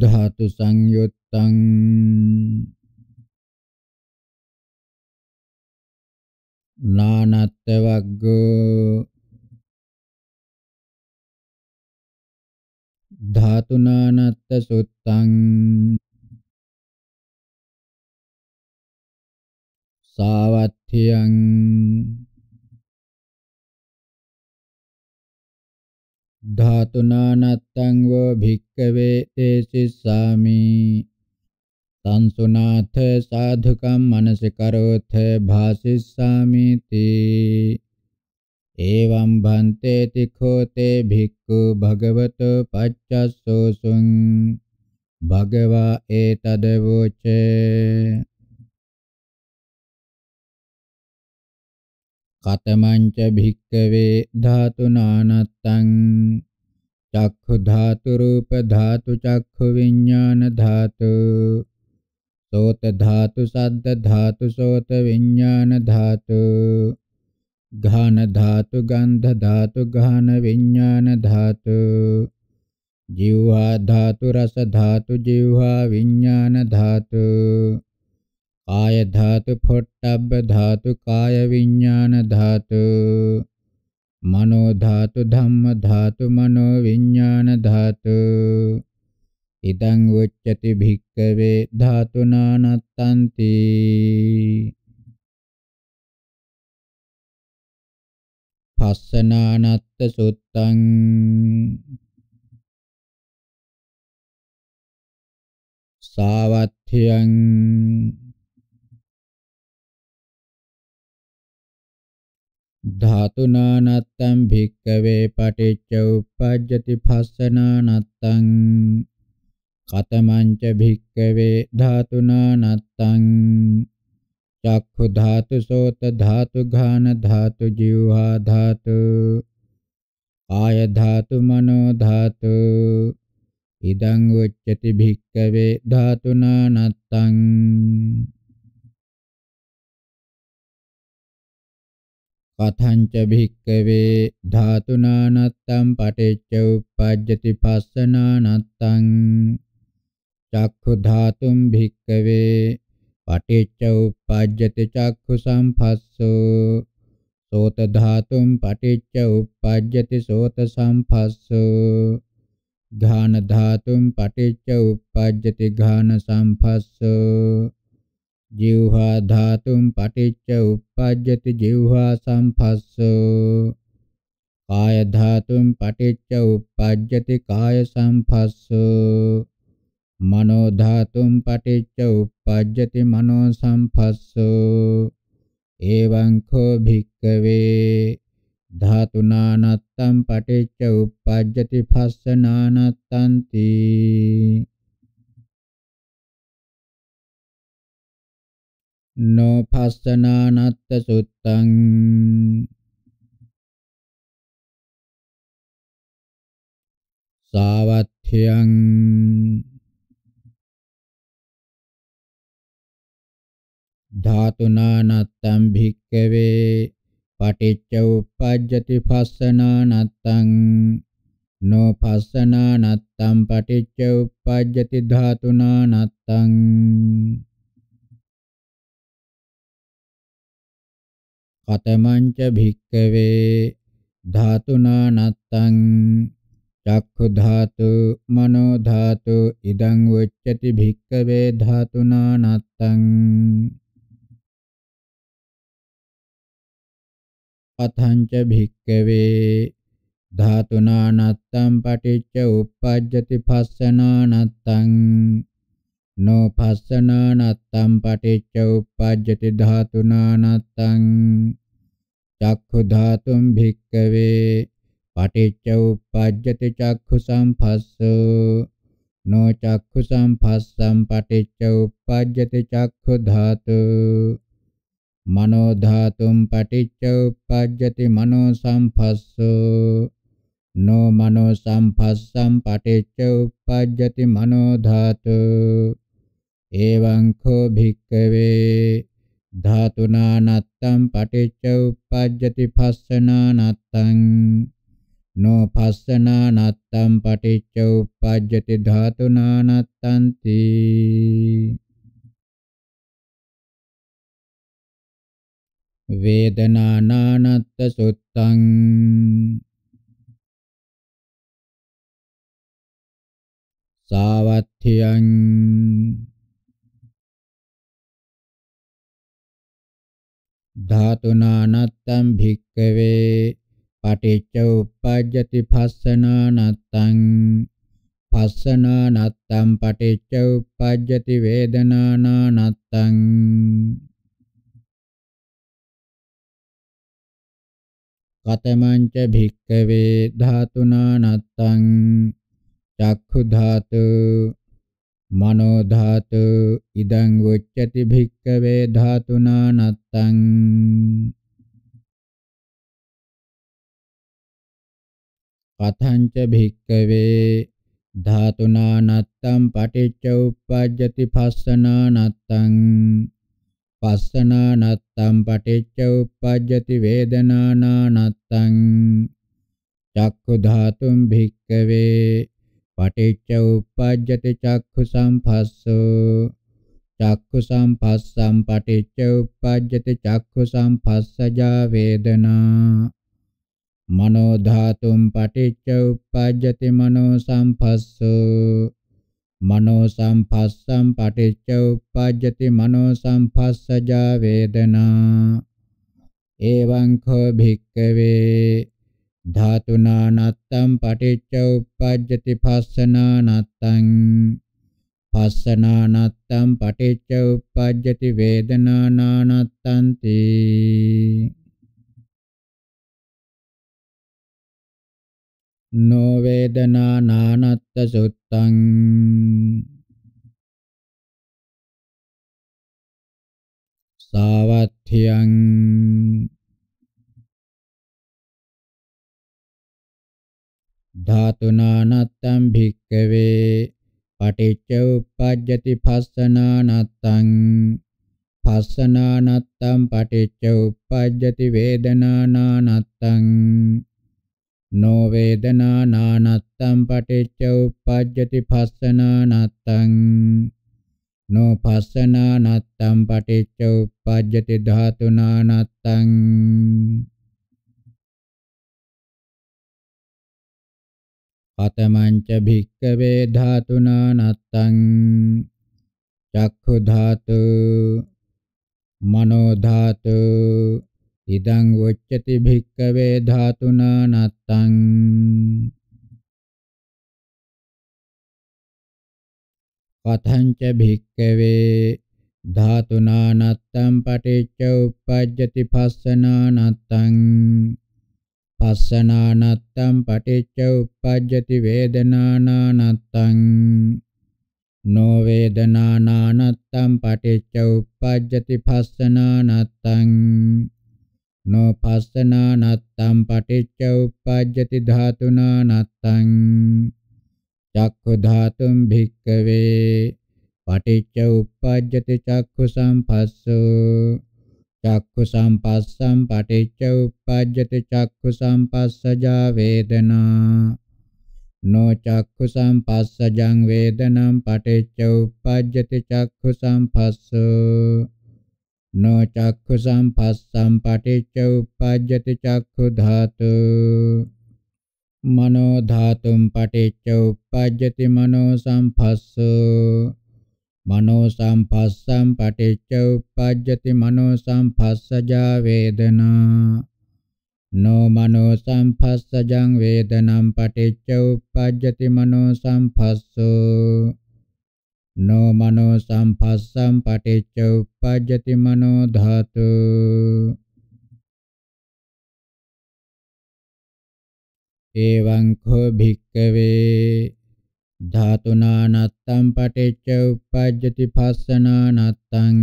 ධාතු සංයුත්තං නානත්ත වග්ගෝ ධාතු නානත්ත සුත්තං සාවත්ථියං ධාතුනානත්තං වෝ භික්කවේ තේ සිස්සාමි සංසුනාථ සාධුකම් මනසිකරෝථ භාසිස්සාමි තී එවං භන්තේ තිඛෝ තේ භික්ඛු භගවතු පච්චස්සෝසුං භගවා ඒතදවෝචේ කතමංච භික්කවේ ධාතුනානත්තං චක්ඛු ධාතු රූප ධාතු චක්ඛු විඥාන ධාතු සෝත ධාතු සද්ද ධාතු සෝත විඥාන ධාතු ඝාන ධාතු ගන්ධ ධාතු ඝාන විඥාන ධාතු ජීවා ධාතු රස ධාතු ජීවා විඥාන ධාතු කාය ධාතු පොට්ටබ්බ ධාතු කාය විඥාන ධාතු මනෝ ධාතු ධම්ම ධාතු මනෝ විඥාන ධාතු ඉදං උච්චති භික්කවේ ධාතුනානත්තන්ති පස්සනානත්ත සුත්තං සාවත්ථ්‍යං ධාතුනානත්තම් භික්කවේ පටිච්ච උප්පජ්ජති භස්සනානත්තං කතමංච භික්කවේ ධාතුනානත්තං චක්ඛු ධාතු සෝත ධාතු ඝාන ධාතු ජීවහා ධාතු ආය ධාතු මනෝ ධාතු ඉදං උච්චති භික්කවේ ධාතුනානත්තං කතංච භික්කවේ ධාතුනානත්තම් පටිච්ච උප්පජ්ජති පස්සනානත්තං චක්ඛු ධාතුම් භික්කවේ පටිච්ච උප්පජ්ජති චක්ඛු සම්පස්සෝ සෝත ධාතුම් පටිච්ච උප්පජ්ජති සෝත සම්පස්සෝ ඝාන ධාතුම් පටිච්ච උප්පජ්ජති ඝාන සම්පස්සෝ jivha dhatum paticca uppajjati jivha samphasso kaya dhatum paticca uppajjati kaya samphasso mano dhatum paticca uppajjati mano samphasso evaṃ kho bhikkave dhātunānattam paticca uppajjati phassanānattanti නොපස්සනානත්ත සුත්තං සාවත්ථ්‍යං ධාතුනානත්තම් භික්කවේ පටිච්ච උප්පජ්ජති පස්සනානත්තං නොපස්සනානත්තම් පටිච්ච උප්පජ්ජති ධාතුනානත්තං කතමංච භික්කවේ ධාතුනානත්තං චක්ඛු ධාතු මනෝ ධාතු ඉදං උච්චති භික්කවේ ධාතුනානත්තං අතංච භික්කවේ ධාතුනානත්තං පටිච්ච උප්පජ්ජති පස්සනානත්තං නොපස්සනානත්තම් පටිච්ච උප්පජ්ජති ධාතුනානත්තං චක්ඛු ධාතුම් භික්කවේ පටිච්ච උප්පජ්ජති චක්ඛු සම්පස්සෝ නෝ චක්ඛු සම්පස්සම් පටිච්ච උප්පජ්ජති චක්ඛු ධාතු මනෝ ධාතුම් පටිච්ච උප්පජ්ජති මනෝ සම්පස්සෝ නෝ මනෝ සම්පස්සම් පටිච්ච උප්පජ්ජති මනෝ ධාතු එවං කෝ භික්කවේ ධාතුනා නත්තම් පටිච්ච උප්පජ්ජති පස්සනා නත්තං නෝ පස්සනා නත්තම් පටිච්ච උප්පජ්ජති ධාතුනා නත්තන්ති වේදනා නානත්ත සුත්තං සාවත්ථියං ධාතුනානත්තං භික්කවේ පටිච්ච උප්පජ්ජති පස්සනානත්තං පස්සනානත්තං පටිච්ච උප්පජ්ජති වේදනානානත්තං කතමංච භික්කවේ ධාතුනානත්තං චක්ඛු ධාතු මනෝ ධාතු ඉදං උච්චති භික්ඛවේ ධාතුනා නත්තං පතංච භික්ඛවේ ධාතුනා නත්තං පටිච්ච උප්පජ්ජති පස්සනා නත්තං පස්සනා නත්තං පටිච්ච උප්පජ්ජති වේදනානා නත්තං චක්ඛු ධාතුම් භික්ඛවේ පටිච්ච උප්පජ්ජති චක්ඛුසම්පස්සෝ චක්ඛුසම්පස්සම් පටිච්ච උප්පජ්ජති චක්ඛුසම්පස්සජා වේදනා මනෝ ධාතුම් පටිච්ච උප්පජ්ජති මනෝ සම්පස්සෝ මනෝ සම්පස්සම් පටිච්ච උප්පජ්ජති මනෝ සම්පස්සජා වේදනා එවං කෝ භික්කවේ ධාතුනානත්තම් පටිච්ච උප්පජ්ජති පස්සනානත්තං පස්සනානත්තම් පටිච්ච උප්පජ්ජති වේදනානානත්තං තී නෝ වේදනානානත්ත සුත්තං සාවත්ථියං ධාතුනානත්තං භික්කවේ පටිච්ච උප්පජ්ජති පස්සනානත්තං පස්සනානත්තං පටිච්ච උප්පජ්ජති වේදනානානත්තං නෝ වේදනානානත්තං පටිච්ච උප්පජ්ජති පස්සනානත්තං නෝ පස්සනානත්තං පටිච්ච උප්පජ්ජති ධාතුනානත්තං අතමංච භික්කවේ ධාතුනානත්තං චක්ඛු ධාතු මනෝ ධාතු ඉදං උච්චති භික්කවේ ධාතුනානත්තං කතංච භික්කවේ ධාතුනානත්තං පටිච්ච උප්පජ්ජති පස්සනානත්තං පස්සනානත්තම් පටිච්ච උප්පජ්ජති වේදනානානත්තං නෝ වේදනානානත්තම් පටිච්ච උප්පජ්ජති පස්සනානත්තං නෝ පස්සනානත්තම් පටිච්ච උප්පජ්ජති ධාතුනානත්තං චක්ඛු ධාතුම් භික්ඛවේ පටිච්ච උප්පජ්ජති චක්ඛු සම්පස්සෝ චක්ඛු සම්පස්සම් පටිච්ච උප්පජ්ජති චක්ඛු සම්පස්සජා වේදනා නෝ චක්ඛු සම්පස්සජං වේදනම් පටිච්ච උප්පජ්ජති චක්ඛු සම්පස්ස නෝ චක්ඛු සම්පස්සම් පටිච්ච උප්පජ්ජති චක්ඛු ධාතු මනෝ ධාතුම් පටිච්ච උප්පජ්ජති මනෝ සම්පස්ස මනෝ සම්පස්සම් පටිච්ච උප්පජ්ජති මනෝ සම්පස්සජා වේදනා නෝ මනෝ සම්පස්සජං වේදනම් පටිච්ච උප්පජ්ජති මනෝ සම්පස්සෝ නෝ මනෝ සම්පස්සම් පටිච්ච උප්පජ්ජති මනෝ ධාතු එවං කෝ භික්කවේ ධාතුනා නත්තම් පටිච්ච උප්පජ්ජති පස්සනා නත්තං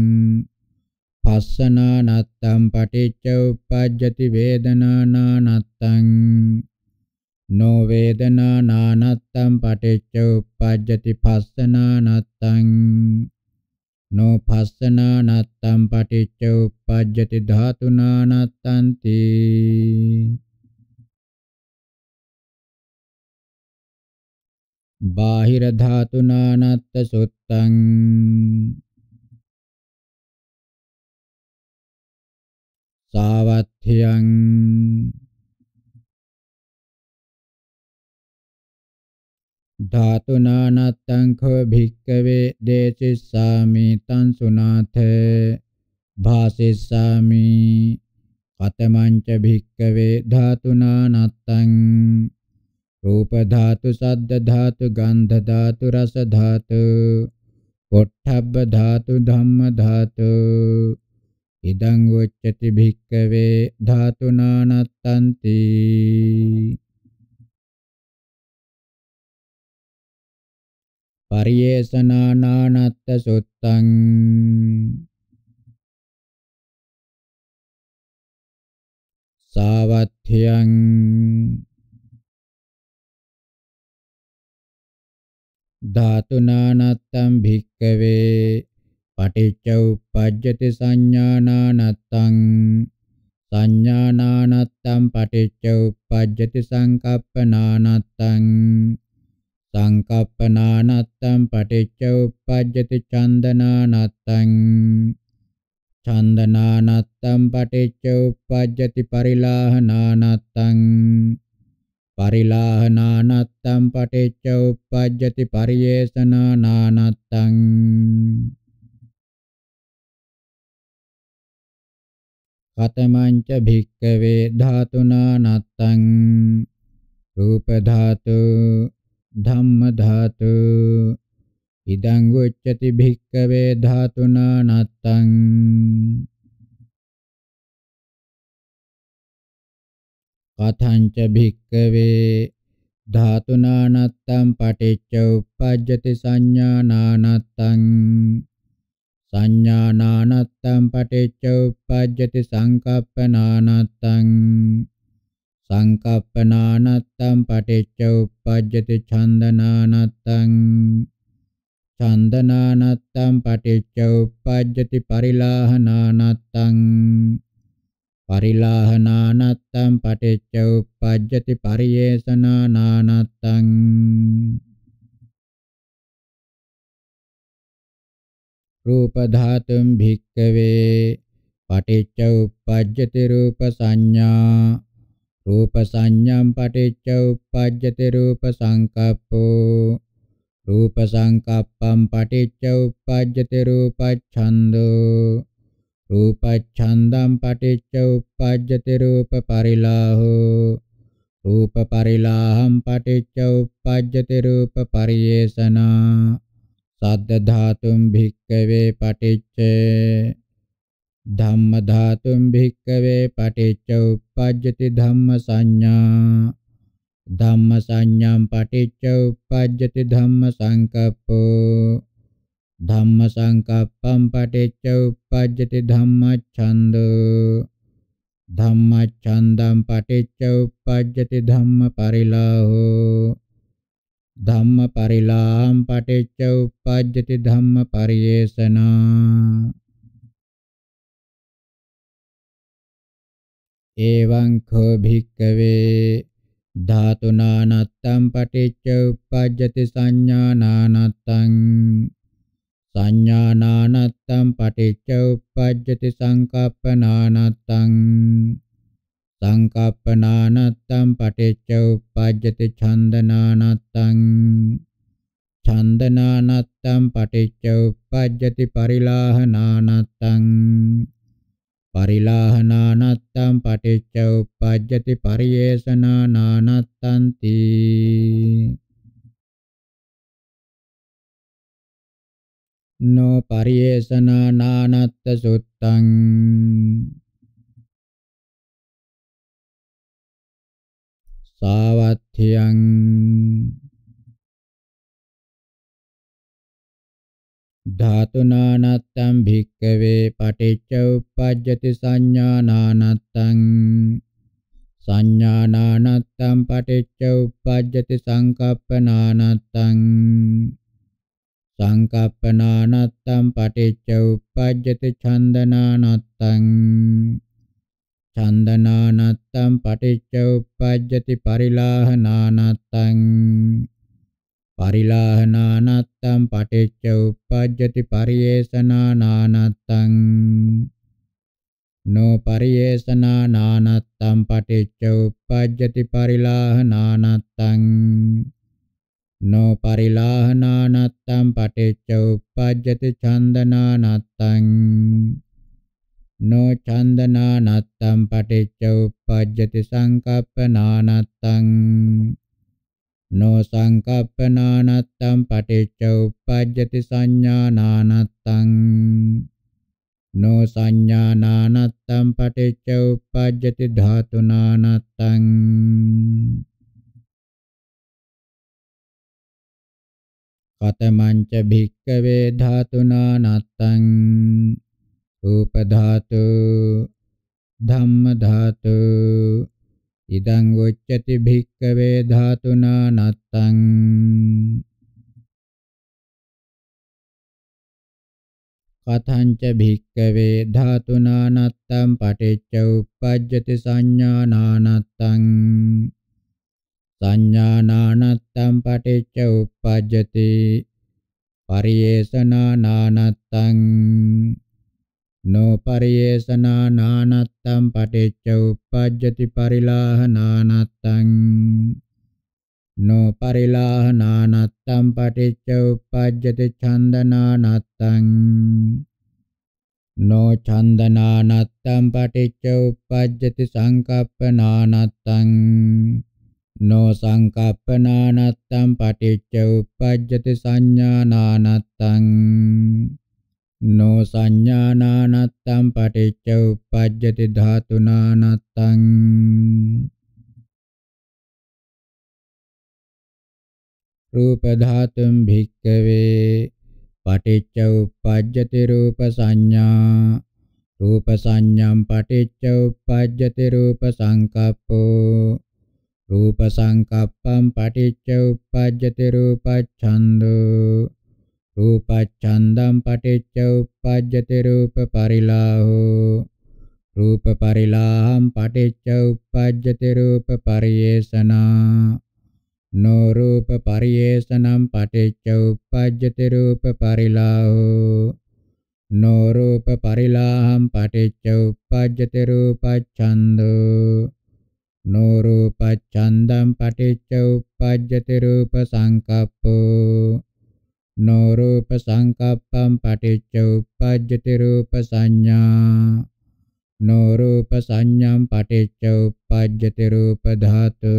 පස්සනා නත්තම් පටිච්ච උප්පජ්ජති වේදනා නානත්තං නෝ වේදනා නානත්තම් පටිච්ච උප්පජ්ජති පස්සනා නත්තං නෝ පස්සනා නත්තම් පටිච්ච උප්පජ්ජති ධාතුනා නත්තන්ති බාහිර ධාතුනානත්ත සුත්තං සාවත්ථියං ධාතුනානත්තං කෝ භික්කවේ දේසිස්සාමි තං සුනාථ භාසිස්සාමි කතමංච භික්කවේ ධාතුනානත්තං රූප ධාතු, සද්ද ධාතු, ගන්ධ ධාතු, රස ධාතු, පොට්ටබ්බ ධාතු, ධම්ම ධාතු. ඉදං උච්චති භික්කවේ ධාතුනානත්තන්ති පරියේසනානානත්ත සුත්තං සාවත්ථ්‍යං ධාතුනානත්තම් භික්කවේ පටිච්ච උප්පජ්ජති සංඥානානත්තං සංඥානානත්තම් පටිච්ච උප්පජ්ජති සංකප්පනානත්තං සංකප්පනානත්තම් පටිච්ච උප්පජ්ජති චන්දනානත්තං චන්දනානත්තම් පටිච්ච උප්පජ්ජති පරිලාහනානත්තං පරිලාහනානත්තම් පටිච්ච උප්පජ්ජති පරියේෂනානානත්තං කතමංච භික්කවේ ධාතුනානත්තං රූප ධාතු ධම්ම ධාතු ඉදං උච්චති භික්කවේ ධාතුනානත්තං අතංච භික්කවේ ධාතුනානත්තම් පටිච්ච උප්පජ්ජති සංඥානානත්තං සංඥානානත්තම් පටිච්ච උප්පජ්ජති සංකප්පනානත්තං සංකප්පනානත්තම් පටිච්ච උප්පජ්ජති ඡන්දනානත්තං ඡන්දනානත්තම් පටිච්ච උප්පජ්ජති පරිලාහනානත්තං පරිලාහනානත්තම් පටිච්ච උප්පජ්ජති පරියේසනානානත්තං රූප ධාතුම් භික්කවේ පටිච්ච උප්පජ්ජති රූප සංඥා රූප සංඥම් පටිච්ච උප්පජ්ජති රූප සංකප්පෝ රූප සංකප්පම් පටිච්ච උප්පජ්ජති රූප ඡන්தோ රූපච්ඡන්දම් පටිච්ච උප්පජ්ජති රූප පරිලාහෝ රූප පරිලාහම් පටිච්ච උප්පජ්ජති රූප පරියේෂනා සද්ද ධාතුම් භික්කවේ පටිච්ච ධම්ම ධාතුම් භික්කවේ පටිච්ච උප්පජ්ජති ධම්ම සංඥා ධම්ම සංඥාම් පටිච්ච උප්පජ්ජති ධම්ම සංකප්පෝ ධම්ම සංකප්පම් පටිච්ච උප්පජ්ජති ධම්මච්ඡන්දෝ ධම්මච්ඡන්දම් පටිච්ච උප්පජ්ජති ධම්ම පරිලාහෝ ධම්ම පරිලාහම් පටිච්ච උප්පජ්ජති ධම්ම පරියේෂනා එවං කෝ භික්කවේ ධාතුනානත්තම් පටිච්ච උප්පජ්ජති සංඥානානත්තං සඤ්ඤානානත්තං පටිච්ච උප්පජ්ජති සංකප්පනානත්තං සංකප්පනානත්තං පටිච්ච උප්පජ්ජති ඡන්දනානත්තං ඡන්දනානත්තං පටිච්ච උප්පජ්ජති පරිලාහනානත්තං පරිලාහනානත්තං පටිච්ච උප්පජ්ජති පරියේෂනානානත්තං තී no pariyesana nanatta suttang savatthiyang ධාතු නානත්තම් භික්කවේ පටිච්ච උප්පජ්ජති සංඥා නානත්තං සංඥා නානත්තම් පටිච්ච උප්පජ්ජති සංකප්ප නානත්තං සංකප්පනානත්තං පටිච්ච උප්පජ්ජති ඡන්දනානත්තං ඡන්දනානත්තං පටිච්ච උප්පජ්ජති පරිලාහනානත්තං පරිලාහනානත්තං පටිච්ච උප්පජ්ජති පරියේසනානානත්තං නෝ පරියේසනානානත්තං පටිච්ච උප්පජ්ජති පරිලාහනානත්තං no parilahana nattang paticca uppajjati chandana nattang no chandana nattang paticca uppajjati sankappana nattang no sankappana nattang paticca uppajjati sanjana nattang no sanjana nattang paticca uppajjati dhatuna nattang කතමංච භික්කවේ ධාතුනා නත්තං රූප ධාතු ධම්ම ධාතු ඉදං උච්චති භික්කවේ ධාතුනා නත්තං කතංච භික්කවේ ධාතුනා නත්තං පටිච්ච උප්පජ්ජති සංඥානා නත්තං සංඥානානත්තං පටිච්ච උප්පජ්ජති පරියේෂණානානත්තං නොපරියේෂණානානත්තං පටිච්ච උප්පජ්ජති පරිලාහනානත්තං නොපරිලාහනානත්තං පටිච්ච උප්පජ්ජති ඡන්දනානත්තං නෝ ඡන්දනානත්තං පටිච්ච උප්පජ්ජති සංකප්පනානත්තං No saṅkappanānattaṃ paṭicca uppajjati saññānānattaṃ no saññānānattaṃ paṭicca uppajjati dhātunānattaṃ rūpa dhātum bhikkave paṭicca uppajjati rūpa saññā rūpa saññaṃ paṭicca uppajjati rūpa saṅkappo රූප සංකප්පම් පටිච්ච උප්පජ්ජති රූපච්ඡන්தோ රූපච්ඡන්දම් පටිච්ච උප්පජ්ජති රූප පරිලාහෝ රූප පරිලාහම් පටිච්ච උප්පජ්ජති රූප පරියේෂනා නෝ රූප පරියේෂනම් පටිච්ච උප්පජ්ජති රූප පරිලාහෝ නෝ රූප පරිලාහම් පටිච්ච උප්පජ්ජති රූපච්ඡන්தோ no rupacchāndam paticca uppajjati rupa sankappo no rupa sankappam paticca uppajjati rupa sanñā no rupa sanñam paticca uppajjati rupa dhātu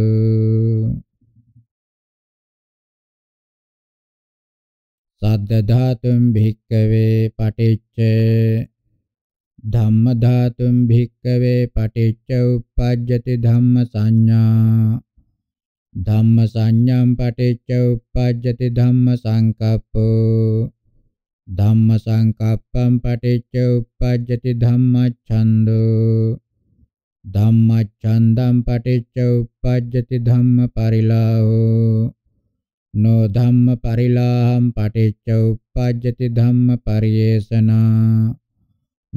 සද්ද ධාතුම් භික්කවේ පටිච්ච ධම්ම ධාතුම් භික්කවේ පටිච්ච උප්පජ්ජති ධම්ම සංඥා ධම්ම සංඥාම් පටිච්ච උප්පජ්ජති ධම්ම සංකප්පෝ ධම්ම සංකප්පම් පටිච්ච උප්පජ්ජති ධම්ම ඡන්தோ ධම්ම ඡන්දම් පටිච්ච උප්පජ්ජති ධම්ම පරිලාහෝ නෝ ධම්ම පරිලාහම් පටිච්ච උප්පජ්ජති ධම්ම පරියේෂනා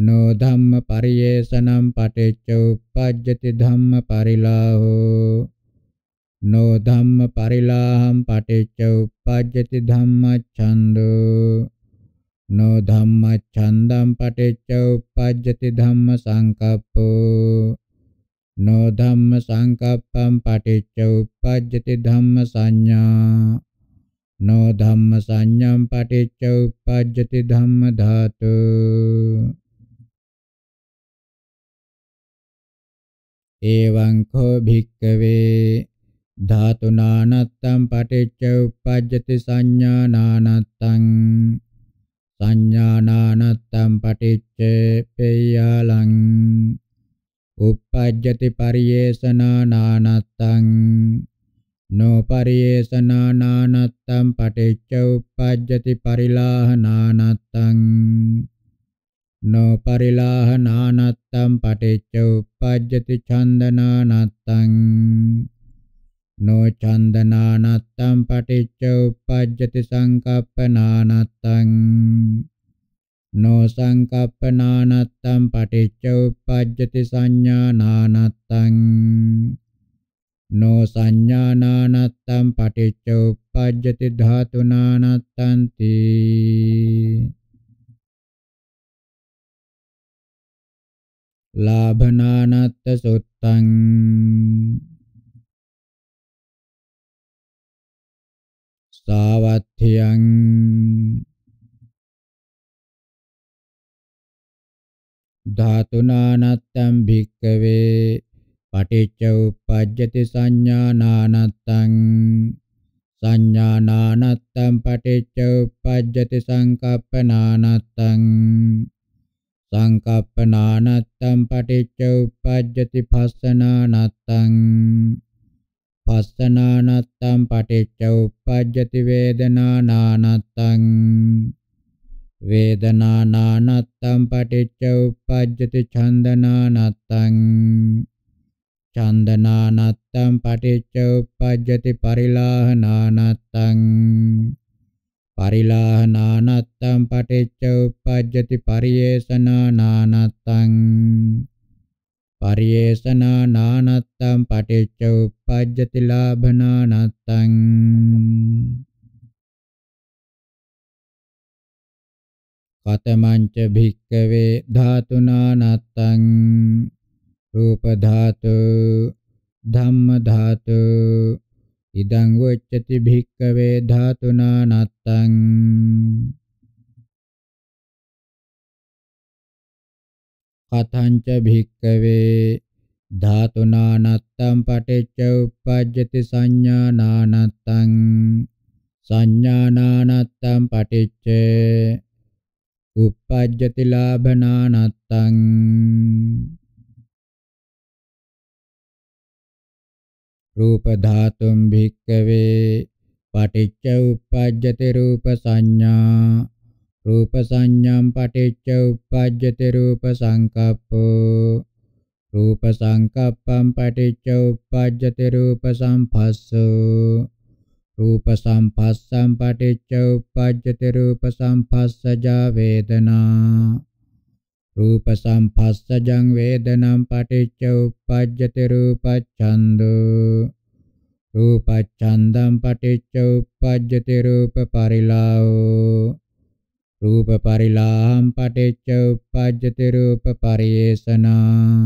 නෝ ධම්ම පරියේෂණම් පටිච්ච උප්පජ්ජති ධම්ම පරිලාහෝ නෝ ධම්ම පරිලාහම් පටිච්ච උප්පජ්ජති ධම්මච්ඡන්தோ නෝ ධම්මච්ඡන්දම් පටිච්ච උප්පජ්ජති ධම්ම සංකප්පෝ නෝ ධම්ම සංකප්පම් පටිච්ච උප්පජ්ජති ධම්ම සංඥා නෝ ධම්ම සංඥම් පටිච්ච උප්පජ්ජති ධම්ම ධාතෝ එවං කෝ භික්කවේ ධාතුනානත්තම් පටිච්ච උප්පජ්ජති සංඥානානත්තං සංඥානානත්තම් පටිච්ච පෙය්‍යාලං uppajjati pariyesanaanattang nopariyesanaanattang paticca uppajjati parilahanaanattang no parilahananattang paticca uppajjati chandananattang no chandananattang paticca uppajjati sankappananattang no sankappananattang paticca uppajjati sanñānānattang no sanñānānattang paticca uppajjati dhātunānattanti ලාභනානත්ත සුත්තං සාවත්ථියං ධාතුනානත්තං භික්කවේ පටිච්ච උප්පජ්ජති සංඥානානත්තං සංඥානානත්තං පටිච්ච උප්පජ්ජති සංකප්පනානත්තං සංකප්පනානත්තම් පටිච්ච උප්පජ්ජති පස්සනානත්තං පස්සනානත්තම් පටිච්ච උප්පජ්ජති වේදනානානත්තං වේදනානානත්තම් පටිච්ච උප්පජ්ජති ඡන්දනානත්තං ඡන්දනානත්තම් පටිච්ච උප්පජ්ජති පරිලාහනානත්තං පරිලාහනානත්තම් පටිච්ච උප්පජ්ජති පරියේෂනානානත්තං පරියේෂනානානත්තම් පටිච්ච උප්පජ්ජති ලාභනානත්තං කතමංච භික්කවේ ධාතුනානත්තං රූප ධාතු ධම්ම ධාතු ඉදං වොච්චති භික්කවේ ධාතුනානත්තං කතංච භික්කවේ ධාතුනානත්තං පටිච්ච උප්පජ්ජති සංඥානානත්තං සංඥානානත්තං පටිච්ච උප්පජ්ජති ලාභනානත්තං රූප ධාතුම් භික්කවේ පටිච්ච උප්පජ්ජති රූප සංඥා රූප සංඥම් පටිච්ච උප්පජ්ජති රූප සංකප්පෝ රූප සංකප්පම් පටිච්ච උප්පජ්ජති රූප සංපස්සෝ රූප සංපස්සම් පටිච්ච උප්පජ්ජති රූප සංපස්සජා වේදනා රූප සම්පස්සජං වේදනම් පටිච්ච උප්පජ්ජති රූපච්ඡන්தோ රූපච්ඡන්දම් පටිච්ච උප්පජ්ජති රූප පරිලාහෝ රූප පරිලාහම් පටිච්ච උප්පජ්ජති රූප පරියේෂනා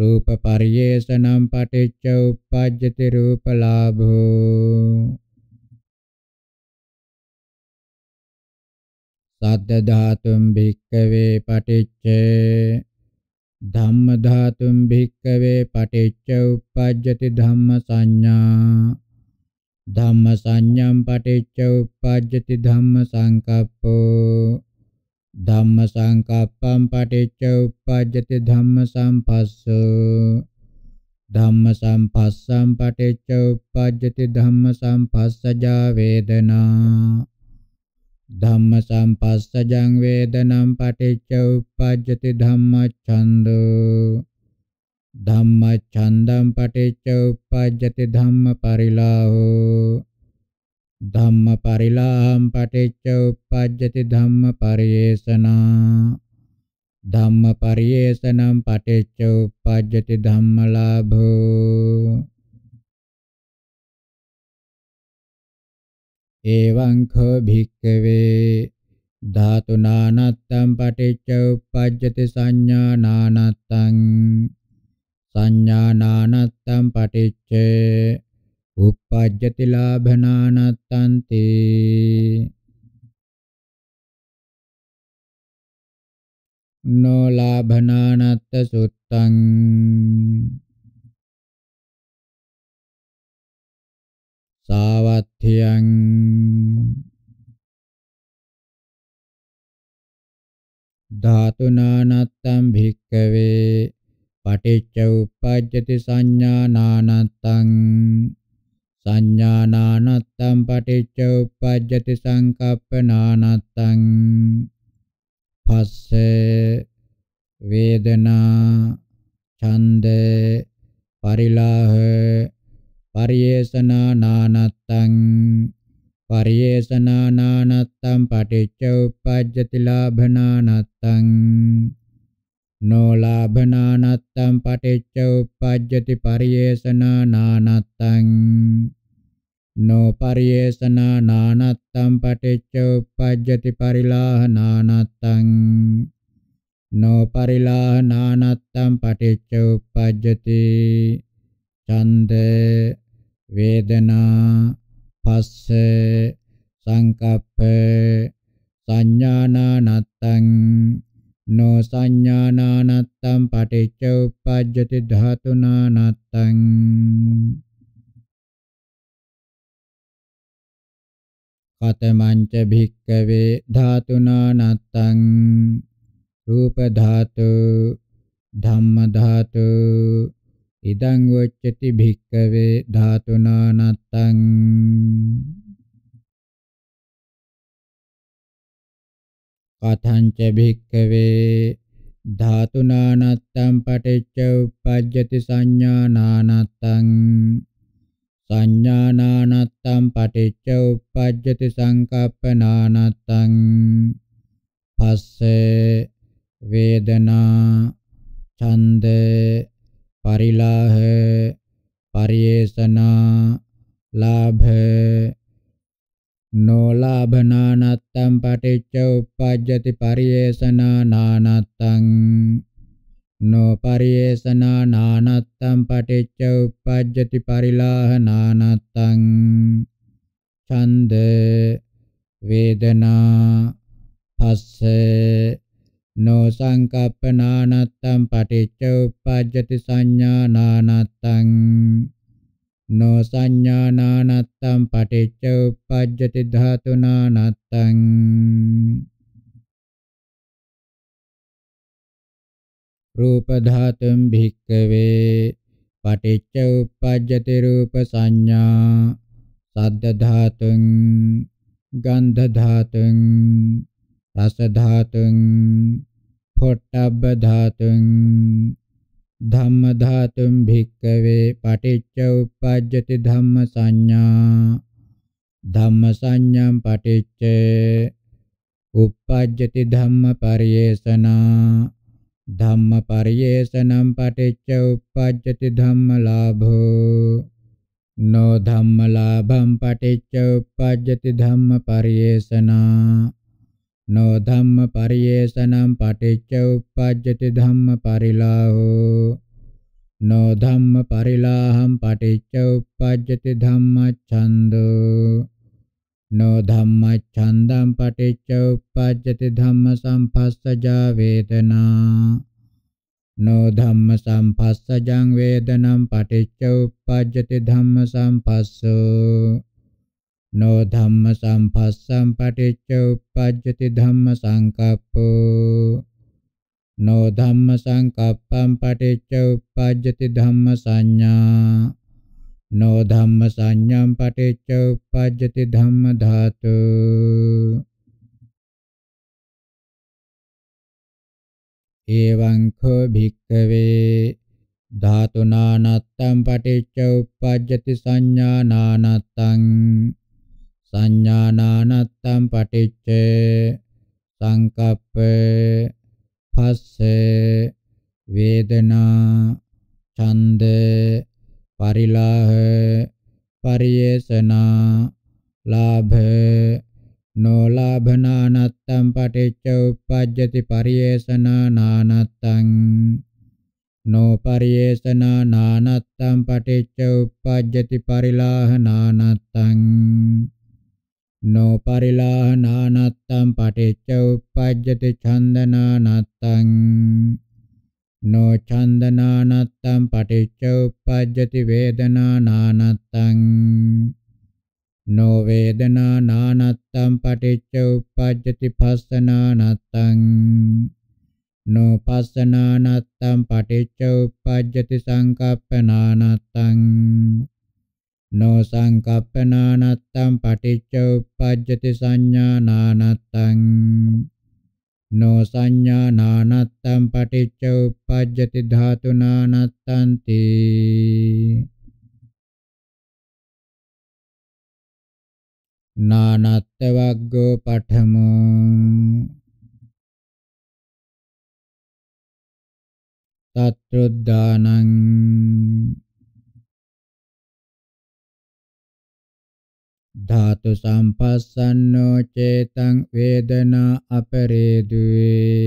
රූප පරියේෂනම් පටිච්ච උප්පජ්ජති රූපලාභෝ සද්ද ධාතුම් භික්කවේ පටිච්ච ධම්ම ධාතුම් භික්කවේ පටිච්ච උප්පජ්ජති ධම්ම සංඥා ධම්ම සංඥම් පටිච්ච උප්පජ්ජති ධම්ම සංකප්පෝ ධම්ම සංකප්පම් පටිච්ච උප්පජ්ජති ධම්ම සම්පස්සෝ ධම්ම සම්පස්සම් පටිච්ච උප්පජ්ජති ධම්ම සම්පස්සජා වේදනා ධම්මසම්පස්සජං වේදනම් පටිච්ච උප්පජ්ජති ධම්මච්ඡන්தோ ධම්මච්ඡන්දම් පටිච්ච උප්පජ්ජති ධම්මපරිලාහෝ ධම්මපරිලාහම් පටිච්ච උප්පජ්ජති ධම්මපරියේෂනා ධම්මපරියේෂනම් පටිච්ච උප්පජ්ජති ධම්මලාභෝ එවං ඛ භික්ඛවේ ධාතු නානත්තම් පටිච්ච උප්පජ්ජති සංඥා නානත්තං සංඥා නානත්තම් පටිච්ච uppajjati labhananattanti no labhananatta suttang තාවත්ථයන් ධාතුනානත්තම් භික්කවේ පටිච්ච උප්පජ්ජති සංඥානානත්තං සංඥානානත්තම් පටිච්ච උප්පජ්ජති සංකප්පනානත්තං පස්ස වේදනා ඡන්ද පරිලාහ පරියේෂනා නානත්තං පරියේෂනා නානත්තං පටිච්ච උප්පජ්ජති ලාභනානත්තං නොලාභනානත්තං පටිච්ච උප්පජ්ජති පරියේෂනා නානත්තං නොපරියේෂනා නානත්තං පටිච්ච උප්පජ්ජති පරිලාහනානත්තං නොපරිලාහනානත්තං පටිච්ච උප්පජ්ජති ඡන්ද වේදනා පස්ස සංකප්ප සංඥානානත්තං නෝ සංඥානානත්තං පටිච්ච උප්පජ්ජති ධාතුනානත්තං කතමංච භික්කවේ ධාතුනානත්තං රූප ධාතු ධම්ම ධාතු ඉදං වොච්චති භික්කවේ ධාතුනානත්තං කතංච භික්කවේ ධාතුනානත්තං පටිච්ච උප්පජ්ජති සංඥානානත්තං සංඥානානත්තං පටිච්ච උප්පජ්ජති සංකප්පනානත්තං පස්සේ වේදනා ඡන්දේ පරිලාහ පරියේෂනා ලාභ නොලාභනානත්තම් පටිච්ච උප්පජ්ජති පරියේෂනානානත්තං නොපරියේෂනානානත්තම් පටිච්ච උප්පජ්ජති පරිලාහනානත්තං ඡන්ද වේදනා පස්ස no sankappananattang paticca uppajjati sanjñānanattang no sanjñānanattang paticca uppajjati dhātunānattang rūpa dhātum bhikkave paticca uppajjati rūpa sanjñā saddha dhātum gandha dhātum rasa dhātum පොට්ටබ්බ ධාතුං ධම්ම ධාතුම් භික්කවේ පටිච්ච උප්පජ්ජති ධම්ම සංඥා ධම්ම සංඥාම් පටිච්ච උප්පජ්ජති ධම්ම පරියේෂනා ධම්ම පරියේෂනම් පටිච්ච උප්පජ්ජති ධම්ම ලාභෝ නෝ ධම්ම ලාභම් පටිච්ච උප්පජ්ජති ධම්ම පරියේෂනා නෝ ධම්ම පරියේෂණං පටිච්ච උප්පජ්ජති ධම්ම පරිලාහෝ නෝ ධම්ම පරිලාහං පටිච්ච උප්පජ්ජති ධම්මච්ඡන්தோ නෝ ධම්මච්ඡන්දං පටිච්ච උප්පජ්ජති ධම්ම සංපස්සජා වේදනා නෝ ධම්ම සංපස්සජං වේදනං පටිච්ච උප්පජ්ජති ධම්ම සංපස්සෝ නෝ ධම්ම සම්පස්සම් පටිච්ච උප්පජ්ජති ධම්ම සංකප්පෝ නෝ ධම්ම සංකප්පම් පටිච්ච උප්පජ්ජති ධම්ම සංඥා නෝ ධම්ම සංඥම් පටිච්ච උප්පජ්ජති ධම්ම ධාතු එවං කෝ භික්ඛවේ ධාතුනානත්තම් පටිච්ච උප්පජ්ජති සංඥානානත්තං සංඥානානත්තම් පටිච්ච සංකප්ප පස්ස වේදනා ඡන්ද පරිලාහ පරියේසනා ලාභ නොලාභනානත්තම් පටිච්ච උප්පජ්ජති පරියේසනා නානත්තං නොපරියේසනා නානත්තම් පටිච්ච උප්පජ්ජති පරිලාහ නානත්තං නොපරිලාහනානත්තම් පටිච්ච උප්පජ්ජති ඡන්දනානත්තං නොඡන්දනානත්තම් පටිච්ච උප්පජ්ජති වේදනානානත්තං නොවේදනානානත්තම් පටිච්ච උප්පජ්ජති පස්සනානත්තං නොපස්සනානත්තම් පටිච්ච උප්පජ්ජති සංකප්පනානත්තං No saṅkappanānattaṃ paticca uppajjati saññānānattaṃ No saññānānattaṃ paticca uppajjati dhātunānattanti Nānatta vaggo paṭhamo tattruddānaṃ ධාතු සම්පස්සන්නෝ චේතං වේදනා අපරේදුවේ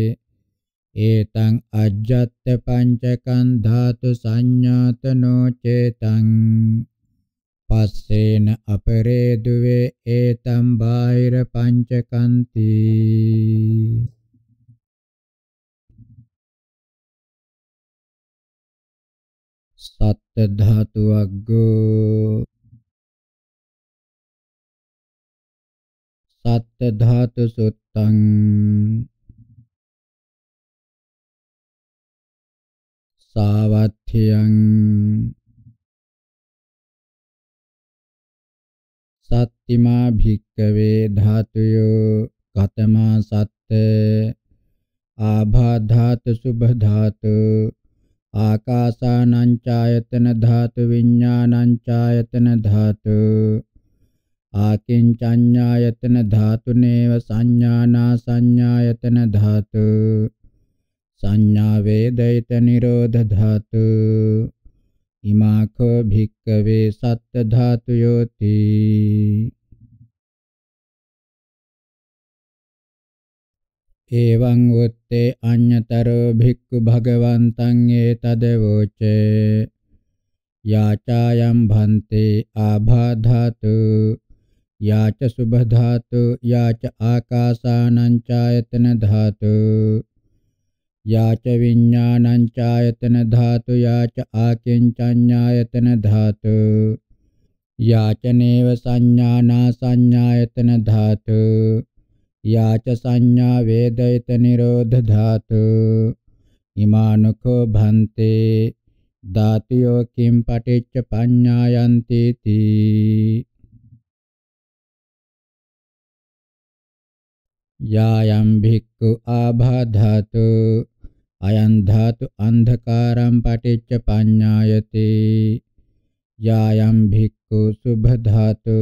ඒතං අජ්ජත් පංචකං ධාතු සංඥාතනෝ චේතං පස්සේන අපරේදුවේ ඒතම් බාහිර පංචකන්ති සත්ත ධාතු අග්ගෝ සත්ත ධාතු සුත්තං සාවත්ථියං සත්තිමා භික්කවේ ධාතුයෝ කතමා සත්ත ආභා ධාතු සුභ ධාතු ආකාසානං ඡායතන ධාතු විඥානං ඡායතන ධාතු ආකින්චඤ්ඤායතන ධාතුනේව සංඥානා සංඥායතන ධාතු සංඥා වේදිත නිරෝධ ධාතු ඉමාඛෝ භික්ඛවේ සත්ත ධාතුයෝති එවං උත්තේ අඤ්‍යතරෝ භික්ඛු භගවන්තං ඒතදවෝචේ යාචායම් භන්තේ ආභාධාතු या च शुभधातु या च आकाशानाञ्चायतनधातु या च विज्ञानाञ्चायतनधातु या च आकिञ्चान्यायतनधातु या च नेव संज्ञानासंज्ञायतनधातु या च संज्ञा वेदयतनिरोधधातु इमानुखो भन्ते धातयो किं पठिच्च पञ्ज्ञायन्तीति යායම් භික්ඛු ආභාධාතු අයං ධාතු අන්ධකාරම් පටිච්ච පඤ්ඤායති යායම් භික්ඛු සුභ ධාතු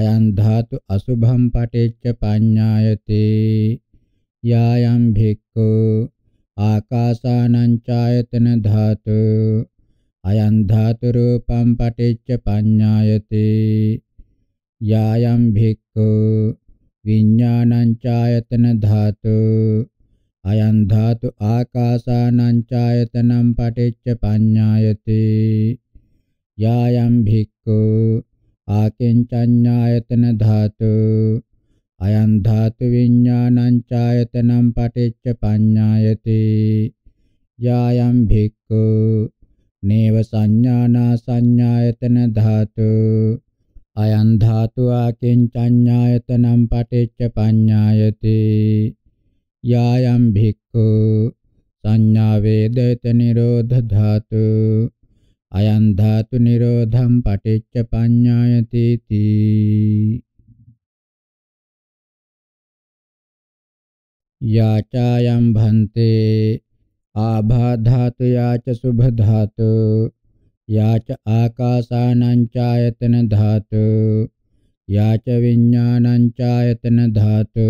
අයං ධාතු අසුභම් පටිච්ච පඤ්ඤායති යායම් භික්ඛු ආකාසානං ඡායතන ධාතු අයං ධාතු රූපම් පටිච්ච පඤ්ඤායති යායම් භික්ඛු විඥානං ඡායතන ධාතු අයං ධාතු ආකාසානං ඡායතනම් පටිච්ච පඤ්ඤායති යායම් භික්ඛු ආකින්චඤ්ඤායතන ධාතු අයං ධාතු විඥානං ඡායතනම් පටිච්ච පඤ්ඤායති යායම් භික්ඛු නේව සංඥානා සංඥායතන ධාතු අයං ධාතු ආකින්චඤ්ඤායතනම් පටිච්ච පඤ්ඤායති යායම් භික්ඛු සංඥා වේදේත නිරෝධ ධාතු අයං ධාතු නිරෝධම් පටිච්ච පඤ්ඤායති තී යාචායම් භන්තේ ආභා ධාතු යාච සුභ ධාතු याच आकासानाञ्चायतन धातु याच विज्ञानाञ्चायतन धातु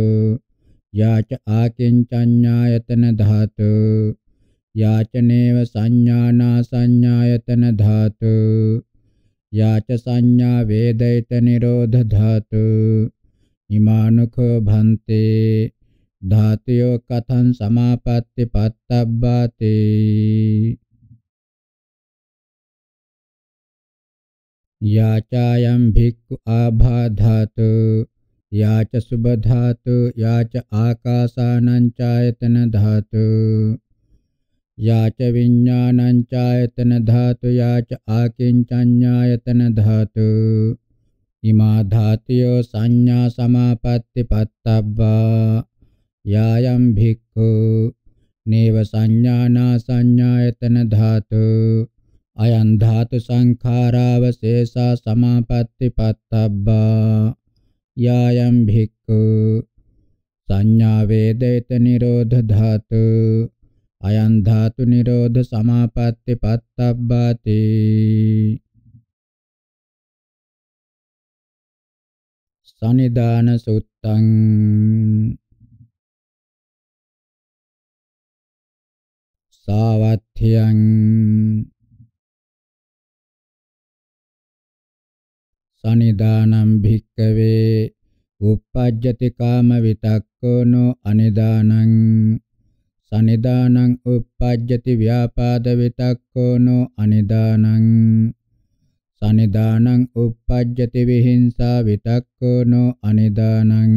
याच आकिञ्चन्यायतन धातु याच नेव संज्ञानासंज्ञायतन धातु याच संज्ञा वेदयतनिरोध धातु इमानुखो भन्ते धातुयो कथं समापत्तिपत्तब्बते याचायं भिक्खु आभाधात् या च सुबधात् या च आकासानं चायतनधात् या च विज्ञानं चायतनधात् या च आकिञ्चन्यायतनधात् इमा धातयो संज्ञा समापत्तिपत्तब्बा यायं भिक्खु नैव संज्ञाना संज्ञायतनधात् අයං ධාතු සංඛාරාවශේෂා සමාපatti පත්තබ්බා යායම් භික්ඛු සංඥා වේදේත නිරෝධ ධාතු අයං ධාතු නිරෝධ සමාපatti පත්තබ්බාති සනිදාන සුත්තං සාවත්ථ්‍යං සනිදානම් භික්කවේ uppajjati kama vitakkono anidanang sanidanang uppajjati vyapada vitakkono anidanang sanidanang uppajjati vihinsa vitakkono anidanang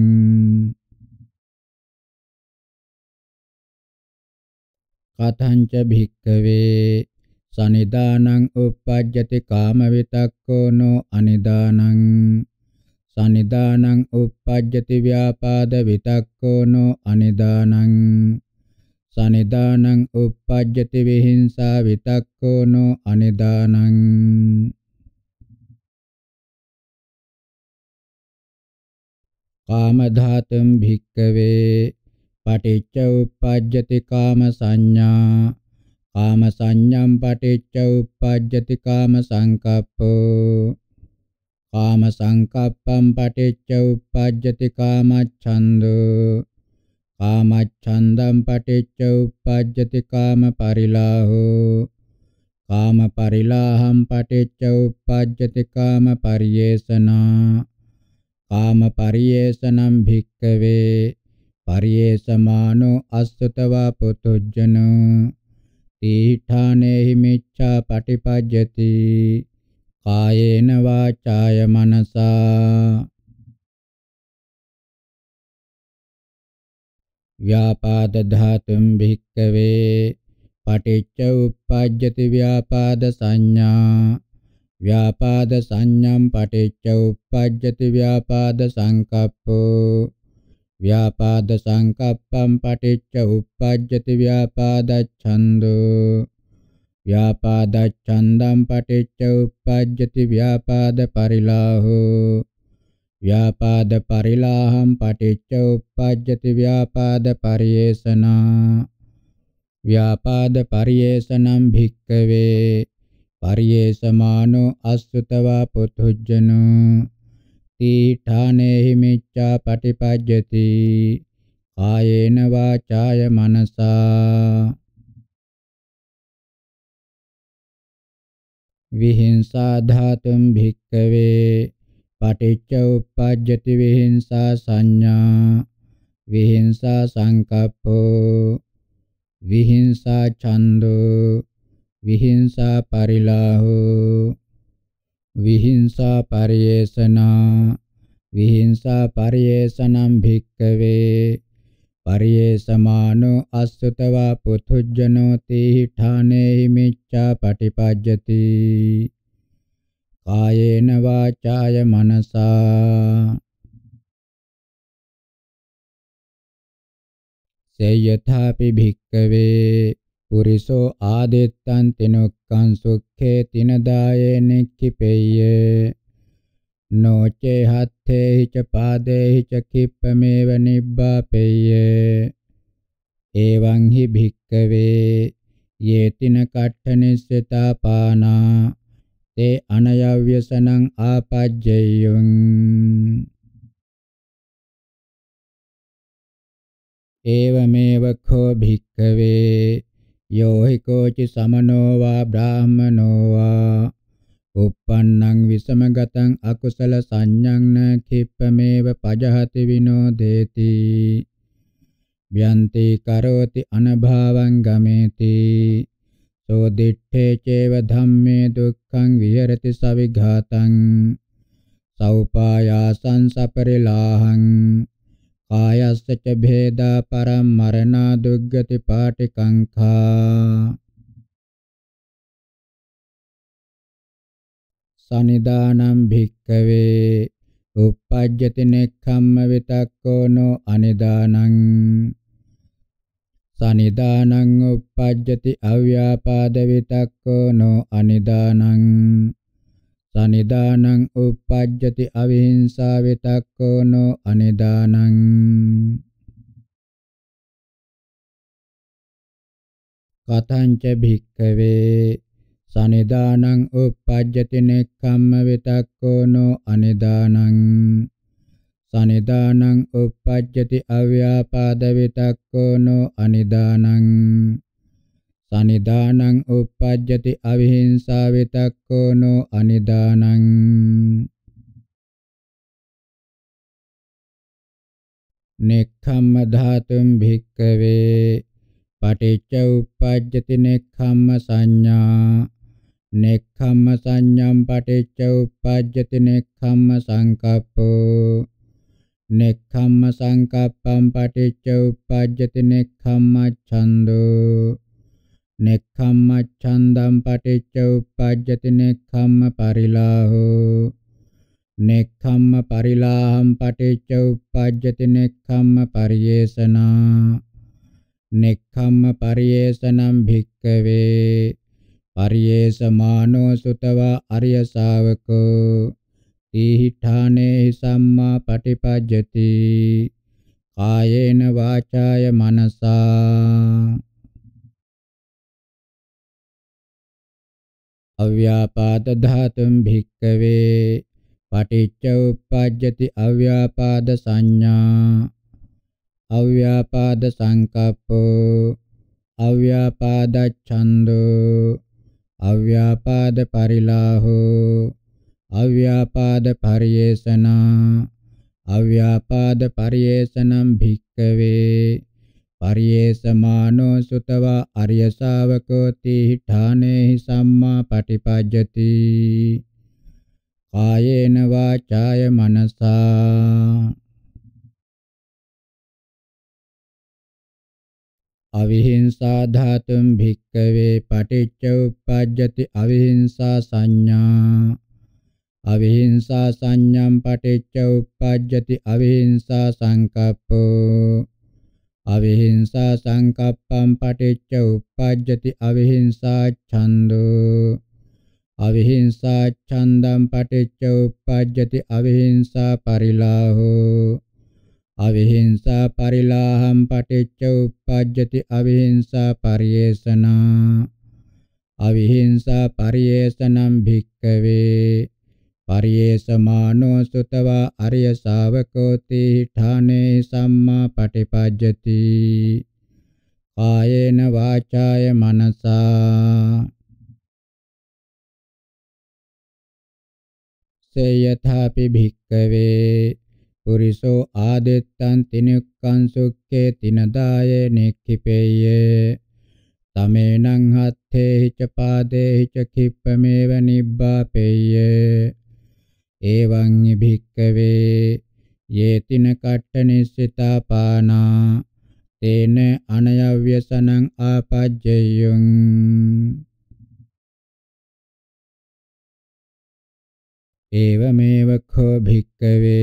kathanca bhikkave සනිදානං uppajjati කාම විතක්කෝ නො අනිදානං සනිදානං uppajjati ව්‍යාපාද විතක්කෝ නො අනිදානං සනිදානං uppajjati විහිංසා විතක්කෝ නො අනිදානං කාම ධාතුම් භික්කවේ පටිච්ච uppajjati කාම සංඥා කාම සංඤ්ඤම් පටිච්ච උප්පජ්ජති කාම සංකප්පෝ කාම සංකප්පම් පටිච්ච උප්පජ්ජති කාමච්ඡන්தෝ කාමච්ඡන්දම් පටිච්ච උප්පජ්ජති කාම පරිලාහෝ කාම පරිලාහම් පටිච්ච උප්පජ්ජති කාම පරියේෂනා කාම පරියේෂනම් භික්කවේ පරියේෂමානෝ අස්සතවා පුතුජ්ජනෝ තීඨානෙහි මිච්ඡා පටිපජ්ජති කායේන වාචාය මනසා ව්‍යාපාද ධාතුම් භික්කවේ පටිච්ච උප්පජ්ජති ව්‍යාපාද සංඥා ව්‍යාපාද සංඥම් පටිච්ච උප්පජ්ජති ව්‍යාපාද සංකප්පෝ ව්‍යාපාද සංකප්පම් පටිච්ච උප්පජ්ජති ව්‍යාපාදච්ඡන්தோ ව්‍යාපාදච්ඡන්දම් පටිච්ච උප්පජ්ජති ව්‍යාපාද පරිලාහෝ ව්‍යාපාද පරිලාහම් පටිච්ච උප්පජ්ජති ව්‍යාපාද පරියේෂනා ව්‍යාපාද පරියේෂනම් භික්කවේ පරියේෂමානෝ අසුතවා පුතුජ්ජනෝ තිඨානෙහි මිච්ඡා පටිපජ්ජති කායේන වාචාය මනසා විහිංසා ධාතුම් භික්කවේ පටිච්ච උප්පජ්ජති විහිංසා සංඥා විහිංසා සංකප්පෝ විහිංසා ඡන්தோ විහිංසා පරිලාහෝ විහිංසා පරියේෂනා විහිංසා පරියේෂනම් භික්කවේ පරියේෂමානෝ අස්සතවා පුතුජ්ජනෝ තේහි ඨානේහි මිච්ඡා පටිපජ්ජති කායේන වාචාය මනසා සේයථාපි භික්කවේ පුරිසෝ ආදෙත්තං තිනුක්ඛං සුක්ඛේ තිනදායේ නික්ඛිපෙය්‍ය නොචේ හත්තේ ච පාදේ ච කිප්පමේව නිබ්බාපෙය්‍ය එවං හි භික්කවේ යේතින කට්ඨනිස්සතා පානා තේ අනයව්‍යසනං ආපජ්ජයං ඒවමේව කෝ භික්කවේ Yo hi koci samano va brahmano va uppannang visamagatam akusala sannyang na khippameva pajahati vinodeti Vyanti karoti anabhavam gameti so ditthe ceva dhamme dukkhaṃ viharati savighataṃ saupāyāsaṃ saparilahaṃ කායස්ස ච භේදා පරම් මරණා දුග්ගති පාටිකංඛා සනිදානම් භික්කවේ uppajjati nekhamma vitakko no anidanang sanidanang uppajjati avyapada vitakko no anidanang සනිදානං uppajjati අවිහිංසා විතක්කෝනෝ අනිදානං කතංච භික්ඛවේ සනිදානං uppajjati නෙක්ඛම්ම විතක්කෝනෝ අනිදානං සනිදානං uppajjati අව්‍යාපාද විතක්කෝනෝ අනිදානං සනිදානං uppajjati අවිහිංසා විතක්කෝ නෝ අනිදානං නෙක්ඛම්ම ධාතුම් භික්කවේ පටිච්ච uppajjati නෙක්ඛම්ම සංඥා නෙක්ඛම්ම සංඥම් පටිච්ච uppajjati නෙක්ඛම්ම සංකප්පෝ නෙක්ඛම්ම සංකප්පම් පටිච්ච uppajjati නෙක්ඛම්ම ඡන්தோ නෙක්ඛම්මච්ඡන්දම් පටිච්ච උප්පජ්ජති නෙක්ඛම්ම පරිලාහෝ නෙක්ඛම්ම පරිලාහම් පටිච්ච උප්පජ්ජති නෙක්ඛම්ම පරියේෂනා නෙක්ඛම්ම පරියේෂනම් භික්ඛවේ පරියේෂමානෝ සුතව අරිය ශාවකෝ තීඨානේ සම්මා පටිපජ්ජති කායේන වාචාය මනසා අව්‍යාපාද ධාතුම් භික්කවේ පටිච්ච උප්පජ්ජති අව්‍යාපාද සංඥා අව්‍යාපාද සංකප්පෝ අව්‍යාපාද ඡන්தோ අව්‍යාපාද පරිලාහෝ අව්‍යාපාද පරියේෂනා අව්‍යාපාද පරියේෂනම් භික්කවේ පරියේසමානෝ සුතවා අරිය ශාවකෝ තීඨානේහි සම්මා පටිපජ්ජති කායේන වාචාය මනසා අවිහිංසා ධාතුම් භික්කවේ පටිච්ච උප්පජ්ජති අවිහිංසා සංඥා අවිහිංසා සංඥම් පටිච්ච උප්පජ්ජති අවිහිංසා සංකප්පෝ අවිහිංසා සංකප්පං පටිච්ච උප්පජ්ජති අවිහිංසා ඡන්தோ අවිහිංසා ඡන්දං පටිච්ච උප්පජ්ජති අවිහිංසා පරිලාහෝ අවිහිංසා පරිලාහං පටිච්ච උප්පජ්ජති අවිහිංසා පරියේෂනා අවිහිංසා පරියේෂණං භික්කවේ පරියේසමානෝ සුතවා අරිය ශාවකෝ තීඨානේ සම්මා පටිපජ්ජති කායේන වාචාය මනසා සේයථාපි භික්කවේ පුරිසෝ ආදෙත්තං තිනුක්ඛං සුක්ඛේ තිනදාය නෙක්ඛිපේය තමේනං හත්තේ හිච පාදේ හිච කිප්පමේව නිබ්බාපේය එවං භික්කවේ යේතින කට්ඨනිසිතා පානා තේන අනයව්‍යසනං ආපජ්ජයං एवमेव खो भिक्खवे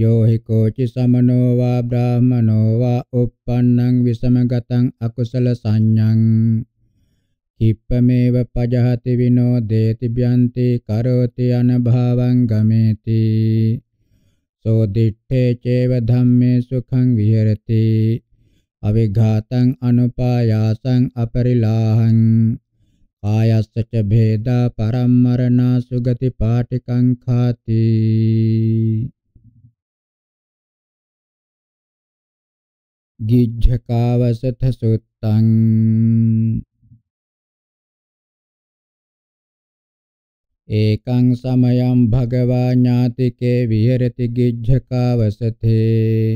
यो हि कोचि समनो वा ब्राह्मणो वा उत्पन्नं विषमगतम् अकुशलसंज्ञं කිප්පමේව පජහති විනෝදේති බ්‍යන්ති කරෝති අනභවං ගමේති සෝ දිත්තේ චේව ධම්මේ සුඛං විහෙරති අවිඝාතං අනුපායාසං අපරිලාහං ආයස්ස ච භේදා පරම්මරණා සුගති පාටිකං ખાති ගිජ්ජකාවසත සුත්තං ඒකං සමයං භගවා ඥාතිකේ විහෙරති ගිජ්ජකාවසතේ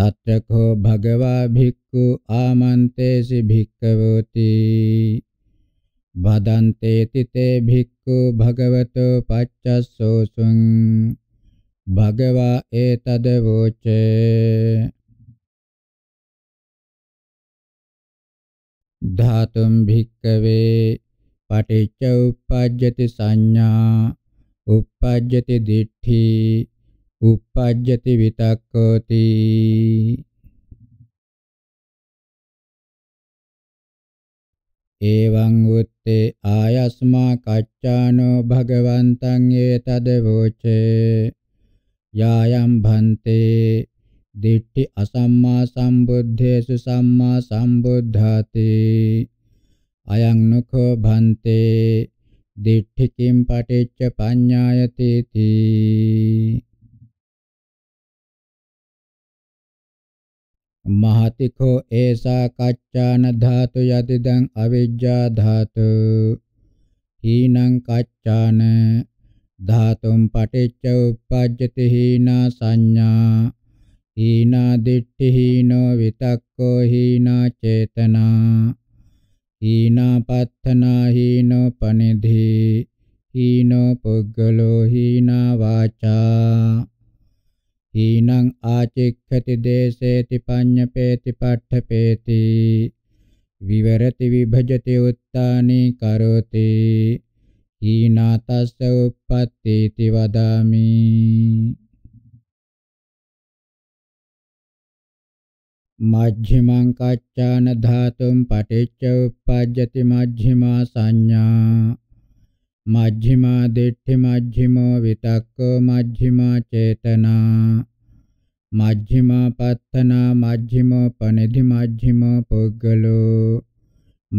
තත්‍රකෝ භගවා භික්ඛු ආමන්තේසි භික්ඛවෝති වදන්තේ තිතේ භික්ඛු භගවතෝ පච්චස්සෝසුං භගවා ඒතද වෝචේ ධාතුම් භික්කවේ පටිච්ච උප්පජ්ජති සංඥා උප්පජ්ජති දිට්ඨි උප්පජ්ජති විතක්කෝති එවං උත්තේ ආයස්මා කච්චානෝ භගවන්තං ඒතද වෝචේ යායම් භන්තේ දිට්ඨි අසම්මා සම්බුද්දේසු සම්මා සම්බුද්ධාතේ අයං නුඛෝ භන්තේ දිට්ඨිකින් පටිච්ච පඤ්ඤායති තී මහතිකෝ ඒසා කච්චාන ධාතු යතිදං අවිජ්ජා ධාතු හීනං කච්චාන ධාතුම් පටිච්ච උප්පජ්ජති හීනා සංඥා හීනා දිට්ඨි හීනෝ විතක්කෝ හීනා චේතනා හීනාපත්තනා හීනෝ පනිධි හීනෝ පුද්ගලෝ හීනා වාචා හීනං ආචික්ඛති දේසේති පඤ්ඤපේති පට්ඨපේති විවරති විභජති උත්තානි කරෝති හීනා තස්ස උප්පත්තේති වදාමි මජ්ක්‍ධිමං කච්චාන ධාතුම් පටිච්ච උප්පජ්ජති මජ්ක්‍ධිමා සංඥා මජ්ක්‍ධිමා දිට්ඨි මජ්ක්‍ධිමෝ විතක්කෝ මජ්ක්‍ධිමා චේතනා මජ්ක්‍ධිමා පත්තනා මජ්ක්‍ධිමෝ පනිධි මජ්ක්‍ධිමෝ පුද්ගලෝ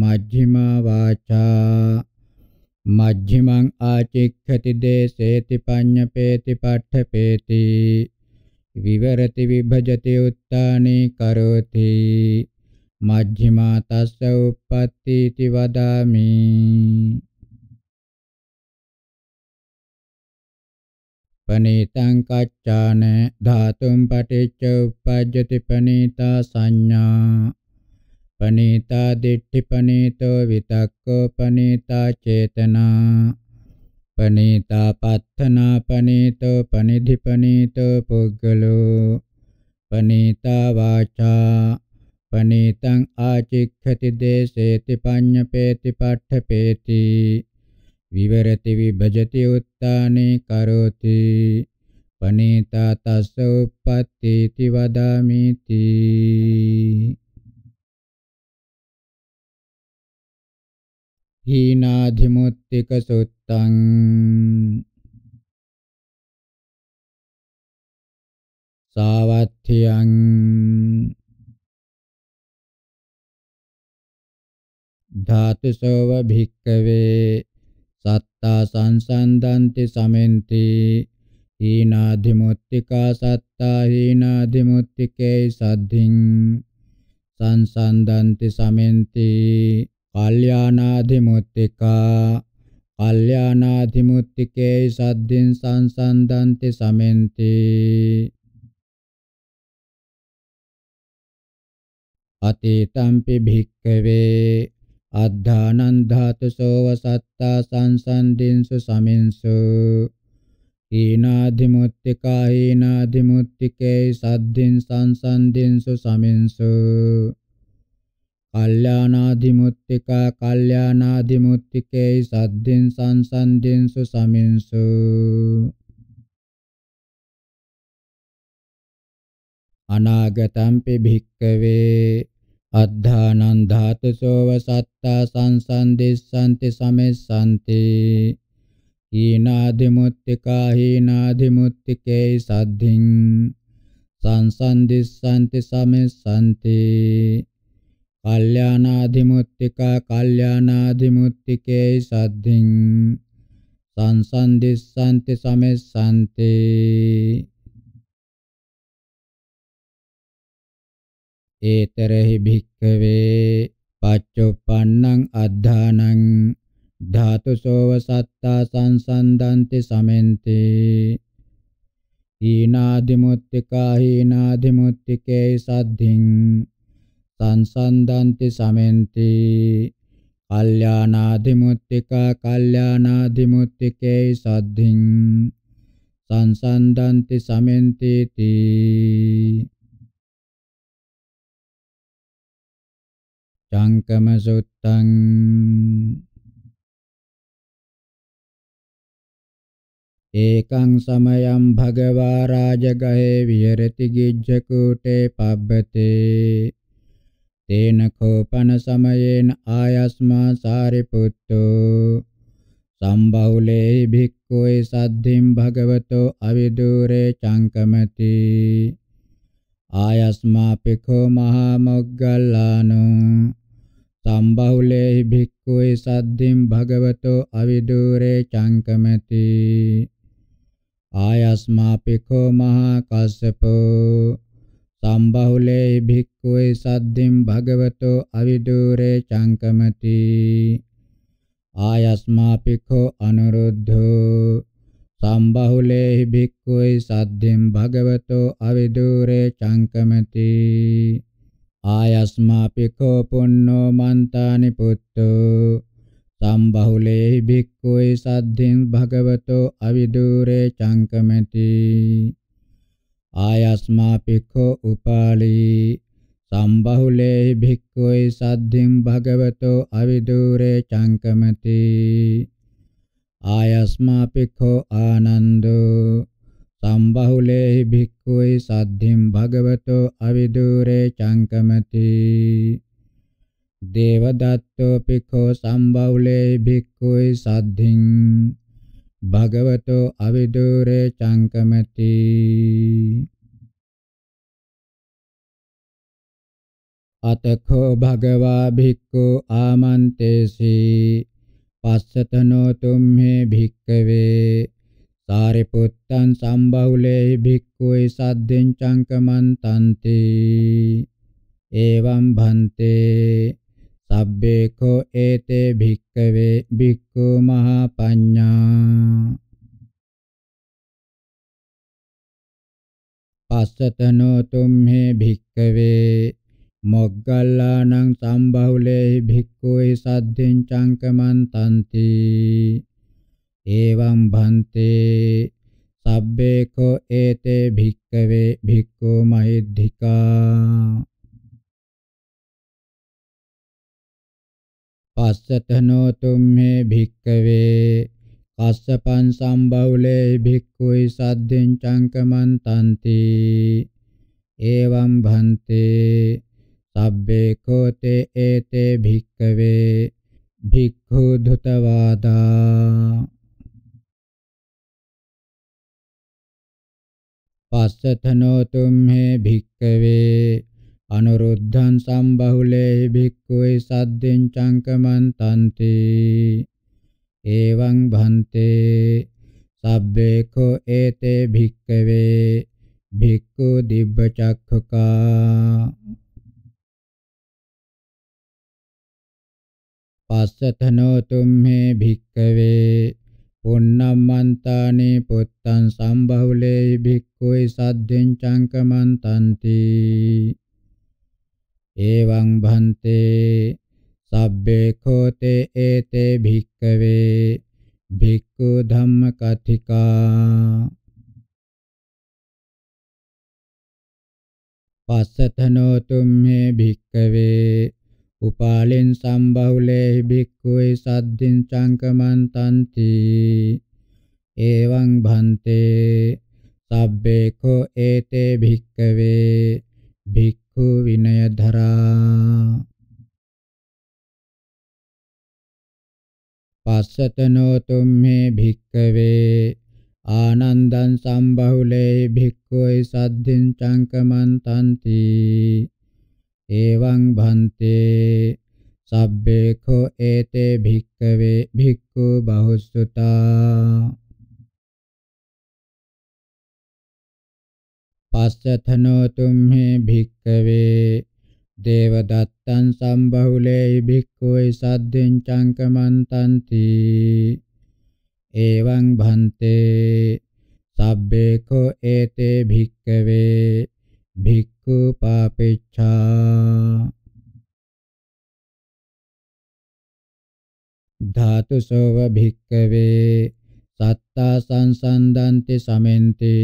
මජ්ක්‍ධිමා වාචා මජ්ක්‍ධිමං ආචික්ඛති දේසේති පඤ්ඤපේති පට්ඨපේති විවරති විභජති උත්තානේ කරෝති මජ්ක්‍ධිමා තස්ස උප්පත්ති इति වදාමි පනීතං කච්චාන ධාතුම් පටිච්ච උප්පජ්ජති පනීතා සංඥා පනීතා දිට්ඨි පනීතෝ විතක්කෝ පනීතා චේතනා පනේතා පත්තනා පනේතෝ පනිධිපනේතෝ පුද්ගලෝ පනේතා වාචා පනේතං ආචික්ඛති දේසේති පඤ්ඤපේති පට්ඨපේති විවරති විභජති උත්තානේ කරෝති පනේතා තස්ස උප්පත්ති ති වදාමිති හීනාධිමුත්තික සුත්තං සාවත්තියං ධාතුසෝව භික්කවේ සත්තා සංසන්දන්ති සමෙන්ති හීනාධිමුත්තිකා සත්තා හීනාධිමුත්තිකේ සද්ධින් සංසන්දන්ති සමෙන්ති කල්යාණාධිමුත්තිකා කල්යාණාධිමුත්තිකේ සද්දින් සංසන්දන්ති සමෙන්ති අතීතම්පි භික්කවේ අද්ධානං ධාතුසෝව සත්තා සංසන්දින්සු සමින්සු ඊනාධිමුත්තිකා ඊනාධිමුත්තිකේ සද්දින් සංසන්දින්සු සමින්සු කල්යානාදිමුත්තිකා කල්යානාදිමුත්තිකේයි සද්ධින් සංසන්දින්සු සමින්සු අනාගතම්පි භික්කවේ අද්ධානං ධාතසෝව සත්තා සංසන්දිස්සන්ති සමෙස්සන්ති හීනාදිමුත්තිකා හීනාදිමුත්තිකේයි සද්ධින් සංසන්දිස්සන්ති සමෙස්සන්ති කල්යානාදිමුත්තිකා කල්යානාදිමුත්තිකේ සද්ධින් සංසන්දිස්සන්ති සමෙස්සන්ති ඒතරෙහි භික්ඛවේ පච්චුප්පන්නං අද්ධානං ධාතුසෝව සත්තා සංසන්දන්ති සමෙන්ති ඊනාදිමුත්තිකා හීනාදිමුත්තිකේ සද්ධින් සංසන්දන්ති සමෙන්ති කල්යාණාදිමුත්තිකා කල්යාණාදිමුත්තිකේ සද්ධින් සංසන්දන්ති සමෙන්ති තී චංකම සුත්තං ඒකං සමයං භගවා රාජගහේ විහෙරති ගිජ්ජකූටේ පබ්බතේ තේන කෝපන සමයේන ආයස්මා සාරිපුත්තෝ සම්බහුලේ භික්ඛුයි සද්ධිම් භගවතෝ අවිදූරේ චංකමති ආයස්මා පිඛෝ මහා මොග්ගල්ලානෝ සම්බහුලේ භික්ඛුයි සද්ධිම් භගවතෝ අවිදූරේ චංකමති ආයස්මා පිඛෝ මහා කස්සපෝ සම්බහුලේ භික්ඛුවේ සද්ධිම් භගවතෝ අවිදූරේ චංකමති ආයස්මා පිඛෝ අනුරුද්ධෝ සම්බහුලේ භික්ඛුවේ සද්ධිම් භගවතෝ අවිදූරේ චංකමති ආයස්මා පිඛෝ පුන්නෝ මන්තානි පුත්තෝ සම්බහුලේ භික්ඛුවේ සද්ධින් භගවතෝ අවිදූරේ චංකමති ආයස්මා පික්ඛෝ උපාලී සම්බහුලේ භික්ඛුයි සද්ධින් භගවතෝ අවිදූරේ චංකමති ආයස්මා පික්ඛෝ ආනන්දෝ සම්බහුලේ භික්ඛුයි සද්ධින් භගවතෝ අවිදූරේ චංකමති දේවදත්තෝ පික්ඛෝ සම්බහුලේ භික්ඛුයි සද්ධින් භගවතෝ අවිදෝරේ චංකමති අතඛෝ භගවා භික්ඛු ආමන්තේසි පස්සතනෝ තුම්හි භික්ඛවේ සාරිපුත්තං සම්බහුලේ භික්ඛුයි සද්දෙන් චංකමන්තන්ති එවං භන්තේ සබ්බේකෝ ඒතේ භික්කවේ භික්ඛු මහා පඤ්ඤා පස්සතනෝ තුම්හි භික්කවේ මොග්ගල්ලානං සම්බහුලේ භික්ඛුයි සද්ධින් චංකමන් තන්ති එවං භන්තේ සබ්බේකෝ ඒතේ භික්කවේ භික්ඛු මහිද්ධිකා පස්සතනෝතුම්හෙ භික්කවේ කස්සපන් සම්බවුලේ භික්ඛුයි සද්දෙන් චංකමන් තන්ති එවම් භන්තේ සබ්බේ කෝතේ ඒතේ භික්කවේ භික්ඛු ධුතවාදා පස්සතනෝතුම්හෙ භික්කවේ අනුරුද්ධං සම්බහුලේ භික්ඛුයි සද්දෙන් චංකමන් තන්ති එවං භන්තේ සබ්බේකෝ ඒතේ භික්ඛවේ භික්ඛු දිබ්බ චක්ඛකා පස්සතනෝ තුම්හේ භික්ඛවේ පුන්නම්මන්තානි පුත්තං සම්බහුලේ භික්ඛුයි සද්දෙන් චංකමන් තන්ති එවං භන්තේ සබ්බේ කෝතේ ඒතේ භික්කවේ භික්ඛු ධම්ම කතිකා පස්සතනෝ තුම්මේ භික්කවේ උපාලින් සම්බහුලේ භික්ඛුයි සද්දින් චංකමන්තන්ති එවං භන්තේ සබ්බේ කෝ ඒතේ භික්කවේ භික්ඛු විනය ධරා පස්සතනෝ තුම්මේ භික්කවේ ආනන්දං සම්බහුලේ භික්ඛුයි සද්ධින් චංකමන් තන්ති එවං භන්තේ සබ්බේඛෝ ඒතේ භික්කවේ භික්ඛු බහුසුතා පස්සතනෝතුම් හි භික්කවේ දේවදත්තං සම්බහුලේ භික්ඛුයි සද්දෙන් චංකමන්තන්ති එවං භන්තේ සබ්බේකෝ ඒතේ භික්කවේ භික්ඛු පාපේච්ඡා ධාතුසෝව භික්කවේ සත්තා සංසන්දන්ති සමෙන්ති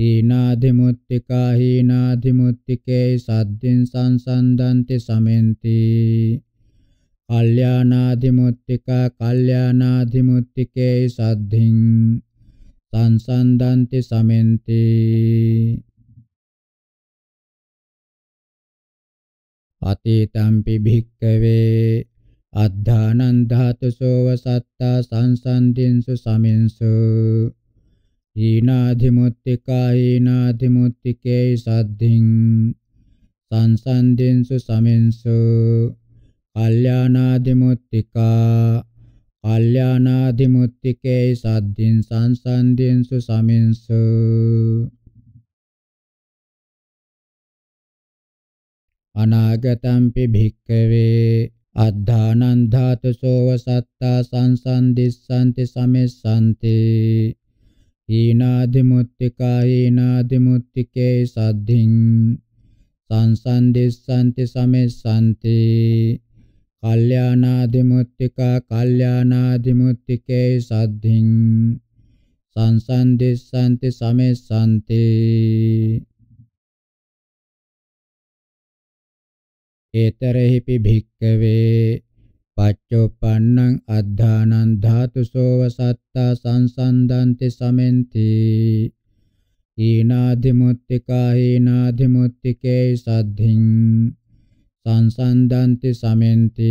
ඊනාදිමුත්තිකා හීනාදිමුත්තිකේ සද්දින් සංසන්දන්ති සමෙන්ති කල්යානාදිමුත්තිකා කල්යානාදිමුත්තිකේ සද්දින් සංසන්දන්ති සමෙන්ති අතීතම්පි භික්කවේ අද්ධානන් ධාතුසෝව සත්තා සංසන්දින්සු සමින්සු ඊනාධිමුත්තිකා ඊනාධිමුත්තිකේ සද්ධින් සංසන්දින්සු සමින්සු කල්යානාධිමුත්තිකා කල්යානාධිමුත්තිකේ සද්ධින් සංසන්දින්සු සමින්සු අනාගතම්පි භික්කවේ අද්ධානන් ධාතුසෝව සත්තා සංසන්දිස්සන්ති සමිස්සන්ති හීනාදිමුත්තිකා හීනාදිමුත්තිකේ සද්ධින් සංසන්දිස්සන්ති සමෙස්සන්ති කල්යානාදිමුත්තිකා කල්යානාදිමුත්තිකේ සද්ධින් සංසන්දිස්සන්ති සමෙස්සන්ති ඒතරෙහිපි භික්කවේ පච්චෝපන්නං අද්ධානං ධාතුසෝව සත්තා සංසන්දන්ති සමෙන්ති ඊනාදිමුත්තිකා ඊනාදිමුත්තිකේ සද්ධින් සංසන්දන්ති සමෙන්ති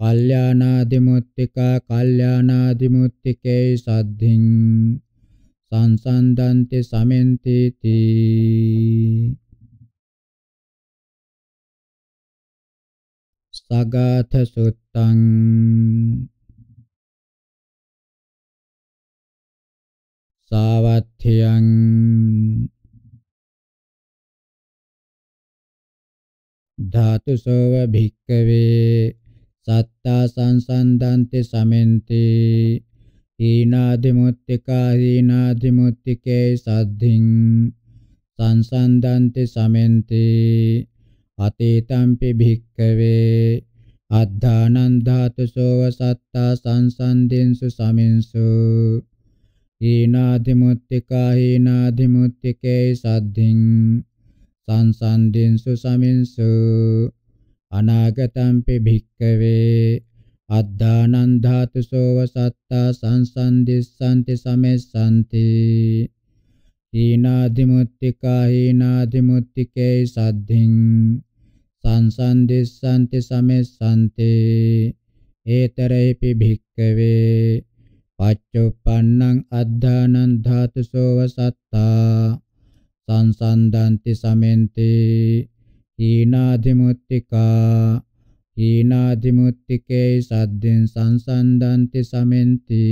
කල්යානාදිමුත්තිකා කල්යානාදිමුත්තිකේ සද්ධින් සංසන්දන්ති සමෙන්ති තී සගාත සුත්තං සාවත්ථියං ධාතු සෝව භික්කවේ සත්තා සංසන්දන්ති සමෙන්ති හීනාදිමුත්තිකා හීනාදිමුත්තිකේ සද්ධින් සංසන්දන්ති සමෙන්ති අතේතම්පි භික්ඛවේ අද්ධානං ධාතුසෝව සත්තා සංසන්දෙන්සු සමින්සු ඊනාධිමුත්තිකා ඊනාධිමුත්තිකේ සද්ධින් සංසන්දෙන්සු සමින්සු අනාගතම්පි භික්ඛවේ අද්ධානං ධාතුසෝව සත්තා සංසන්දිස්සanti සමෙස්සanti ඊනාධිමුත්තිකා ඊනාධිමුත්තිකේ සද්ධින් සංසන්දිස්සන්ති සමෙස්සන්ති ඒතරේපි භික්කවේ පච්චුප්පන්නං අද්ධානං ධාතුසෝව සත්තා සංසන්දන්ති සමෙන්ති හීනාදිමුත්තිකා හීනාදිමුත්තිකේ සද්දෙන් සංසන්දන්ති සමෙන්ති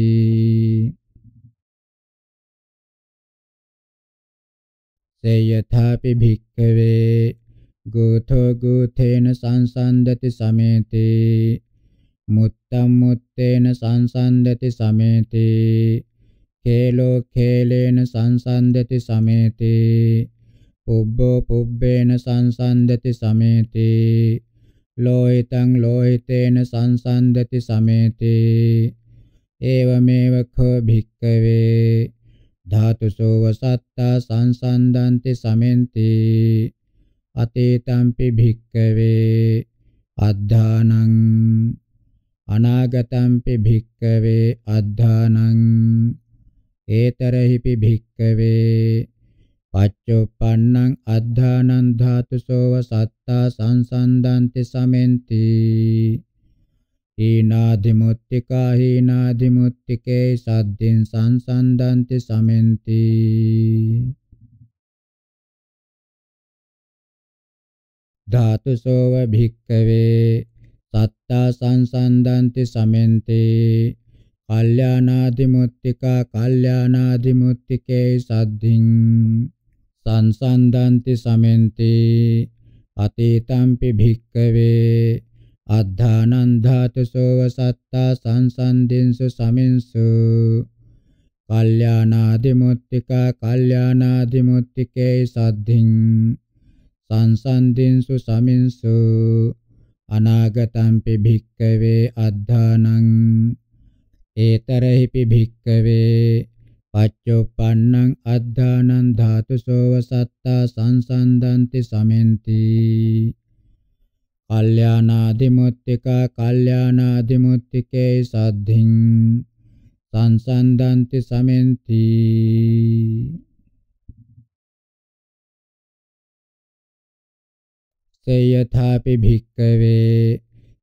සේයථාපි භික්කවේ ගෝතෝ ගෝතේන සංසන්දති සමේති මුත්තම් මුත්තේන සංසන්දති සමේති කේලෝ කේලේන සංසන්දති සමේති පුබ්බෝ පුබ්බේන සංසන්දති සමේති ලෝහිතං ලෝහිතේන සංසන්දති සමේති ඒවමේව කෝ භික්කවේ ධාතුසෝව සත්තා සංසන්දන්ති සමෙන්ති අතේතම්පි භික්කවේ අද්ධානං අනාගතම්පි භික්කවේ අද්ධානං ඒතරහිපි භික්කවේ පච්චුප්පන්නං අද්ධානං ධාතුසෝව සත්තා සංසන්දන්ති සමෙන්ති ඊනාදිමුත්තිකා හීනාදිමුත්තිකේ සද්දින් සංසන්දන්ති සමෙන්ති ධාතුසෝව භික්කවේ සත්තා සංසන්දන්ති සමෙන්තේ කල්යානාදි මුත්තිකා කල්යානාදි මුත්තිකේ සද්ධින් සංසන්දන්ති සමෙන්තේ අතීතම්පි භික්කවේ අද්ධානං ධාතුසෝව සත්තා සංසන්දින්සු සමින්සු කල්යානාදි මුත්තිකා කල්යානාදි මුත්තිකේ සද්ධින් සංසන්දින්සු සමින්සු අනාගතම්පි භික්කවේ අද්ධානං ඒතරහිපි භික්කවේ පච්චුප්පන්නං අද්ධානං ධාතුසෝව සත්තා සංසන්දන්ති සමෙන්ති කල්යාණාදිමුත්තිකා කල්යාණාදිමුත්තිකේ සද්ධින් සංසන්දන්ති සමෙන්ති स यथापि भिक्कवे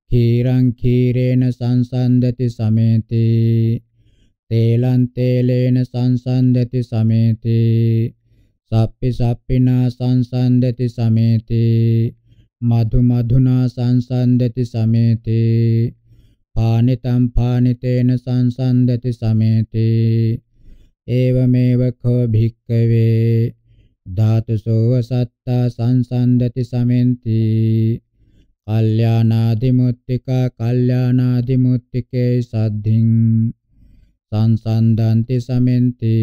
क्षीरं क्षीरेण संसन्दति समेति තේලං තේලේන සංසන්දති සමේති සප්පි සප්පිනා සංසන්දති සමේති මధు මధుනා සංසන්දති සමේති පානිතම් පානිතේන සංසන්දති සමේති ඒවමේව කෝ භික්කවේ ධාතුසෝව සත්තා සංසන්දති සමෙන්ති කල්යානාදි මුත්තිකා කල්යානාදි මුත්තිකේ සද්ධින් සංසන්දන්ති සමෙන්ති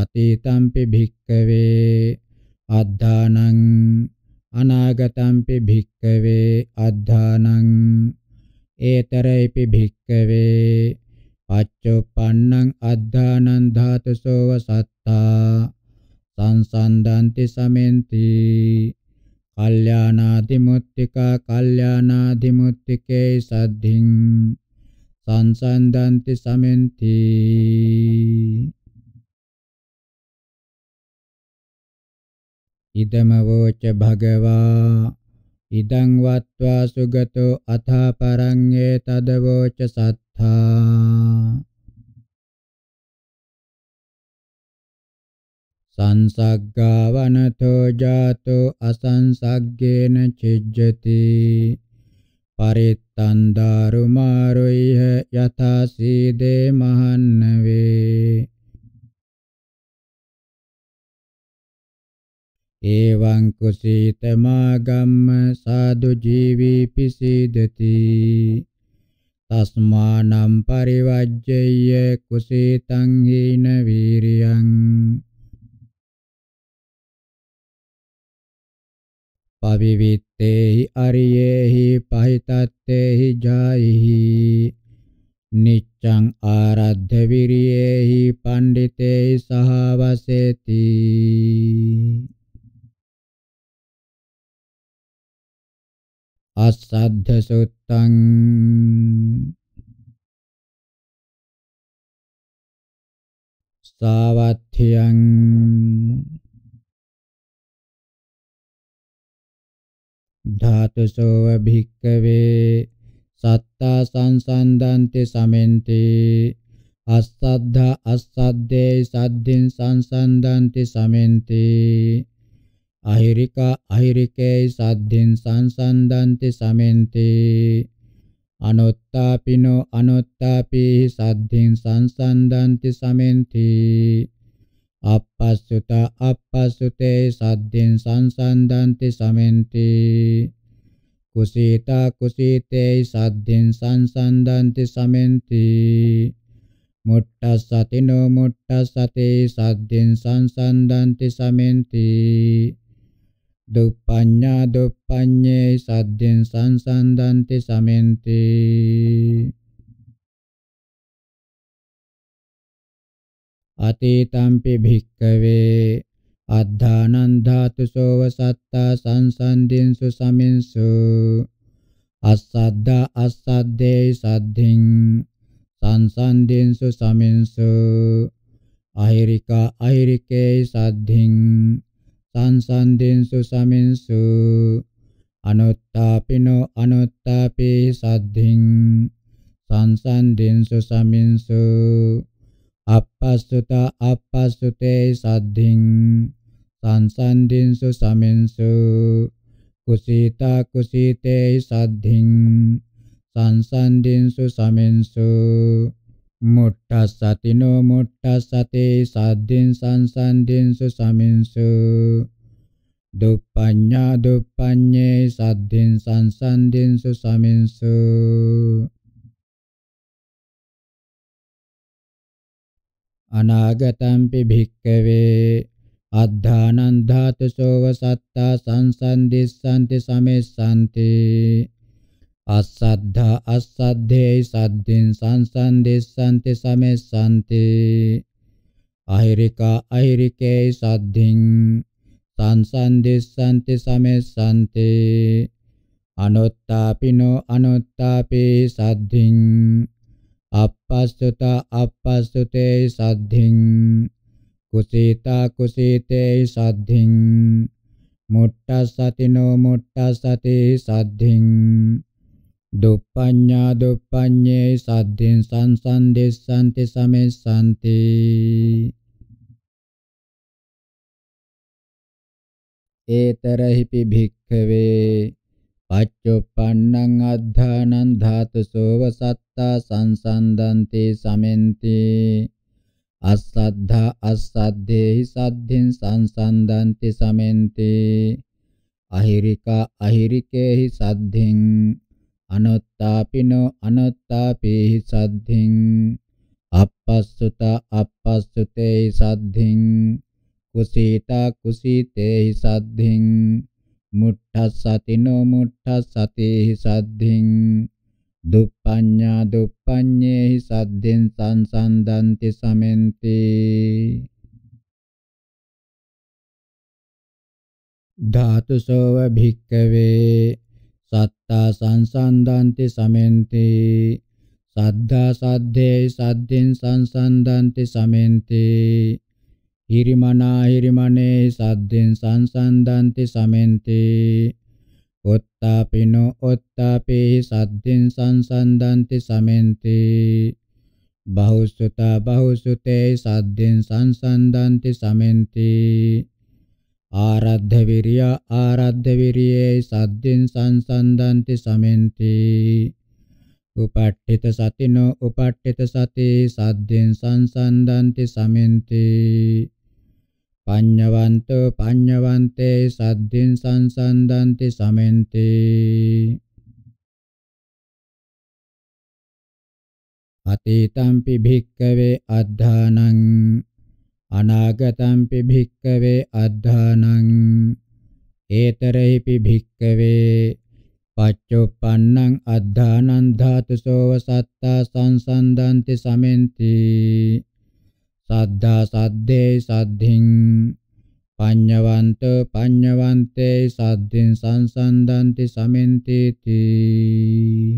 අතීතම්පි භික්කවේ අද්ධානං අනාගතම්පි භික්කවේ අද්ධානං ඒතරයිපි භික්කවේ පච්චුප්පන්නං අද්ධානං ධාතුසෝව සත්තා සංසන්දන්ති සමෙන්ති කල්යාණාදිමුත්තිකා කල්යාණාදිමුත්තිකේ සද්ධින් සංසන්දන්ති සමෙන්ති ඉදම වෝච භගවා ඉදං වත්වා සුගතෝ අථා පරං ඒ තදවෝච සත්තා සංසග්ගාවනතෝ ජාතෝ අසංසග්ගේන චිජ්ජති පරිත්තං දාරු මාරුයහ යතා සීදේ මහන්නවේ එවං කුසීතමා ගම්ම සාදු ජීවී පිසීදති තස්මානම් පරිවජ්ජය කුසීතං හීන වීරියං පවිවිත්තේහි අරියේහි පහිතත්තේහි ජායිහි නිච්ඡං ආරද්ධ විරියේහි පණ්ඩිතේහි සහවසේති අස්සද්ධ සුත්තං සාවත්ථියං ධාතුසෝව භික්කවේ සත්තා සංසන්දන්ති සමෙන්ති අස්සද්ධා අස්සද්දේ සද්දින් සංසන්දන්ති සමෙන්ති අහිරිකා අහිරිකේ සද්දින් සංසන්දන්ති සමෙන්ති අනොත්තාපිනෝ අනොත්තාපි සද්දින් සංසන්දන්ති සමෙන්ති අපස්සුතා අපස්සුතේ සද්දෙන් සංසන්දන්ති සමෙන්ති කුසීතා කුසීතේ සද්දෙන් සංසන්දන්ති සමෙන්ති මුට්ටසතිනෝ මුට්ටසතේ සද්දෙන් සංසන්දන්ති සමෙන්ති දුප්පඤ්ඤා දුප්පඤ්ඤේ සද්දෙන් සංසන්දන්ති සමෙන්ති අතීතම්පි භික්කවේ අද්ධානං ධාතු සෝව සත්තා සංසන්දින්සු සමින්සු අස්සද්දා අස්සද්දේ සද්ධින් සංසන්දින්සු සමින්සු අහිරිකා අහිරිකේ සද්ධින් සංසන්දින්සු සමින්සු අනුත්තාපිනෝ අනුත්තාපේ සද්ධින් සංසන්දින්සු සමින්සු අපස්සුත අපස්සුතේ සද්ධින් සංසන්දින්සු සමින්සු කුසීතා කුසීතේ සද්ධින් සංසන්දින්සු සමින්සු මුට්ටසතිනෝ මුට්ටසතේ සද්ධින් සංසන්දින්සු සමින්සු දුප්පඤ්ඤා දුප්පඤ්ඤේ සද්ධින් සංසන්දින්සු සමින්සු අනාගතම්පි භික්කවේ අද්ධානං ධාතුසෝව සත්තා සංසන්දිස්සanti සමෙස්සanti අස්සද්ධා අස්සද්ධේයි සද්දින් සංසන්දිස්සanti සමෙස්සanti අහිරිකා අහිරිකේයි සද්දින් සංසන්දිස්සanti සමෙස්සanti අනුත්තාපිනෝ අනුත්තාපේ සද්ධින් අපස්සුත අපස්සුතේ සද්ධින් කුසීතා කුසීතේ සද්ධින් මුට්ටසතිනෝ මුට්ටසතේ සද්ධින් දුප්පඤ්ඤා දුප්පඤ්ඤේ සද්ධින් සංසන්දෙස්සන්ති සමෙස්සන්ති ඒතරහිපි භික්ඛවේ පච්චුප්පන්නං අද්ධානං ධාතුසෝව සත්තා සංසන්දන්ති සමෙන්ති අස්සද්ධා අස්සද්දේහි සද්ධින් සංසන්දන්ති සමෙන්ති අහිරිකා අහිරිකේහි සද්ධින් අනොත්තාපිනෝ අනොත්තාපේහි සද්ධින් අපස්සුතා අපස්සුතේහි සද්ධින් කුසීතා කුසීතේහි සද්ධින් මුට්ඨස්සතිනෝ මුට්ඨස්සතේහි සද්ධින් දුප්පඤ්ඤා දුප්පඤ්ඤේහි සද්ධෙන් සංසන්දන්ති සමෙන්ති ධාතුසෝව භික්කවේ සත්තා සංසන්දන්ති සමෙන්ති සද්ධා සද්දේ සද්දින් සංසන්දන්ති සමෙන්ති හිරිමනා හිරිමනේ සද්දෙන් සංසන්දන්ති සමෙන්ති ඔත්තාපිනෝ ඔත්තාපේ සද්දෙන් සංසන්දන්ති සමෙන්ති බහුසුතා බහුසුතේ සද්දෙන් සංසන්දන්ති සමෙන්ති ආරද්ධ විරිය ආරද්ධ විරියේ සද්දෙන් සංසන්දන්ති සමෙන්ති උපට්ඨිත සතිනෝ උපට්ඨිත සති සද්දෙන් සංසන්දන්ති සමෙන්ති පඤ්ඤවන්තෝ පඤ්ඤවන්තේ සද්දෙන් සංසන්දන්ති සමෙන්ති අතීතම්පි භික්කවේ අද්ධානං අනාගතම්පි භික්කවේ අද්ධානං ඒතරේපි භික්කවේ පච්චුප්පන්නං අද්ධානං ධාතුසෝව සත්තා සංසන්දන්ති සමෙන්ති සද්ධා සද්දේ සද්ධින් පඤ්ඤවන්ත පඤ්ඤවන්තේ සද්ධින් සංසන්දන්ති සමෙන්ති තී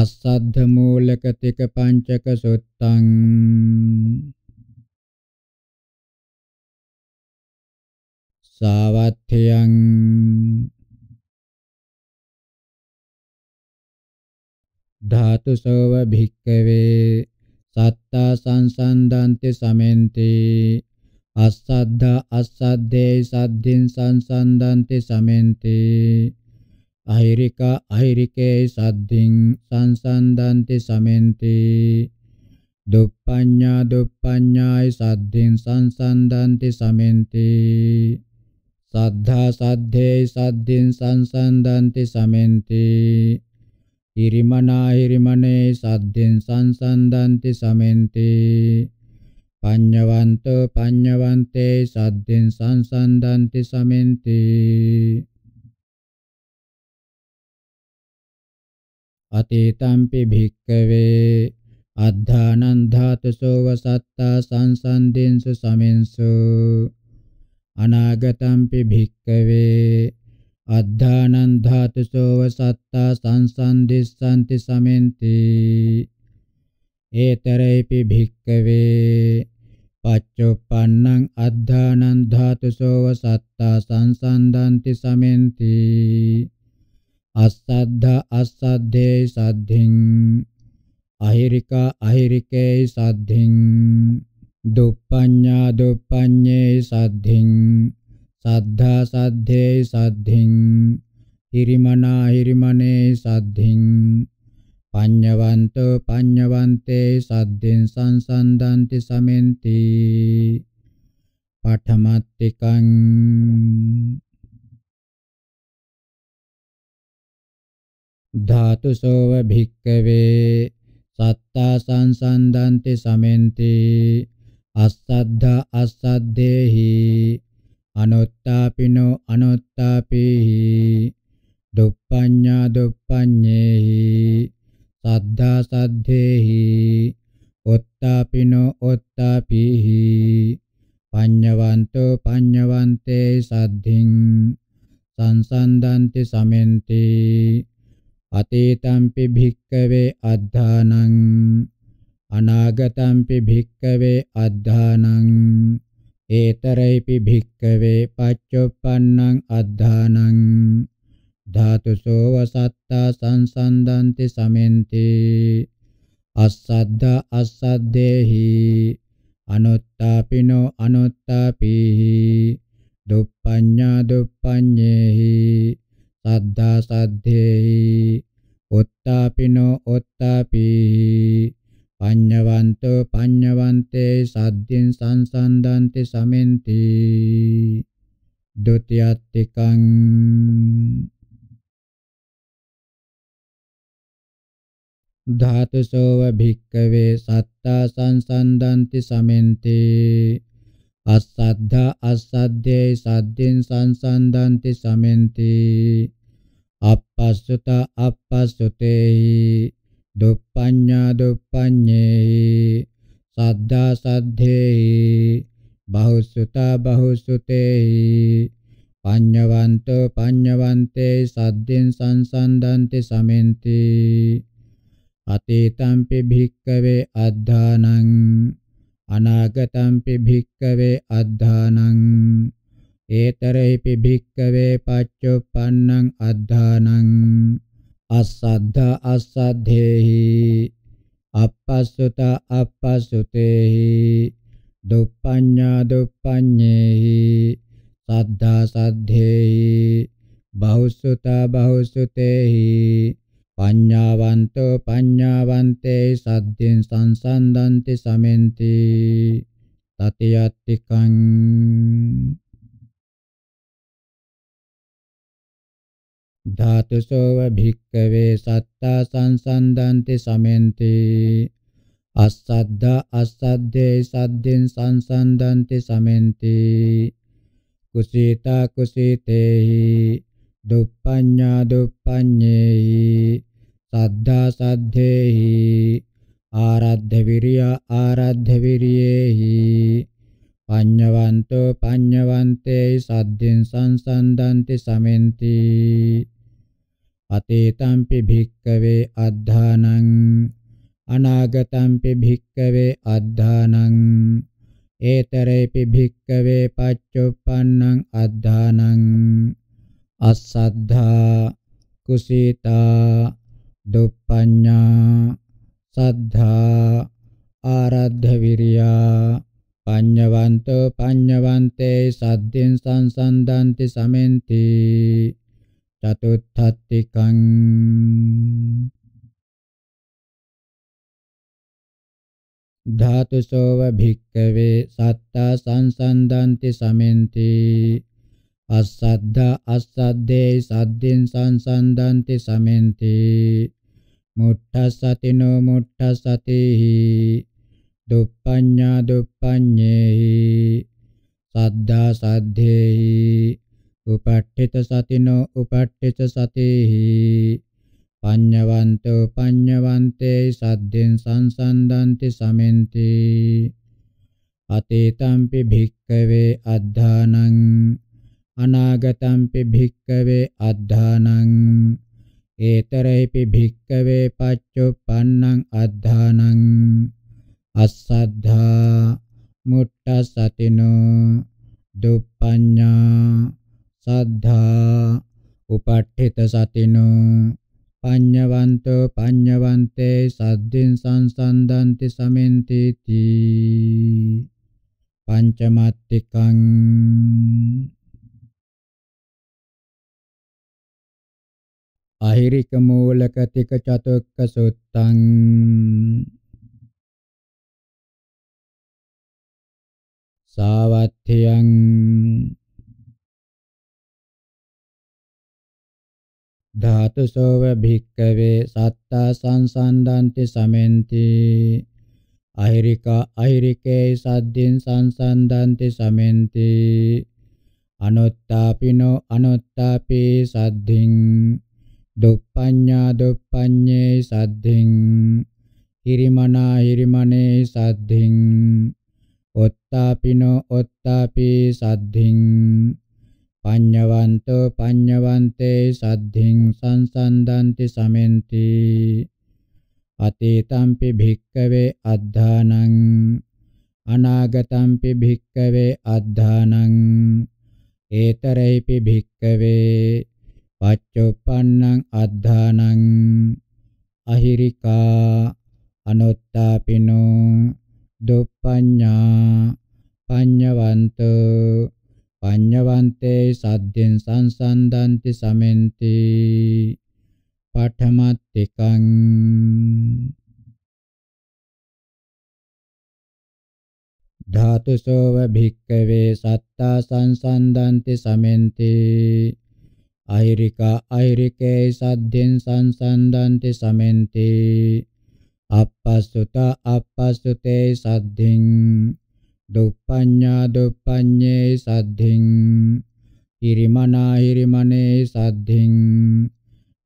අස්සද්ධ මූලක තික පංචක සුත්තං සාවත්ථයං ධාතු සෝව භික්කවේ සත්තා සංසන්දන්ති සමෙන්ති අස්සද්ධා අස්සද්දේ සද්ධින් සංසන්දන්ති සමෙන්ති අහිරික අහිරිකේ සද්ධින් සංසන්දන්ති සමෙන්ති දුප්පඤ්ඤා දුප්පඤ්ඤායි සද්ධින් සංසන්දන්ති සමෙන්ති සද්ධා සද්ධේ සද්ධින් සංසන්දන්ති සමෙන්ති හිරිමනා හිරිමනේ සද්ධින් සංසන්දන්ති සමෙන්ති පඤ්ඤවන්තෝ පඤ්ඤවන්තේ සද්ධින් සංසන්දන්ති සමෙන්ති අතීතම්පි භික්කවේ අද්ධානං ධාතුසෝව සත්තා සංසන්දින්සු සමෙන්සු අනාගතම්පි භික්කවේ අද්ධානං ධාතුසෝව සත්තා සංසන්දිස්සanti සමෙන්ති ඒතරේපි භික්කවේ පච්චුප්පන්නං අද්ධානං ධාතුසෝව සත්තා සංසන්දන්ති සමෙන්ති අස්සද්ධ අස්සද්දේ සද්ධින් අහිරිකා අහිරිකේ සද්ධින් දුප්පඤ්ඤා දුප්පඤ්ඤේ සද්ධින් සද්ධා සද්ධේ සද්ධින් හිරිමනා හිරිමනේ සද්ධින් පඤ්ඤවන්තෝ පඤ්ඤවන්තේ සද්ධින් සංසන්දන්ති සමෙන්ති පඨමත්තිකං ධාතුසෝව භික්කවේ සත්තා සංසන්දන්ති සමෙන්ති අස්සද්ධා අස්සද්දේහි අනුත්තාපිනෝ අනුත්තාපේහි දුප්පඤ්ඤා දුප්පඤ්ඤේහි සද්ධා සද්දේහි ඔත්තාපිනෝ ඔත්තාපීහි පඤ්ඤවන්තෝ පඤ්ඤවන්තේ සද්ධින් සංසන්දන්ති සමෙන්ති අතේතම්පි භික්කවේ අද්ධානං අනාගතම්පි භික්කවේ අද්ධානං ඒතරයිපි භික්කවේ පච්චොප්පන්නං අද්ධානං ධාතුසෝ වසත්තා සංසන්දන්ති සමෙන්ති අස්සද්ධා අස්සද්දේහි අනුත්තාපිනෝ අනුත්තාපීහි දුප්පඤ්ඤා දුප්පඤ්ඤේහි සද්ධා සද්දේහි උත්තාපිනෝ උත්තාපීහි පඤ්ඤවන්තෝ පඤ්ඤවන්තේ සද්දින් සංසන්දන්ති සමෙන්ති ဒ ුතියත්තිකං ධාතුසෝව භික්කවේ සත්තා සංසන්දන්ති සමෙන්ති අස්සද්ධා අස්සද්ධේ සද්දින් සංසන්දන්ති සමෙන්ති අපස්සුත අපස්සුතේහි දුප්පඤ්ඤා දුප්පඤ්ඤේහි සද්ධා සද්ධේහි බහුසුතා බහුසුතේහි පඤ්ඤවන්තෝ පඤ්ඤවන්තේ සද්දෙන් සංසන්දන්ති සමෙන්ති අතීතම්පි භික්කවේ අද්ධානං අනාගතම්පි භික්කවේ අද්ධානං ඒතරේපි භික්කවේ පච්චුප්පන්නං අද්ධානං අසද්ධ අසද්ධේහි අපස්සුත අපස්සුතේහි දුප්පඤ්ඤා දුප්පඤ්ඤේහි සද්ධා සද්ධේහි බහුසුත බහුසුතේහි පඤ්ඤාවන්තෝ පඤ්ඤාවන්තේ සද්දෙන් සංසන්දන්ති සමෙන්ති තතියත්තිකං ධාතුසෝව භික්කවේ සත්තා සංසන්දන්ති සමෙන්ති අස්සද්දා අස්සද්දේ සද්දෙන් සංසන්දන්ති සමෙන්ති කුසීතා කුසීතේහි දුප්පඤ්ඤා දුප්පඤ්ඤේහි සද්ධා සද්ධේහි ආරද්ධ විරිය ආරද්ධ විරියේහි පඤ්ඤවන්තෝ පඤ්ඤවන්තේහි සද්දෙන් සංසන්දන්ති සමෙන්ති අතේතම්පි භික්කවේ අද්ධානං අනාගතම්පි භික්කවේ අද්ධානං ඒතරේපි භික්කවේ පච්චුප්පන්නං අද්ධානං අස්සද්ධා කුසීතා දුප්පඤ්ඤා සද්ධා ආරද්ධ විරියා පඤ්ඤවන්තෝ පඤ්ඤවන්තේ සද්දෙන් සංසන්දන්ති සමෙන්ති චතුත්ථත්තිකං ධාතුසෝව භික්කවේ සත්තා සංසන්දන්ති සමෙන්ති අස්සද්ධා අස්සද්දේ සද්දින් සංසන්දන්ති සමෙන්ති මුට්ඨසතිනෝ මුට්ඨසතිහි දුප්පඤ්ඤා දුප්පඤ්ඤේහි සද්ධා සද්දේහි උපට්ඨිත සතිනෝ උපට්ඨිත සතේහි පඤ්ඤවන්තෝ පඤ්ඤවන්තේ සද්දෙන් සංසන්දන්ති සමෙන්ති අතේතම්පි භික්කවේ අද්ධානං අනාගතම්පි භික්කවේ අද්ධානං ඒතරේපි භික්කවේ පච්චුප්පන්නං අද්ධානං අස්සද්ධා මුට්ටසතිනෝ දුප්පඤ්ඤා සද්ධා උපට්ඨිත සතිනෝ පඤ්ඤවන්තෝ පඤ්ඤවන්තේ සද්දින් සංසන්දන්ති සමෙන්ති තී පංචමත්තිකං අහිරික මූලක තික චතුක්ක සුත්තං සාවත්ථියං ධාතුසෝව භික්කවේ සත්තා සංසන්දන්ති සමෙන්ති අහිරිකා අහිරිකේ සද්දින් සංසන්දන්ති සමෙන්ති අනුත්තාපිනෝ අනුත්තාපේ සද්ධින් දුප්පඤ්ඤා දුප්පඤ්ඤේ සද්ධින් හිරිමනා හිරිමනේ සද්ධින් ඔත්තාපිනෝ ඔත්තාපේ සද්ධින් පඤ්ඤවන්තෝ පඤ්ඤවන්තේ සද්ධින් සංසන්දන්ති සමෙන්ති අතීතම්පි භික්කවේ අද්ධානං අනාගතම්පි භික්කවේ අද්ධානං ඒතරේපි භික්කවේ පච්චුප්පන්නං අද්ධානං අහිරිකා අනුත්තාපිනෝ දුප්පඤ්ඤා පඤ්ඤවන්තෝ පඤ්ඤවන්තේ සද්දෙන් සංසන්දන්ති සමෙන්ති පඨමත්තිකං ධාතුසෝව භික්කවේ සත්තා සංසන්දන්ති සමෙන්ති අහිරිකා අහිරිකේ සද්දෙන් සංසන්දන්ති සමෙන්ති අපස්සුත අපස්සුතේ සද්දෙන් දුප්පඤ්ඤා දුප්පඤ්ඤේ සද්ධින් හිරිමනා හිරිමනේ සද්ධින්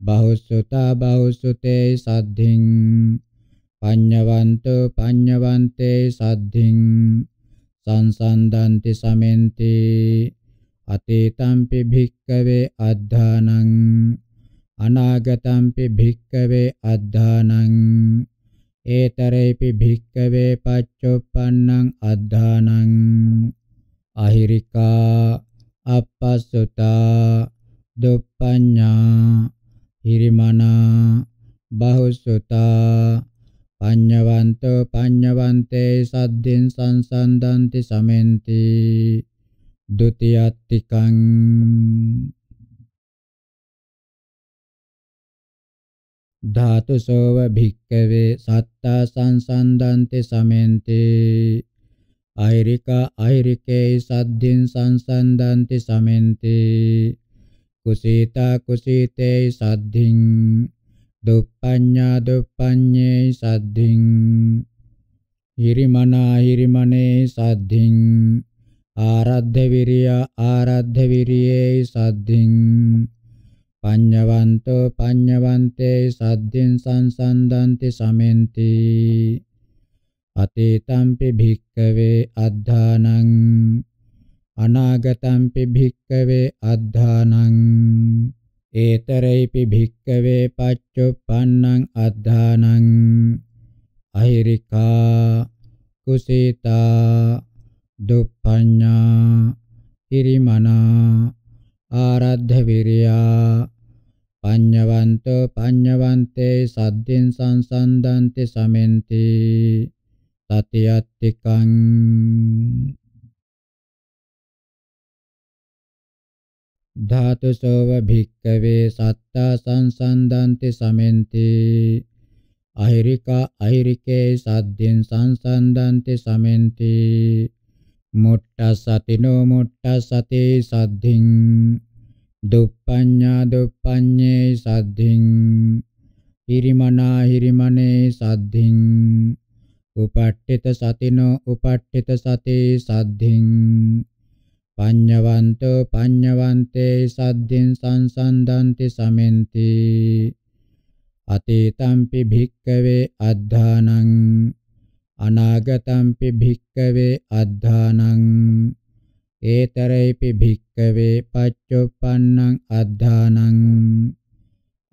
බහුසුතා බහුසුතේ සද්ධින් පඤ්ඤවන්තෝ පඤ්ඤවන්තේ සද්ධින් සංසන්දන්ති සමෙන්ති අතීතම්පි භික්කවේ අද්ධානං අනාගතම්පි භික්කවේ අද්ධානං ඒතරේපි භික්කවේ පච්චුප්පන්නං අද්ධානං අහිරිකා අපස්සුතා දුප්පඤ්ඤා හිරිමනා බහුසුතා පඤ්ඤවන්තෝ පඤ්ඤවන්තේ සද්දෙන් සංසන්දන්ති සමෙන්ති ဒ ුතියත්තිකං ධාතුසෝව භික්කවේ සත්තා සංසන්දන්ති සමෙන්ති අෛරිකා අෛරිකේ සද්ධින් සංසන්දන්ති සමෙන්ති කුසීතා කුසීතේ සද්ධින් දුප්පඤ්ඤා දුප්පඤ්ඤේ සද්ධින් හිරිමනා හිරිමනේ සද්ධින් ආරද්ධ විරිය ආරද්ධ විරියේ සද්ධින් පඤ්ඤවන්තෝ පඤ්ඤවන්තේ සද්ධින් සංසන්දන්ති සමෙන්ති අතීතම්පි භික්කවේ අද්ධානං අනාගතම්පි භික්කවේ අද්ධානං ඒතරේපි භික්කවේ පච්චුප්පන්නං අද්ධානං අහිරිකා කුසීතා දුප්පඤ්ඤා හිරිමනා ආරද්ධ විරියා පඤ්ඤවන්තෝ පඤ්ඤවන්තේ සද්දින් සංසන්දන්ති සමෙන්ති සතියත්තිකං ධාතුසෝව භික්කවේ සත්තා සංසන්දන්ති සමෙන්ති අහිරිකා අහිරිකේ සද්දින් සංසන්දන්ති සමෙන්ති මුට්ටසතිනෝ මුට්ටසතේ සද්ධින් දුප්පඤ්ඤා දුප්පඤ්ඤේ සද්ධින් හිරිමනා හිරිමනේ සද්ධින් උපට්ඨිත සතිනෝ උපට්ඨිත සතේ සද්ධින් පඤ්ඤවන්තෝ පඤ්ඤවන්තේ සද්ධින් සංසන්දන්ති සමෙන්ති අතේතම්පි භික්කවේ අද්ධානං අනාගතම්පි භික්කවේ අද්ධානං ඒතරේපි භික්කවේ පච්චුප්පන්නං අද්ධානං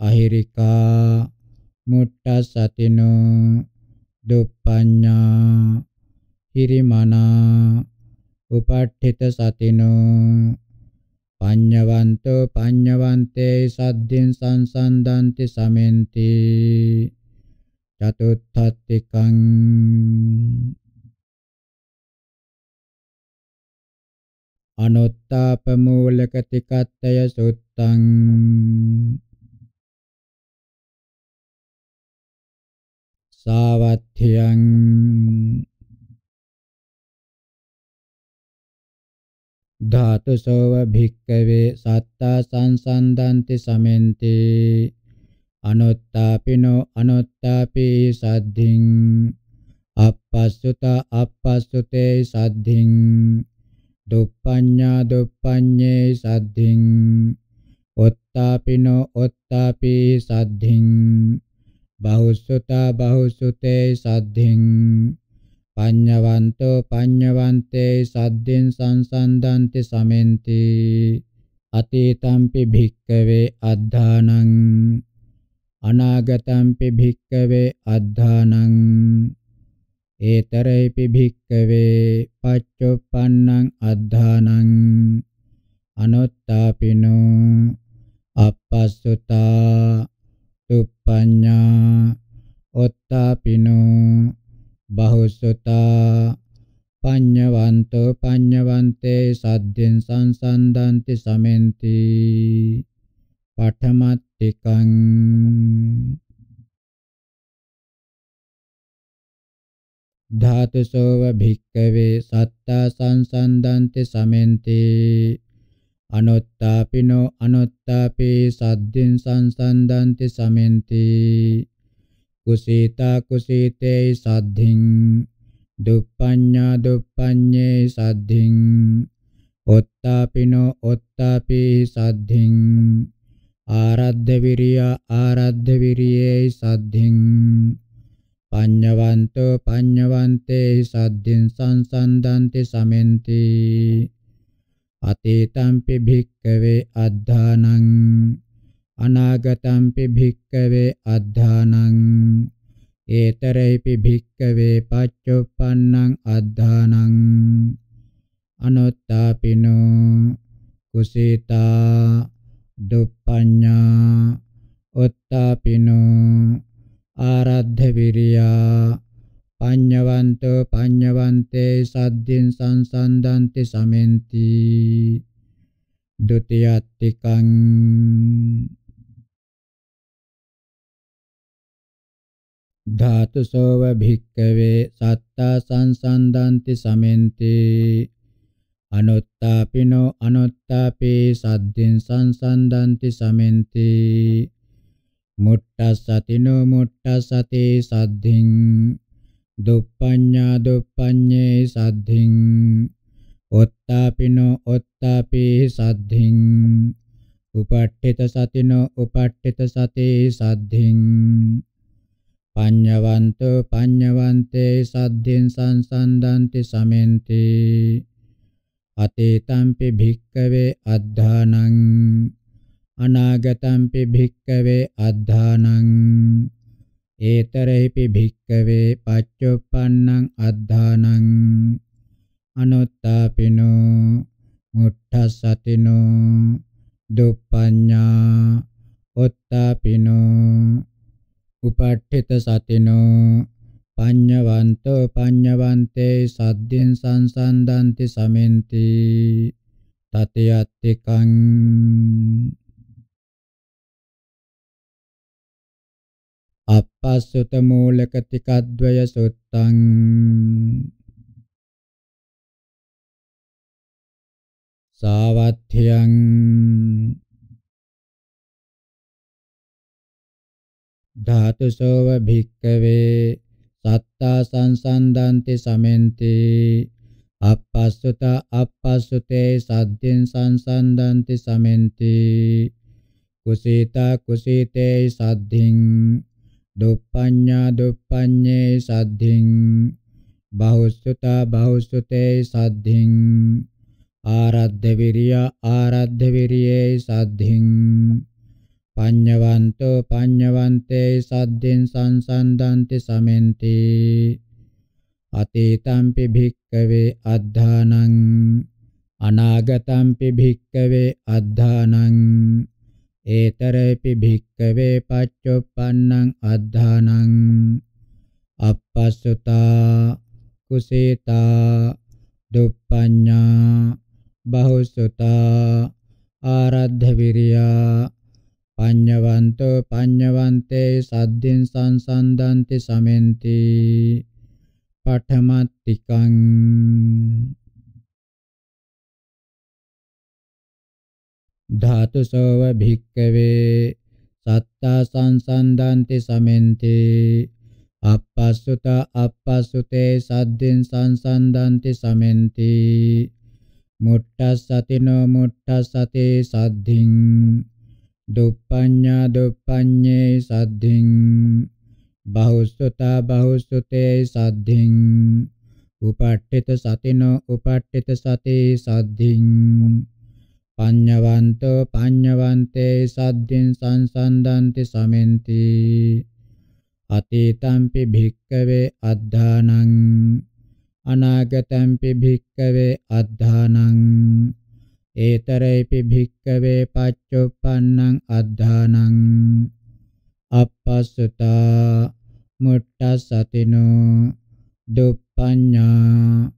අහිරිකා මුට්ටසතිනෝ දුප්පඤ්ඤා හිරිමනා උපට්ඨිත සතිනෝ පඤ්ඤවන්තෝ පඤ්ඤවන්තේ සද්ධින් සංසන්දන්ති සමෙන්ති චතුත්ථත්තිකං අනුත්තාපමූලක තිකත්තය සුත්තං සාවත්ථියං ධාතුසෝව භික්කවේ සත්තා සංසන්දන්ති සමෙන්තේ අනුත්තාපිනෝ අනුත්තාපි සද්ධින් අපස්සුත අපස්සුතේ සද්ධින් දුප්පඤ්ඤා දුප්පඤ්ඤේ සද්ධින් ඔත්තාපිනෝ ඔත්තාපි සද්ධින් බහුසුත බහුසුතේ සද්ධින් පඤ්ඤවන්තෝ පඤ්ඤවන්තේ සද්දෙන් සංසන්දන්ති සමෙන්ති අතීතම්පි භික්කවේ අද්ධානං අනාගතම්පි භික්කවේ අද්ධානං ඒතරේපි භික්කවේ පච්චුප්පන්නං අද්ධානං අනුත්තාපිනෝ අපස්සුතා තුප්පඤ්ඤා ඔත්තාපිනෝ බහුසුතා පඤ්ඤවන්තෝ පඤ්ඤවන්තේ සද්දෙන් සංසන්දන්ති සමෙන්ති පඨමත් එකං ධාතුසෝව භික්කවේ සත්තා සංසන්දන්ති සමෙන්ති අනුත්තාපිනෝ අනුත්තාපේ සද්දින් සංසන්දන්ති සමෙන්ති කුසීතා කුසීතේ සද්ධින් දුප්පඤ්ඤා දුප්පඤ්ඤේ සද්ධින් ඔත්තාපිනෝ ඔත්තාපේ සද්ධින් ආරද්ධ විරිය ආරද්ධ විරියේ සද්ධින් පඤ්ඤවන්තෝ පඤ්ඤවන්තේ සද්ධින් සංසන්දන්ති සමෙන්ති අතේතම්පි භික්කවේ අද්ධානං අනාගතම්පි භික්කවේ අද්ධානං ඒතරේපි භික්කවේ පච්චුප්පන්නං අද්ධානං අනුත්තාපිනෝ කුසීතා දුප්පඤ්ඤා උත්තාපිනෝ ආරද්ධ විරියා පඤ්ඤවන්තෝ පඤ්ඤවන්තේ සද්ධින් සංසන්දන්ති සමෙන්ති ဒ ුතියත්තිකං ධාතුසෝව භික්කවේ සත්තා සංසන්දන්ති සමෙන්ති අනුත්තාපිනෝ අනුත්තාපේ සද්දෙන් සංසන්දන්ති සමෙන්ති මුට්ටසතිනෝ මුට්ටසතේ සද්ධින් දුප්පඤ්ඤා දුප්පඤ්ඤේ සද්ධින් ඔත්තාපිනෝ ඔත්තාපේ සද්ධින් උපට්ඨිත සතිනෝ උපට්ඨිත සතේ සද්ධින් පඤ්ඤවන්තෝ පඤ්ඤවන්තේ සද්ධින් සංසන්දන්ති සමෙන්ති අතේතම්පි භික්කවේ අද්ධානං අනාගතම්පි භික්කවේ අද්ධානං ඒතරේපි භික්කවේ පච්චුප්පන්නං අද්ධානං අනුත්තාපිනෝ මුට්ඨසතිනෝ දුප්පඤ්ඤා උත්තාපිනෝ උපට්ඨිත සතිනෝ පඤ්ඤවන්තෝ පඤ්ඤවන්තේ සද්දෙන් සංසන්දන්ති සමෙන්ති තතියත්තිකං අපස්සත මූලක තිකද්වය සුත්තං සාවත්ථ්‍යං ධාතුසෝව භික්කවේ සත්තා සංසන්දන්ති සමෙන්ති අපස්සත අපස්සතේ සද්දෙන් සංසන්දන්ති සමෙන්ති කුසීතා කුසීතේ සද්ධින් දුප්පඤ්ඤා දුප්පඤ්ඤේ සද්ධින් බහුසුතා බහුසුතේ සද්ධින් ආරද්ධ විරිය ආරද්ධ විරියේ සද්ධින් පඤ්ඤවන්තෝ පඤ්ඤවන්තේ සද්දෙන් සංසන්දන්ති සමෙන්ති අතීතම්පි භික්කවේ අද්ධානං අනාගතම්පි භික්කවේ අද්ධානං ඒතරේපි භික්කවේ පච්චොප්පන්නං අද්ධානං අපස්සතා කුසීතා දුප්පඤ්ඤා බහුසුතා ආරද්ධ විරියා පඤ්ඤවන්තෝ පඤ්ඤවන්තේ සද්දින් සංසන්දන්ති සමෙන්ති පඨමත්තිකං ධාතුසෝව භික්කවේ සත්තා සංසන්දන්ති සමෙන්ති අපස්සුත අපස්සුතේ සද්දින් සංසන්දන්ති සමෙන්ති මුට්ටස්සතිනෝ මුට්ටස්සතේ සද්ධින් දුප්පඤ්ඤා දුප්පඤ්ඤේ සද්ධින් බහුසුතා බහුසුතේ සද්ධින් උපට්ඨිත සතිනෝ උපට්ඨිත සතේ සද්ධින් පඤ්ඤවන්තෝ පඤ්ඤවන්තේ සද්ධින් සංසන්දන්ති සමෙන්ති අතීතම්පි භික්කවේ අද්ධානං අනාගතම්පි භික්කවේ අද්ධානං ඒතරේපි භික්කවේ පච්චුප්පන්නං අද්ධානං අපස්සතා මුට්ටසතිනෝ දුප්පඤ්ඤා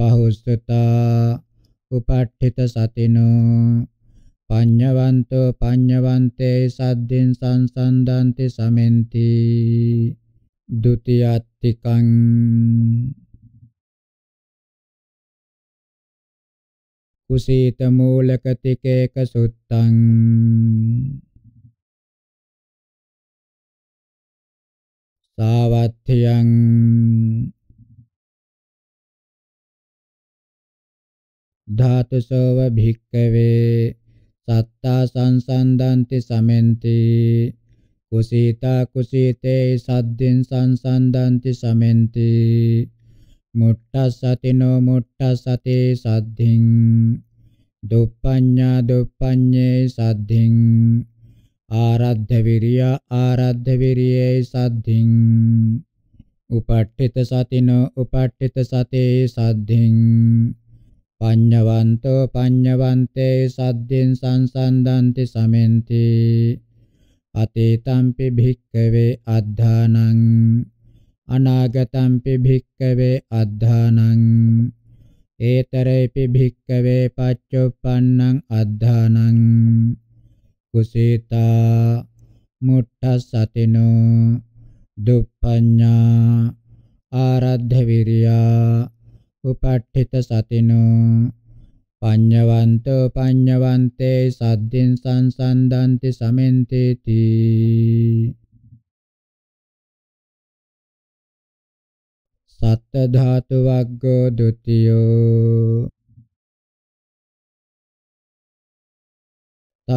බහුස්සතා උපට්ඨිත සතිනෝ පඤ්ඤවන්තෝ පඤ්ඤවන්තේ සද්දින් සංසන්දන්ති සමෙන්ති ဒ උතියත්තිකං කුසීත මූලක තිකේක සුත්තං සාවත්තියං ධාතුසෝව භික්කවේ සත්තා සංසන්දන්ති සමෙන්ති කුසීතා කුසීතේ සද්දින් සංසන්දන්ති සමෙන්ති මුට්ටසතිනෝ මුට්ටසති සද්ධින් දුප්පඤ්ඤා දුප්පඤ්ඤේ සද්ධින් ආරද්ධ විරිය ආරද්ධ විරියේ සද්ධින් උපට්ඨිත සතිනෝ උපට්ඨිත සතේ සද්ධින් පඤ්ඤවන්තෝ පඤ්ඤවන්තේ සද්ධින් සංසන්දන්ති සමෙන්ති අතේතම්පි භික්ඛවේ අද්ධානං අනාගතම්පි භික්කවේ අද්ධානං ඒතරේපි භික්කවේ පච්චුප්පන්නං අද්ධානං කුසීතා මුට්ඨසතිනෝ දුප්පඤ්ඤා ආරද්ධ විරියා උපට්ඨිත සතිනෝ පඤ්ඤවන්තෝ පඤ්ඤවන්තේ සද්දින් සංසන්දන්ති සමෙන්තේති සත්ත ධාතු වග්ගෝ ဒ ුතියෝ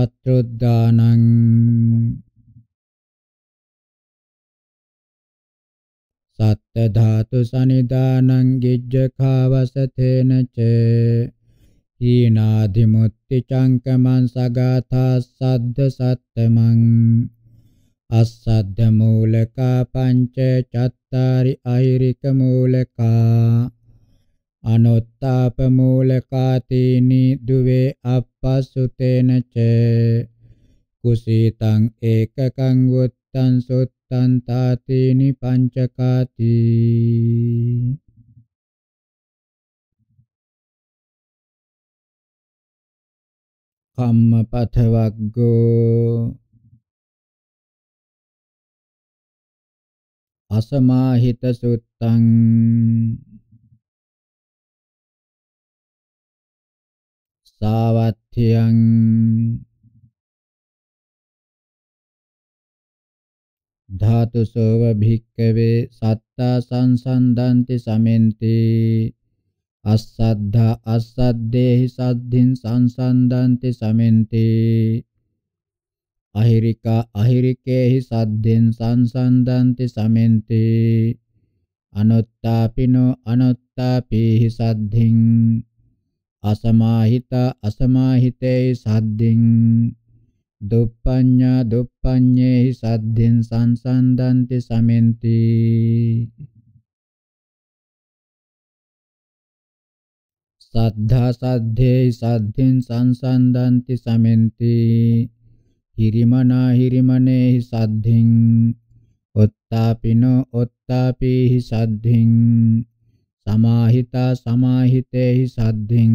තත්රුද්දානං සත්ත ධාතු සනිදානං ගිජ්ජඛාවසතේන ච හීනාදිමුත්‍ති චංකමං සගාථා සද්ද සත්තමං අස්සද්ධ මූලකා පංච චත්තාරි අහිරික මූලකා අනුත්තාප මූලකා තීනි දුවේ අප්පසුතේන ච කුසීතං ඒකකං වුත්තං සුත්තං තාතීනි පංචකාති කම්මපත වග්ගෝ අසමාහිත සුත්තං සාවත්ථියං ධාතුසෝව භික්කවේ සත්තා සංසන්දන්ති සමෙන්ති අස්සද්ධා අස්සද්දේහි සද්ධින් සංසන්දන්ති සමෙන්ති අහිරිකා අහිරිකේහි සද්දෙන් සංසන්දන්ති සමෙන්ති අනුත්තාපිනෝ අනුත්තාපීහි සද්ධින් අසමාහිත අසමාහිතේහි සද්ධින් දුප්පඤ්ඤා දුප්පඤ්ඤේහි සද්ධින් සංසන්දන්ති සමෙන්ති සද්ධා සද්ධේහි සද්ධින් සංසන්දන්ති සමෙන්ති හිරිමනා හිරිමනේහි සද්ධින් ඔත්තාපිනෝ ඔත්තාපේහි සද්ධින් සමාහිතා සමාහිතේහි සද්ධින්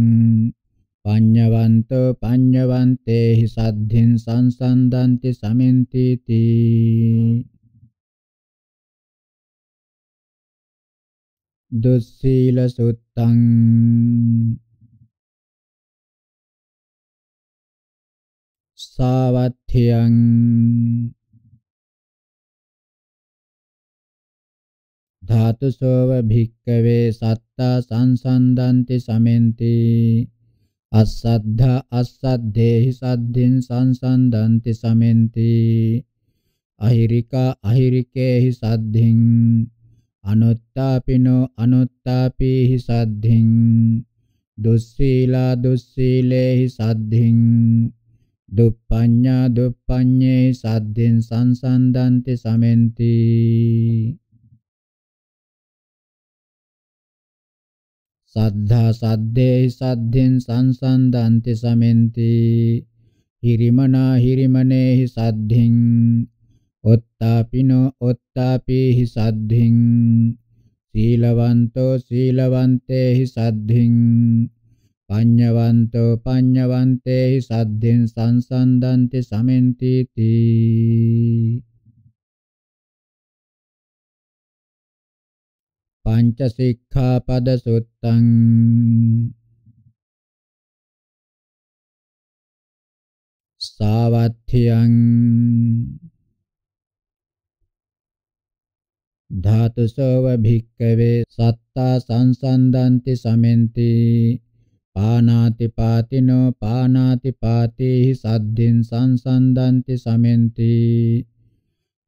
පඤ්ඤවන්තෝ පඤ්ඤවන්තේහි සද්ධින් සංසන්දන්ති සමින්ති තී දුස්සීල සුත්තං සාවත්්‍යයන් ධාතුසෝව භික්කවේ සත්තා සංසන්දන්ති සමෙන්ති අස්සද්ධ අස්සද්ධේහි සද්ධින් සංසන්දන්ති සමෙන්ති අහිරිකා අහිරිකේහි සද්ධින් අනුත්තාපිනෝ අනුත්තාපීහි සද්ධින් දුස්සීලා දුස්සීලේහි සද්ධින් දුප්පඤ්ඤා දුප්පඤ්ඤේ සද්දෙන් සංසන්දන්ති සමෙන්ති සද්ධා සද්දේ සද්දෙන් සංසන්දන්ති සමෙන්ති හිරිමනා හිරිමනේහි සද්ධින් ඔත්තාපිනෝ ඔත්තාපීහි සද්ධින් සීලවන්තෝ සීලවන්තේහි සද්ධින් පඤ්ඤවන්තෝ පඤ්ඤවන්තේහි සද්ධෙන් සංසන්දන්ති සමෙන්ති තී පංච සික්ඛාපද සුත්තං සාවත්ථියං ධාතුසව භික්කවේ සත්තා සංසන්දන්ති සමෙන්ති පානාති පාතිනෝ පානාති පාතේහි සද්දෙන් සංසන්දන්ති සමෙන්ති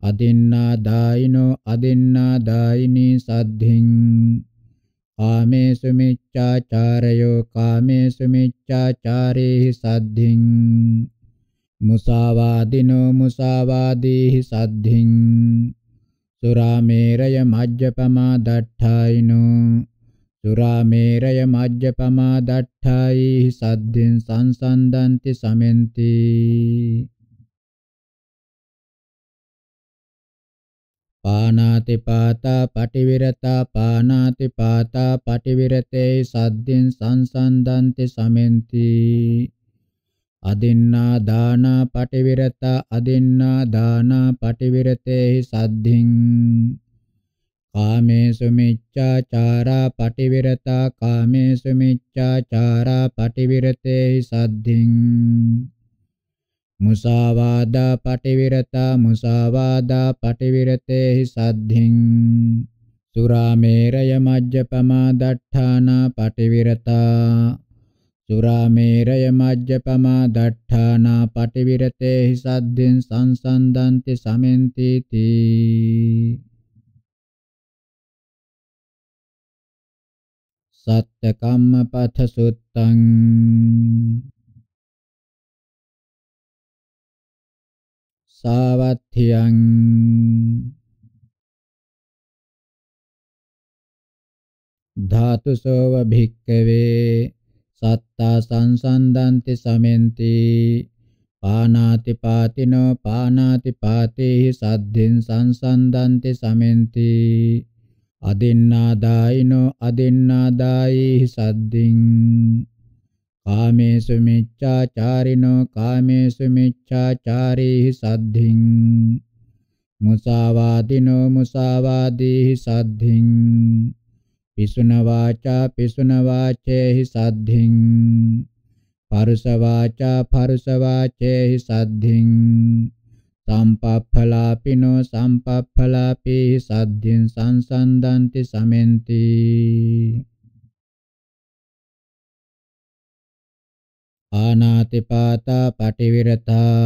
අදින්නා දායිනෝ අදින්නා දායිනී සද්ධින් ආමේසු මිච්ඡාචාරයෝ කාමේසු මිච්ඡාචාරේහි සද්ධින් මුසාවාදිනෝ මුසාවාදීහි සද්ධින් සුරාමේරය මජ්ජපමා දට්ඨායිනෝ සුරාමේරය මජ්ජපමා දට්ඨායි සද්දෙන් සංසන්දන්ති සමෙන්ති පානාති පාතා පටිවිරතා පානාති පාතා පටිවිරතේ සද්දෙන් සංසන්දන්ති සමෙන්ති අදින්නා දානා පටිවිරතා අදින්නා දානා පටිවිරතේ සද්දින් කාමේසු මිච්ඡාචාරා පටිවිරතා කාමේසු මිච්ඡාචාරා පටිවිරතේ සද්ධින් මුසාවාදා පටිවිරතා මුසාවාදා පටිවිරතේ සද්ධින් සුරාමේරය මජ්ජපමා දට්ඨානා පටිවිරතා සුරාමේරය මජ්ජපමා දට්ඨානා පටිවිරතේ සද්ධින් සංසන්දන්ති සමෙන්ති තී สัจกรรมปัทสุตตังสาวัตถียงธาตุโสวภิกขเวสัตตาสันสันดันติสเมนติปานาติปาติโนปานาติปาติหิสัตถินสันสันดันติสเมนติ අදින්නාදායිනෝ අදින්නාදායි සද්දින් කාමේසු මිච්ඡාචාරිනෝ කාමේසු මිච්ඡාචාරී සද්ධින් මුසාවාදිනෝ මුසාවාදී සද්ධින් පිසුන වාචා පිසුන වාචේහි සද්ධින් පරුස වාචා පරුස වාචේහි සද්ධින් සම්පප්ඵලාපිනෝ සම්පප්ඵලාපේ සද්ධින් සංසන්දන්ති සමෙන්ති ආනාතිපාතා පටිවිරතා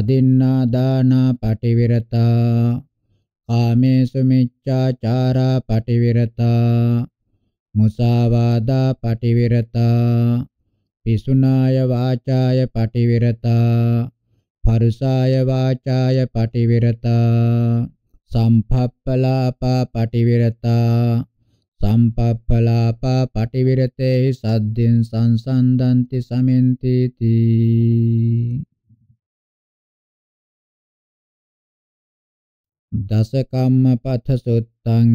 අදින්නා දානා පටිවිරතා කාමේසු මිච්ඡාචාරා පටිවිරතා මුසාවාදා පටිවිරතා පිසුනාය වාචාය පටිවිරතා පරුසාය වාචාය පටිවිරතා සම්පප්පලාපා පටිවිරතා සම්පප්පලාපා පටිවිරතේ සද්දින් සංසන්දන්ති සමෙන්ති තී දස කම්මපත සුත්තං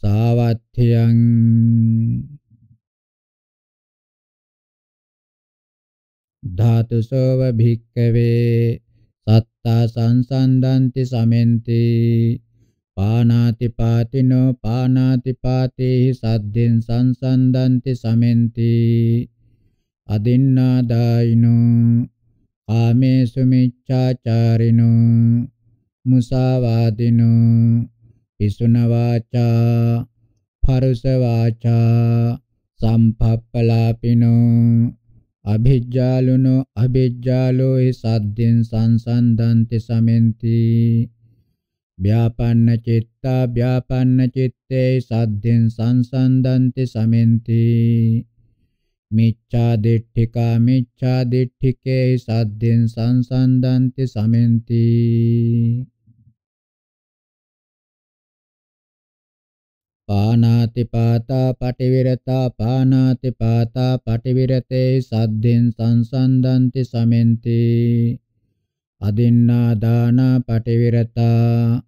සාවත්ත්‍යං ධාතුසෝව භික්කවේ සත්තා සංසන්දන්ති සමෙන්ති පානාති පාතිනෝ පානාති පාතේහි සද්දෙන් සංසන්දන්ති සමෙන්ති අදින්නා දායිනෝ ආමේසු මිච්ඡාචාරිනෝ මුසාවාදිනෝ පිසුන වාචා පරුස වාචා සම්පප්පලාපිනෝ අභිජ්ජාලුනෝ අභිජ්ජාලෝ හි සද්දෙන් සංසන්දන්ති සමෙන්ති ව්‍යාපන්න චිත්තා ව්‍යාපන්න චitte සද්දෙන් සංසන්දන්ති සමෙන්ති මිච්ඡා දිට්ඨිකා මිච්ඡා දිට්ඨිකේ සද්දෙන් සංසන්දන්ති සමෙන්ති පානාති පාතා පටිවිරතා පානාති පාතා පටිවිරතේ සද්දෙන් සංසන්දන්ති සමෙන්ති අදින්නා දාන පටිවිරතා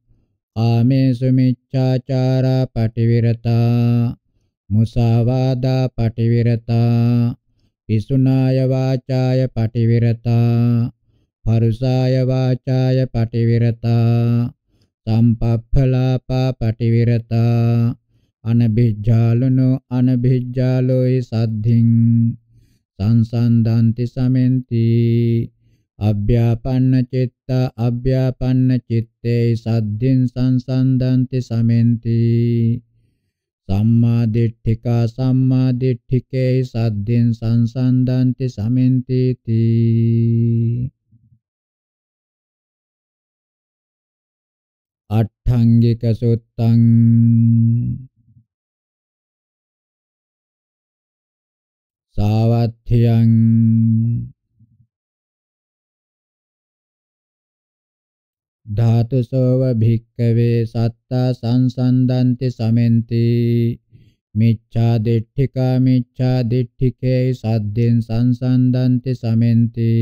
ආමේසු මිච්ඡාචාරා පටිවිරතා මුසාවාදා පටිවිරතා පිසුනාය වාචාය පටිවිරතා පරුසාය වාචාය පටිවිරතා සම්පප්ඵලාපා පටිවිරතා අනබිජ්ජාලනෝ අනබිජ්ජාලෝයි සද්ධින් සංසන්දන්ති සමෙන්ති අභ්‍යාපන්න චිත්ත අභ්‍යාපන්න චිත්තේ සද්ධින් සංසන්දන්ති සමෙන්ති සම්මා දිට්ඨිකා සම්මා දිට්ඨිකේ සද්ධින් සංසන්දන්ති සමෙන්ති තී අට්ඨංගික සුත්තං සාවත්්‍යයන් ධාතුසෝව භික්කවේ සත්තා සංසන්දන්ති සමෙන්ති මිච්ඡා දිට්ඨිකා මිච්ඡා දිට්ඨිකේ සද්දෙන් සංසන්දන්ති සමෙන්ති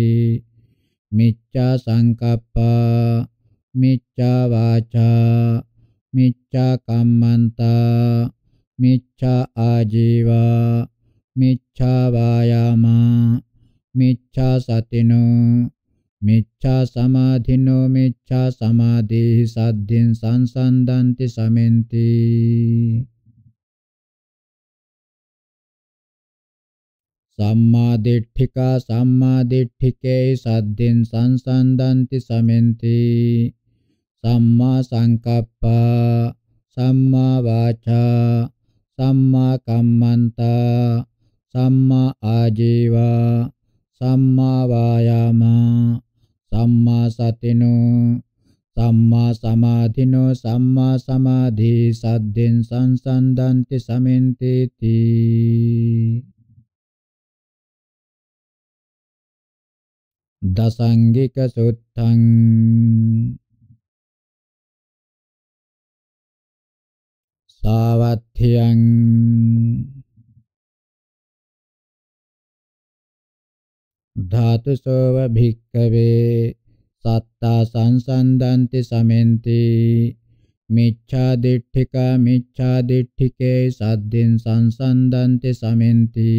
මිච්ඡා සංකප්පා මිච්ඡා වාචා මිච්ඡා කම්මන්තා මිච්ඡා ආජීවා මිච්ඡා වායාමා මිච්ඡා සතිනෝ මිච්ඡා සමාධිනෝ මිච්ඡා සමාධි සද්ධින් සංසන්දන්ති සමෙන්ති සම්මා දිට්ඨිකා සම්මා දිට්ඨිකේ සද්ධින් සංසන්දන්ති සමෙන්ති සම්මා සංකප්පා සම්මා වාචා සම්මා කම්මන්තා සම්මා ආජීවා සම්මා වායාමා සම්මා සතිනෝ සම්මා සමාධිනෝ සම්මා සමාධි සද්දෙන් සංසන්දන්ති සමෙන්තේති දසංගික සුත්තං සාවත්ථියං ධාතු සෝව භික්ඛවේ සත්තා සංසන්දන්ති සමෙන්ති මිච්ඡා දිට්ඨිකා මිච්ඡා දිට්ඨිකේ සද්දෙන් සංසන්දන්ති සමෙන්ති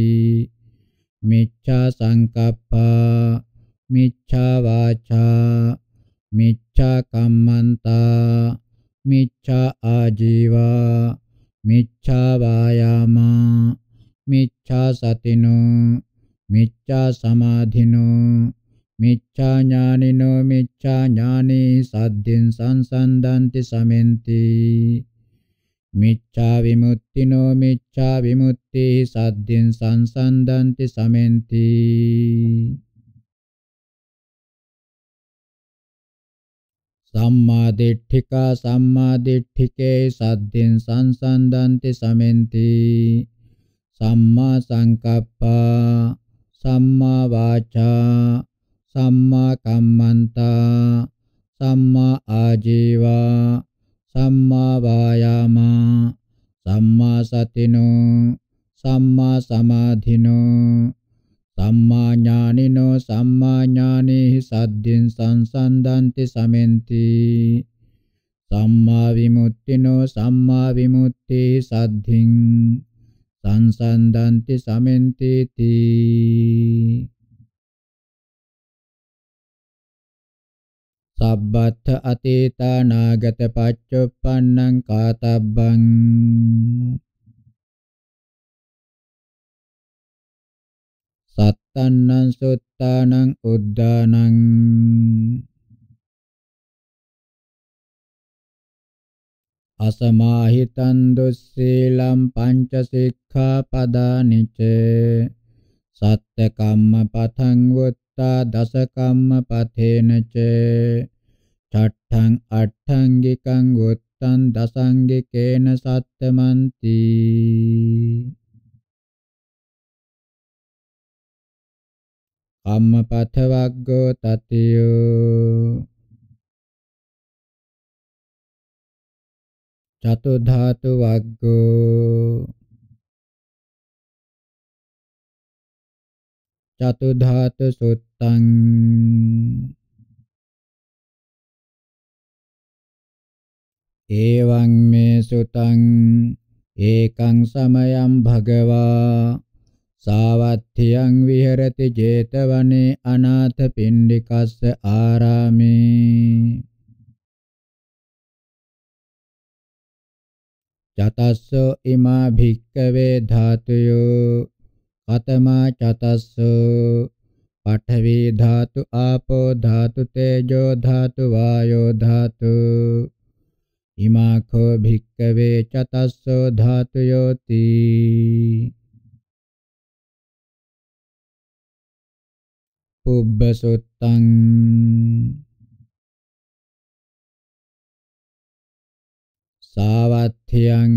මිච්ඡා සංකප්පා මිච්ඡා වාචා මිච්ඡා කම්මන්තා මිච්ඡා ආජීවා මිච්ඡා වායාමා මිච්ඡා සතිනෝ මිච්ඡා සමාධිනෝ මිච්ඡා ඥානිනෝ මිච්ඡා ඥානේ සද්දෙන් සංසන්දන්ති සමෙන්ති මිච්ඡා විමුක්තිනෝ මිච්ඡා විමුක්ති සද්දෙන් සංසන්දන්ති සමෙන්ති සම්මා දිට්ඨිකා සම්මා දිට්ඨිකේ සද්දෙන් සංසන්දන්ති සමෙන්ති සම්මා සංකප්පා සම්මා වාචා සම්මා කම්මන්තා සම්මා ආජීවා සම්මා වායාමා සම්මා සතිනෝ සම්මා සමාධිනෝ සම්මා ඥානිනෝ සම්මා ඥානේහි සද්දින් සංසන්දන්ති සමෙන්ති සම්මා විමුක්තිනෝ සම්මා විමුක්තිහි සද්ධින් සංසන්දන්ති සමෙන්තිති සබ්බත්ථ අතීතා නාගත පච්චුප්පන්නං කාතබ්බං සත්තන්නං සුත්තානං උද්ධානං අසමාහිතං දුස්සීලං පංච සික්ඛාපදානි ච සත්‍ය කම්ම පතං වත්තා දස කම්ම පතේන ච ඨට්ඨං අට්ඨංගිකං වත්තං දසංගිකේන සත්තමන්ති කම්මපත වග්ගෝ තතියෝ චතු ධාතු වග්ගෝ චතු ධාතු සුත්තං එවං මේ සුතං ඒකං සමයං භගවා සාවත්ථියං විහෙරති 제තවනේ අනාථ පිණ්ඩිකස්ස ආරාමේ චතස්සෝ ඉමා භික්කවේ ධාතයෝ කතමා චතස්සෝ පඨවි ධාතු ආපෝ ධාතු තේජෝ ධාතු වායෝ ධාතු ඉමා කෝ භික්කවේ චතස්සෝ ධාතුයෝති පුබ්බසුත්තං සාවත්්‍යයන්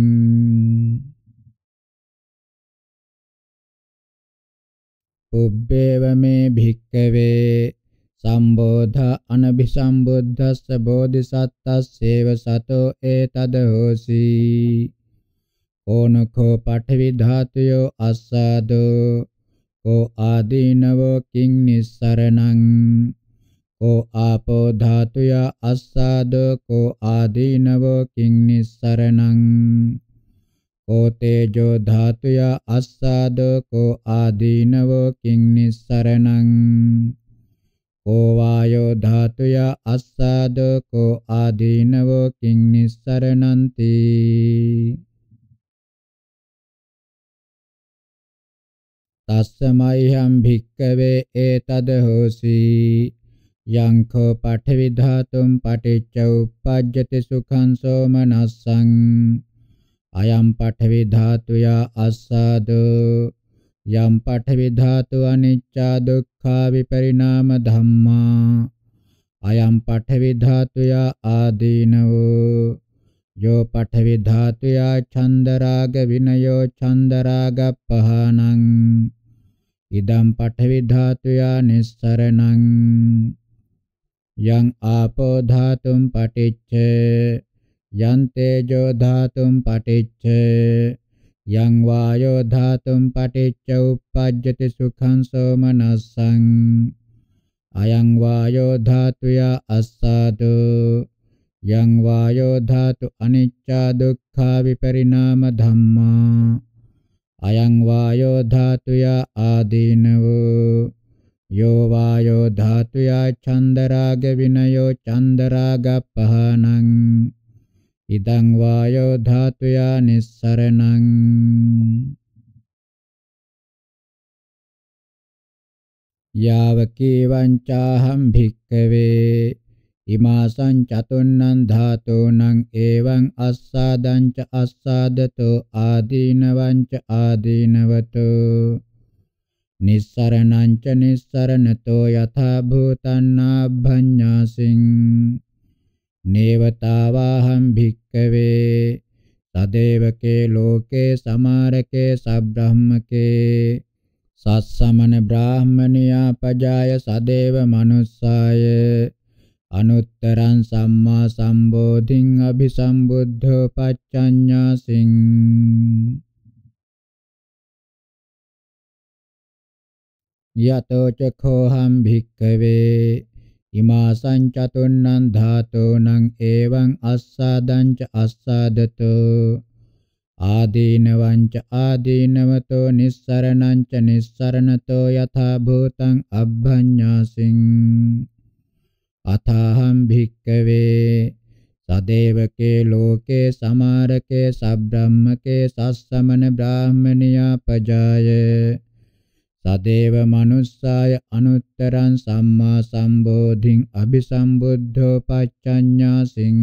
උබ්බේව මේ භික්කවේ සම්බෝධ අනභිසම්බුද්ධස්ස බෝධිසත්තස්සේව සතෝ ඒතද හෝසි ඕනකෝ පඨවි ධාතුයෝ අස්සාදෝ කෝ ආදීනවෝ කිං නිස්සරණං ඕ ආපෝ ධාතුය අස්සාදකෝ ආදීනවෝ කිං නිස්සරණං ඕ තේජෝ ධාතුය අස්සාදකෝ ආදීනවෝ කිං නිස්සරණං ඕ වායෝ ධාතුය අස්සාදකෝ ආදීනවෝ කිං නිස්සරණන්ති තස්සමයිහම් භික්කවේ ඒතද හෝසී යංඛෝ පඨවි ධාතුම් පටිච්ච උප්පජ්ජති සුඛං සෝමනස්සං අයම් පඨවි ධාතුයා අස්සාද යම් පඨවි ධාතු අනිච්චා දුක්ඛා විපරිණාම ධම්මා අයම් පඨවි ධාතුයා ආදීනෝ යෝ පඨවි ධාතුයා චන්දරාග විනයෝ චන්දරාගප්පහානං ඉදම් පඨවි ධාතුයා නිස්සරණං යං ආපෝ ධාතුම් පටිච්ච යං තේජෝ ධාතුම් පටිච්ච යං වායෝ ධාතුම් පටිච්ච උප්පජ්ජති සුඛං සෝමනස්සං අයං වායෝ ධාතුය අස්සාදු යං වායෝ ධාතු අනිච්චා දුක්ඛා විපරිණාම ධම්මා අයං වායෝ ධාතුය ආදීනවෝ यो वायो धातुया छन्दराग विनयो छन्दरागपहनं इदं वायो धातुया निःसरणं यावकीवं चाहं भिक्खवे इमासं चतुर्णं धातूनं एवं अस्सादं च अस्सादतो आदीनवं च आदीनवतो නිස්සරණං ච නිස්සරණතෝ යථා භූතං ආභඤ්ඤාසින් නේවතාවාහං භික්කවේ සදේවකේ ලෝකේ සමාරකේ සබ්‍රහ්මකේ සස්සමන බ්‍රාහ්මනියා පජාය සදේව මනුස්සාය අනුත්තරං සම්මා සම්බෝධින් අභිසම්බුද්ධෝ පච්චඤ්ඤාසින් Yato chakhoham bhikkave imasan chatunnan dhatunan evam assadan ca assadato adinavan ca adinavato nissaranan ca nissaranato yatha bhutang abbhanyasin athaham bhikkave sadevake loke samarake sabrahmake sassamana brahmaniya pajaye සදේව මනුස්සාය අනුත්තරං සම්මා සම්බෝධින් අபிසම්බුද්ධෝ පච්චඤ්ඤාසින්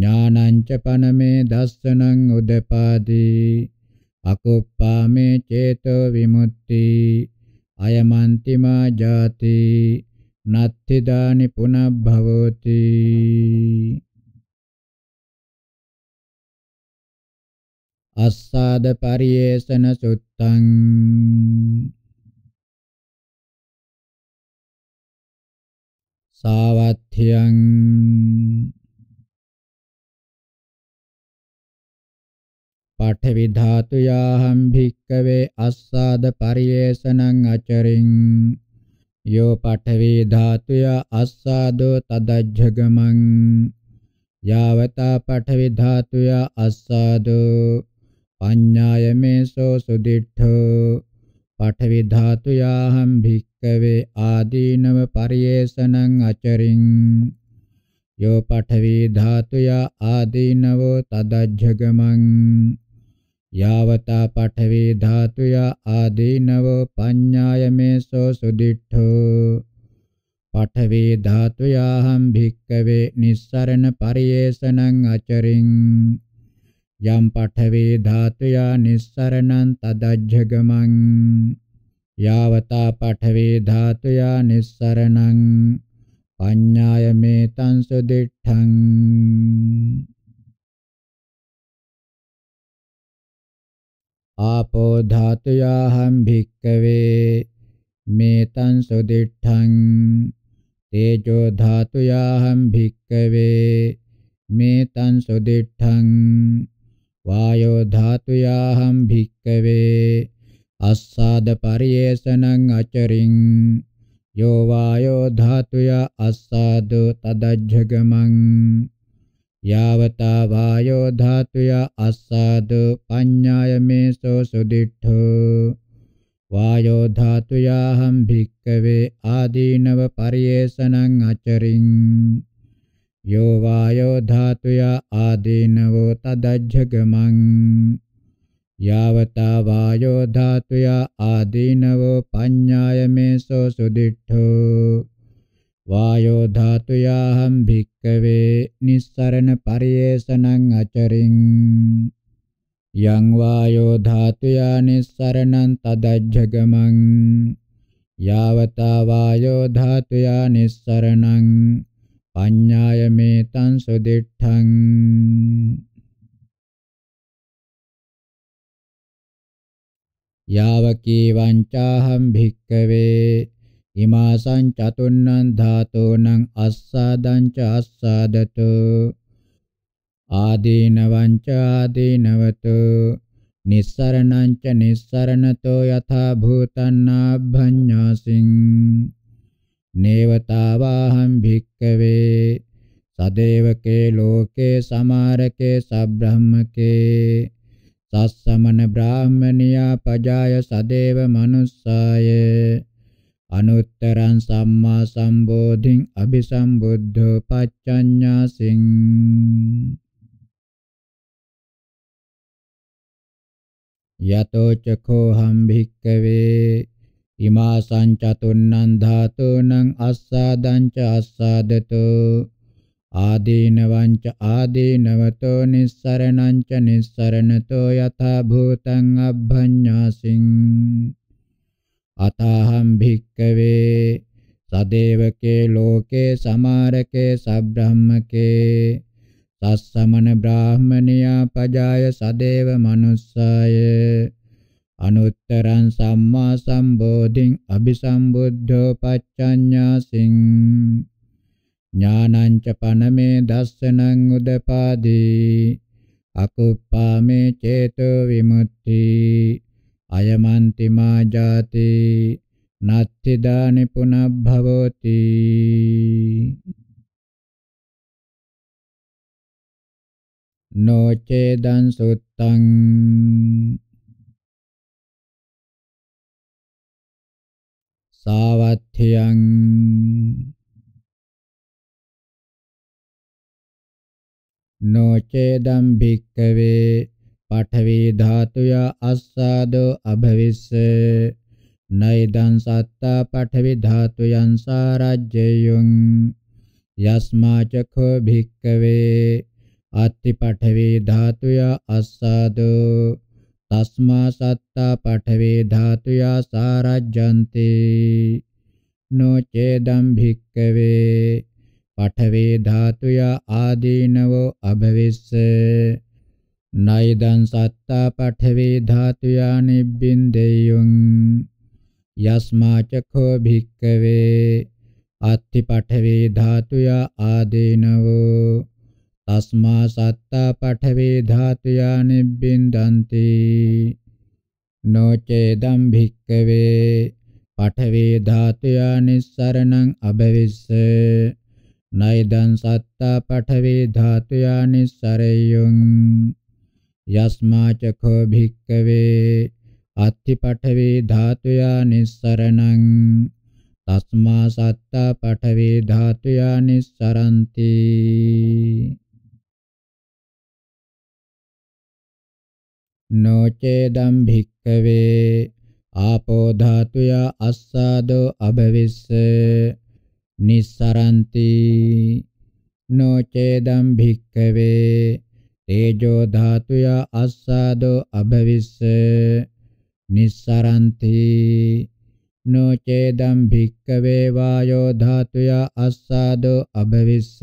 ඥානංච පනමේ දස්සනං උදපාදී අකුප්පාමේ චේතෝ විමුක්ති අයමන්තිමා ජාති නත්ථිදානි පුනබ්භවෝති අස්සාද පරියේෂණ සුත්තං සාවත්ථ්‍යං පාඨවි ධාතු යාහම් භික්කවේ අස්සාද පරියේෂණං අචරින් යෝ පාඨවි ධාතුය අස්සාදෝ තදජ්ජගමං යාවතා පාඨවි ධාතුය අස්සාදෝ අඤ්ඤායමේසෝ සුදිඨෝ පඨවි ධාතු යාහම් භික්කවේ ආදීනව පරියේෂණං අචරින් යෝ පඨවි ධාතුය ආදීනවෝ තදජ්ජගමං යාවතා පඨවි ධාතුය ආදීනවෝ පඤ්ඤායමේසෝ සුදිඨෝ පඨවි ධාතුයහම් භික්කවේ නිස්සරණ පරියේෂණං අචරින් යම් පඨවේ ධාතුයා නිස්සරණං තදජ්ජගමං යාවතා පඨවේ ධාතුයා නිස්සරණං පඤ්ඤාය මේතං සුදිඨං ආපෝ ධාතුයා හම් භික්කවේ මේතං සුදිඨං තේජෝ ධාතුයා හම් භික්කවේ මේතං සුදිඨං වායෝ ධාතුයාහම් භික්කවේ අස්සාද පරියේෂණං අචරින් යෝ වායෝ ධාතුය අස්සාදු තදජ්ජගමං යාවතා වායෝ ධාතුය අස්සාදු පඤ්ඤායමේසෝ සුදිඨෝ වායෝ ධාතුයහම් භික්කවේ ආදීනව පරියේෂණං අචරින් यो वायो धातुया आदीनवो तदज्झगमं यावता वायो धातुया आदीनवो पञ्ञायमेषो सुदिष्ठो वायो धातुयाहं भिक्कवे निःसरणपर्येषणम् अचरिं यं वायो धातुया निःसरणं तदज्झगमं यावता वायो धातुया निःसरणं පඤ්ඤායමේ තං සුදිට්ඨං යාවකී වංචාහම් භික්කවේ ඉමාසං චතුන්නං ධාතෝනං අස්සාදං ච අස්සාදතු ආදීනවං ච ආදීනවතු නිස්සරණං ච නිස්සරණතෝ යථා භූතං නාභඤ්ඤාසින් නේවතාවාහම් භික්කවේ සදේවකේ ලෝකේ සමාරකේ සබ්‍රහ්මකේ සස්සමන බ්‍රාහ්මනියා පජාය සදේව මනුස්සාය අනුත්තරං සම්මා සම්බෝධින් අபிසම්බුද්ධෝ පච්චඤ්ඤාසින් යතෝ චකෝ හම් භික්කවේ ඉමාසං චතුන්නං ධාතුනං අස්සාදං ච අස්සාදතෝ ආදීනවං ච ආදීනවතෝ නිස්සරණං ච නිස්සරණතෝ යථා භූතං අබ්භඤ්ඤාසින් අතහම් භික්කවේ සදේවකේ ලෝකේ සමාරකේ සබ්‍රහ්මකේ සස්සමන බ්‍රාහමනියා පජාය සදේව මනුස්සාය අනුත්තරං සම්මා සම්බෝධින් අபிසම්බුද්ධෝ පච්චඤ්ඤාසින් ඥානං ච පනමේ දස්සනං උදපාදී අකුප්පාමේ චේතෝ විමුක්ති අයමන්ති මා ජාති නත්ති දානි පුනබ්භවති නොචේදං සුත්තං සාවත්ථයං නොචේදම් භික්කවේ පඨවි ධාතුය අස්සාදෝ අභවිස්ස නයිදං සත්තා පඨවි ධාතුයං සාරජ්ජයං යස්මාචඛ භික්කවේ අත්ති පඨවි ධාතුය අස්සාදෝ අස්මා සත්තා පඨවේ ධාතුයා සාරජ්ජන්ති නොචේදම් භික්කවේ පඨවේ ධාතුයා ආදීනවෝ අභවිස්ස නයිදං සත්තා පඨවේ ධාතුයා නිබ්බින්දෙයුං යස්මාච කෝ භික්කවේ අත්ථි පඨවේ ධාතුයා ආදීනවෝ තස්මා සත්තා පඨවේ ධාතුයා නිබ්බින්දන්ති නොචේදම් භික්කවේ පඨවේ ධාතුයා නිස්සරණං අබවිස්ස නයිදං සත්තා පඨවේ ධාතුයා නිස්සරයුං යස්මා චඛෝ භික්කවේ අත්ථි පඨවේ ධාතුයා නිස්සරණං තස්මා සත්තා පඨවේ ධාතුයා නිස්සරಂತಿ නොචේදම් භික්කවේ ආපෝ ධාතුය අස්සාදෝ අභවිස්ස නිස්සරಂತಿ නොචේදම් භික්කවේ තේජෝ ධාතුය අස්සාදෝ අභවිස්ස නිස්සරಂತಿ නොචේදම් භික්කවේ වායෝ ධාතුය අස්සාදෝ අභවිස්ස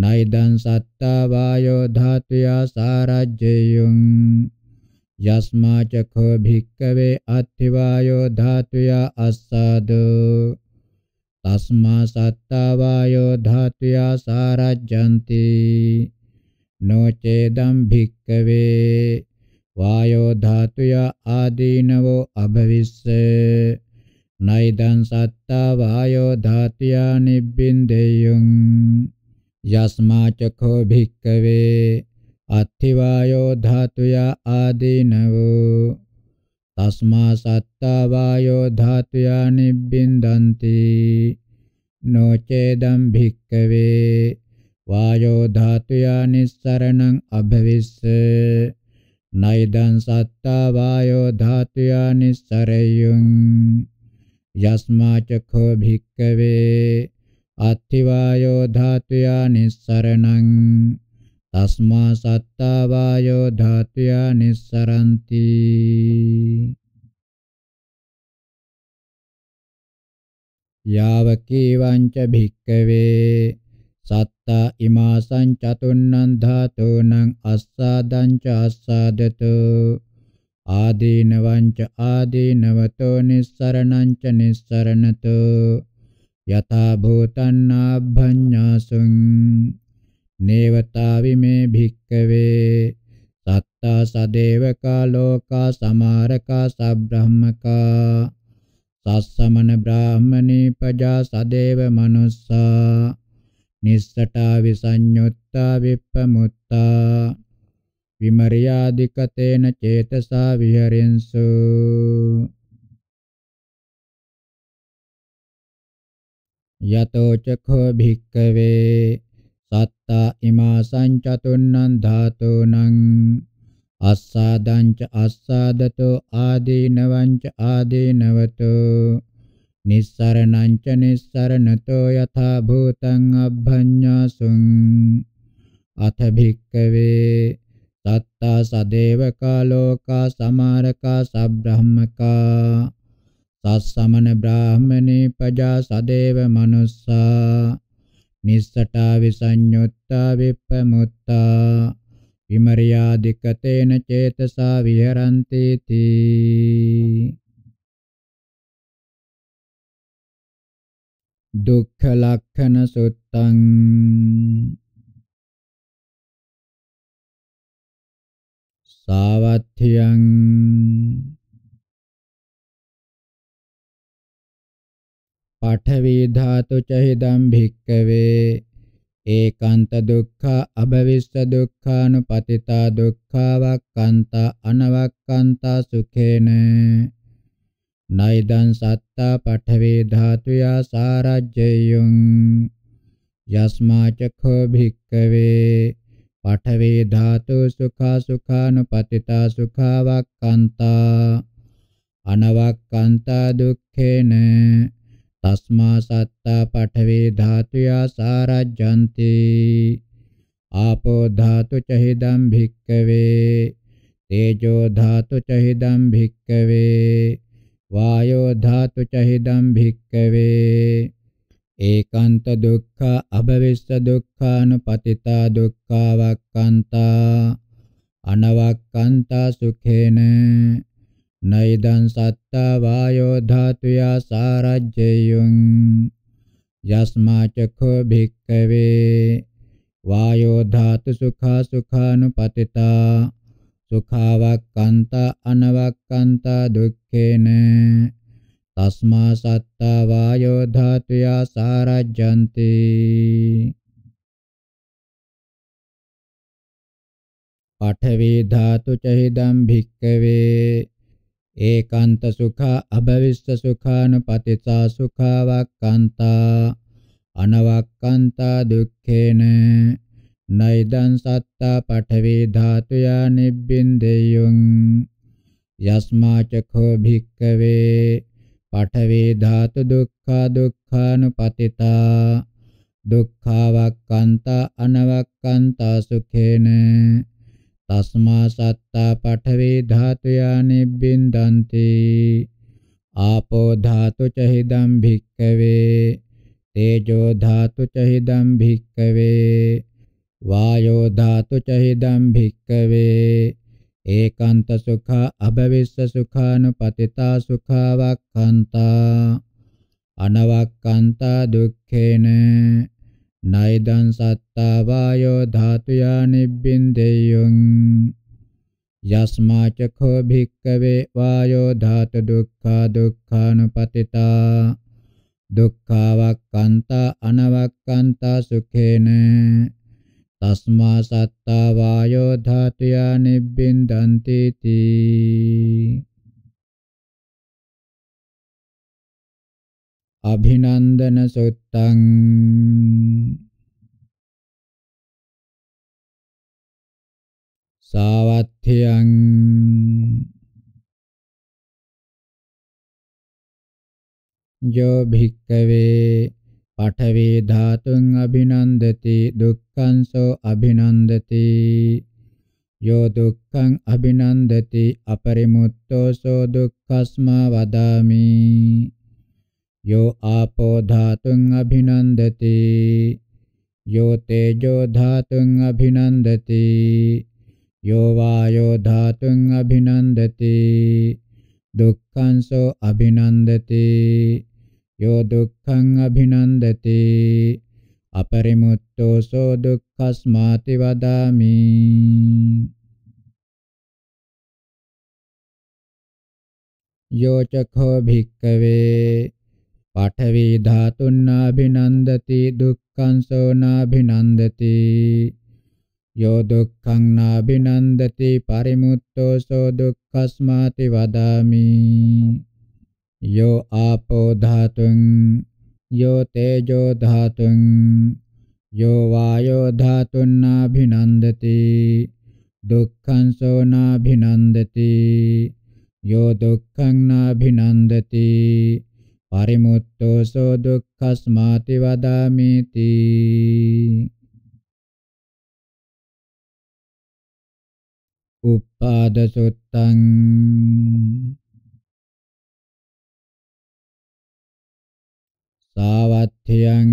නයිදං සත්තා වායෝ ධාතුයා සාරජ්ජයං යස්මා චඛෝ භික්කවේ අත්ථිවායෝ ධාතුයා අස්සාදෝ තස්මා සත්තා වායෝ ධාතුයා සාරජ්ජಂತಿ නොචේදම් භික්කවේ වායෝ ධාතුයා ආදීනවෝ අභවිස්සේ නයිදං සත්තා වායෝ ධාතුයා නිබ්බින්දෙයං යස්මාචඛෝ භික්කවේ අත්ථිවායෝ ධාතුයා ආදීනවෝ තස්මා සත්තා වායෝ ධාතුයා නිබ්බින්දಂತಿ නොචේදම් භික්කවේ වායෝ ධාතුයා නිස්සරණං අභවිස්ස නයිදං සත්තා වායෝ ධාතුයා නිස්සරයුං යස්මා චඛෝ භික්කවේ අත්තිවායෝ ධාතුයා නිස්සරණං තස්මා සත්තා වායෝ ධාතුයා නිස්සරಂತಿ යාවකීවංච භික්කවේ සත්තා ඉමාසං චතුන්නං ධාතූනං අස්සාදං ච අස්සාදතු ආදීනවංච ආදීනවතෝ නිස්සරණං ච නිස්සරණතෝ යතා භූතන්නාභඤ්ඤාසං නේවතාවි මේ භික්කවේ සත්තා සදේවකා ලෝකා සමාරකා සබ්‍රහ්මකා සස්සමන බ්‍රාහමණී පජා සදේව මනුස්සා නිස්සටා විසඤ්ඤුත්තා විප්පමුත්තා විමරියාදිකතේන චේතසා විහෙරින්සෝ යතෝ චඛෝ භික්ඛවේ සත්තා ඉමා සංචතුන්නං ධාතුනං අස්සාදං ච අස්සාදතෝ ආදීනවං ච ආදීනවතෝ නිස්සරණං ච නිස්සරණතෝ යථා භූතං අබ්භඤ්ඤාසුං අත භික්ඛවේ සත්තා සදේවකා ලෝකා සමාරකා සබ්‍රහ්මකා සස්සමන බ්‍රාහමනේ පජා සදේව මනුස්සා නිස්සටා විසඤ්ඤුත්තා විප්පමුත්තා විමරියා දිකතේන චේතසා විහරන්ති තී දුක්ඛ ලක්ඛන සුත්තං සාවත්ථියං පඨවි ධාතු චහිදම් භික්කවේ ඒකාන්ත දුක්ඛ අභවිස්ස දුක්ඛානුපතිතා දුක්ඛවක්ඛන්ත අනවක්ඛන්ත සුඛේන නයිදං සත්තා පඨවි ධාතුයා සාරජ්ජයං යස්මා චඛෝ භික්කවේ පඨවි ධාතු සුඛා සුඛානුපතිතා සුඛවක්ඛන්ත අනවක්ඛන්ත දුක්ඛේන තස්මා සත්තා පඨවේ ධාතුයා සාරජ්ජන්ති ආපෝ ධාතු චහිදම් භික්කවේ තේජෝ ධාතු චහිදම් භික්කවේ වායෝ ධාතු චහිදම් භික්කවේ ඒකාන්ත දුක්ඛ අභවිස්ස දුක්ඛානුපතිතා දුක්ඛවක්ඛන්තා අනවක්ඛන්තා සුඛේන නයිදං සත්තා වායෝ ධාතුයා සාරජ්ජයං යස්මා චක්ඛෝ භික්ඛවේ වායෝ ධාතු සුඛා සුඛානුපතිතා සුඛාවක්කන්ත අනවක්කන්ත දුක්ඛේන තස්මා සත්තා වායෝ ධාතුයා සාරජ්ජන්ති පඨවි ධාතු චහිදම් භික්ඛවේ ඒකාන්ත සුඛා අභවිෂ්ඨ සුඛානුපතිසා සුඛවක්칸තා අනවක්칸තා දුක්ඛේන නයිදං සත්තා පඨවේ ධාතුයා නිබ්බින්දෙය්‍යං යස්මා චඛෝ භික්ඛවේ පඨවේ ධාතු දුක්ඛා දුක්ඛානුපතිතා දුක්ඛවක්칸තා අනවක්칸තා සුඛේන තස්මා සත්තා පඨවේ ධාතු යනිබ්බින්දන්ති ආපෝ ධාතු ච හිදම් භික්කවේ තේජෝ ධාතු ච හිදම් භික්කවේ වායෝ ධාතු ච හිදම් භික්කවේ ඒකාන්ත සුඛ අභවිස්ස සුඛානුපතිතා සුඛවක්ඛන්තා අනවක්ඛන්තා දුක්ඛේන නයිදං සත්තා වායෝ ධාතුයා නිබ්බින්දේයං යස්මා චඛෝ භික්කවේ වායෝ ධාතු දුක්ඛා දුක්ඛානුපතිතා දුක්ඛවක්ඛන්තා අනවක්ඛන්තා සුඛේන තස්මා සත්තා වායෝ ධාතුයා නිබ්බින්දන්ති තී අභිනන්දන සුත්තං සාවත්ථියං යෝ භික්කවේ පඨවේ ධාතුං අභිනන්දති දුක්ඛංසෝ අභිනන්දති යෝ දුක්ඛං අභිනන්දති අපරිමුත්තෝ සෝ දුක්ඛස්මා වදාමි यो आपो धातुम् अभिनन्दति यो तेजो धातुम् अभिनन्दति यो वायो धातुम् अभिनन्दति दुःखं सो अभिनन्दति यो दुःखम् अभिनन्दति अपरिमुक्तो सो दुःखस्माति वदामि यो चखो भिक्खवे පඨවි ධාතුන්නාභිනන්දති දුක්ඛං සෝනාභිනන්දති යෝ දුක්ඛං නාභිනන්දති පරිමුත්තෝ සෝ දුක්ඛස්මාති වදාමි යෝ ආපෝ ධාතුං යෝ තේජෝ ධාතුං යෝ වායෝ ධාතුන්නාභිනන්දති දුක්ඛං සෝනාභිනන්දති යෝ දුක්ඛං නාභිනන්දති පරිමුත්තෝසෝ දුක්ඛස්මාති වදාමිති උප්පාද සුත්තං සාවත්ථයං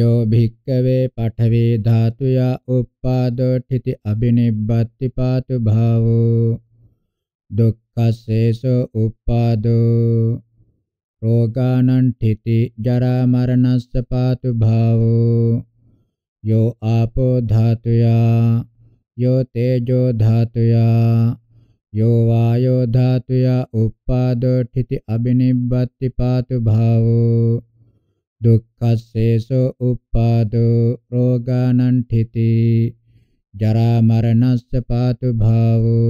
යෝ භික්කවේ පඨවේ ධාතුයා උප්පාදෝ ඨිති අබිනිබ්බත්ති පාතු භාවෝ දුක්ඛසේසු උප්පාදෝ රෝගානන්ඨිති ජරා මරණස්ස පාතු භාවෝ යෝ ආපෝ ධාතුයා යෝ තේජෝ ධාතුයා यो वायो धातुया उपादोठिति अभिनिबत्ति पातु भावो दुःखस्येषो उपादो रोगानण्ठिति जरामरणस्य पातु भावो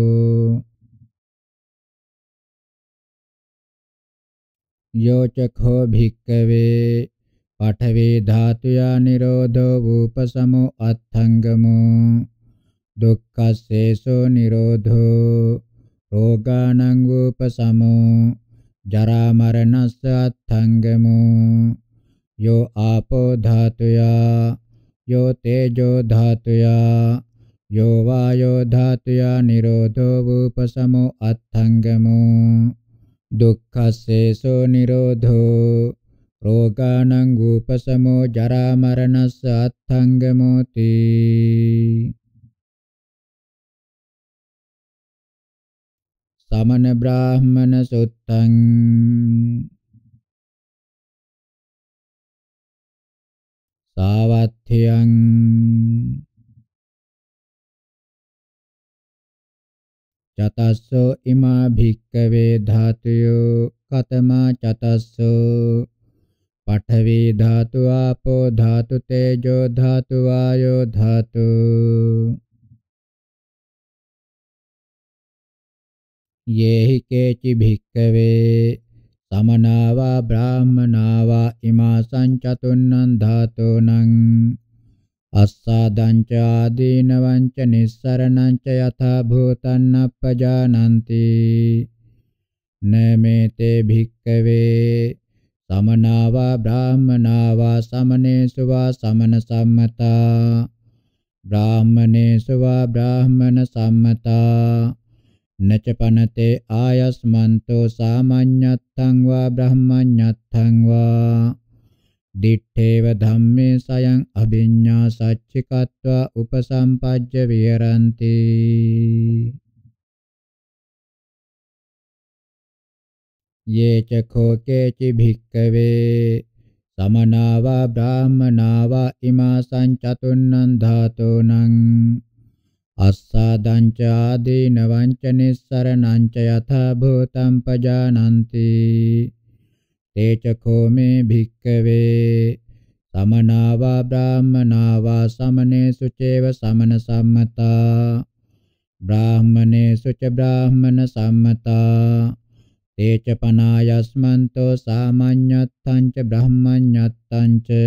යෝචඛෝ භික්කවේ පඨවේ ධාතුයා නිරෝධෝ වූපසමෝ අත්ථංගමෝ දුක්ඛස්සේසෝ නිරෝධෝ රෝගාණං වූපසමෝ ජරා මරණස්ස අත්ථංගමෝ යෝ ආපෝ ධාතුයා යෝ තේජෝ ධාතුයා යෝ වායෝ ධාතුයා නිරෝධෝ වූපසමෝ අත්ථංගමෝ දුක්ඛස්සේසෝ නිරෝධෝ රෝගාණං උපසමෝ ජරා මරණස්ස අත්ථංගමෝති සමන බ්‍රාහ්මන සුත්තං සාවත්ථ්‍යං චතස්සෝ ඉමා භික්කවේ ධාතයෝ කතමා චතස්සෝ පඨවි ධාතු ආපෝ ධාතු තේජෝ ධාතු වායෝ ධාතු යේහි කේචි භික්කවේ සමනාවා බ්‍රාහමනාවා ඉමා සංචතුන්නං ධාතෝනං අස්සාදංච ආදීනවංච නිස්සරණංච යථා භූතං අපජානಂತಿ නමෙතේ භික්කවේ සමනාවා බ්‍රාහමනාවා සමනේසු වා සමන සම්මතා බ්‍රාහමනේසු වා බ්‍රාහමන සම්මතා නච පනතේ ආයස්මන්තෝ සාමඤ්ඤත්තං වා බ්‍රහ්මඤ්ඤත්තං වා දිත්තේව ධම්මේ සයං අභිඤ්ඤා සච්චිකत्वा උපසම්පජ්ජ විහරಂತಿ යේච කෝකේචි භික්කවේ සමනාවා බ්‍රාහමනාවා ඉමා සංචතුන්නං ධාතෝනං අස්සාදං චාදීන වංච නිස්සරණං ච යථා භූතං පජානಂತಿ තේචකෝ මේ භික්කවේ සමනාවා බ්‍රාහමනාවා සමනේසු චේව සමන සම්මතා බ්‍රාහමනේසු ච බ්‍රාහමන සම්මතා තේච පනායස්මන්තෝ සාමාඤ්ඤත්තං ච බ්‍රහ්මඤ්ඤත්තං ච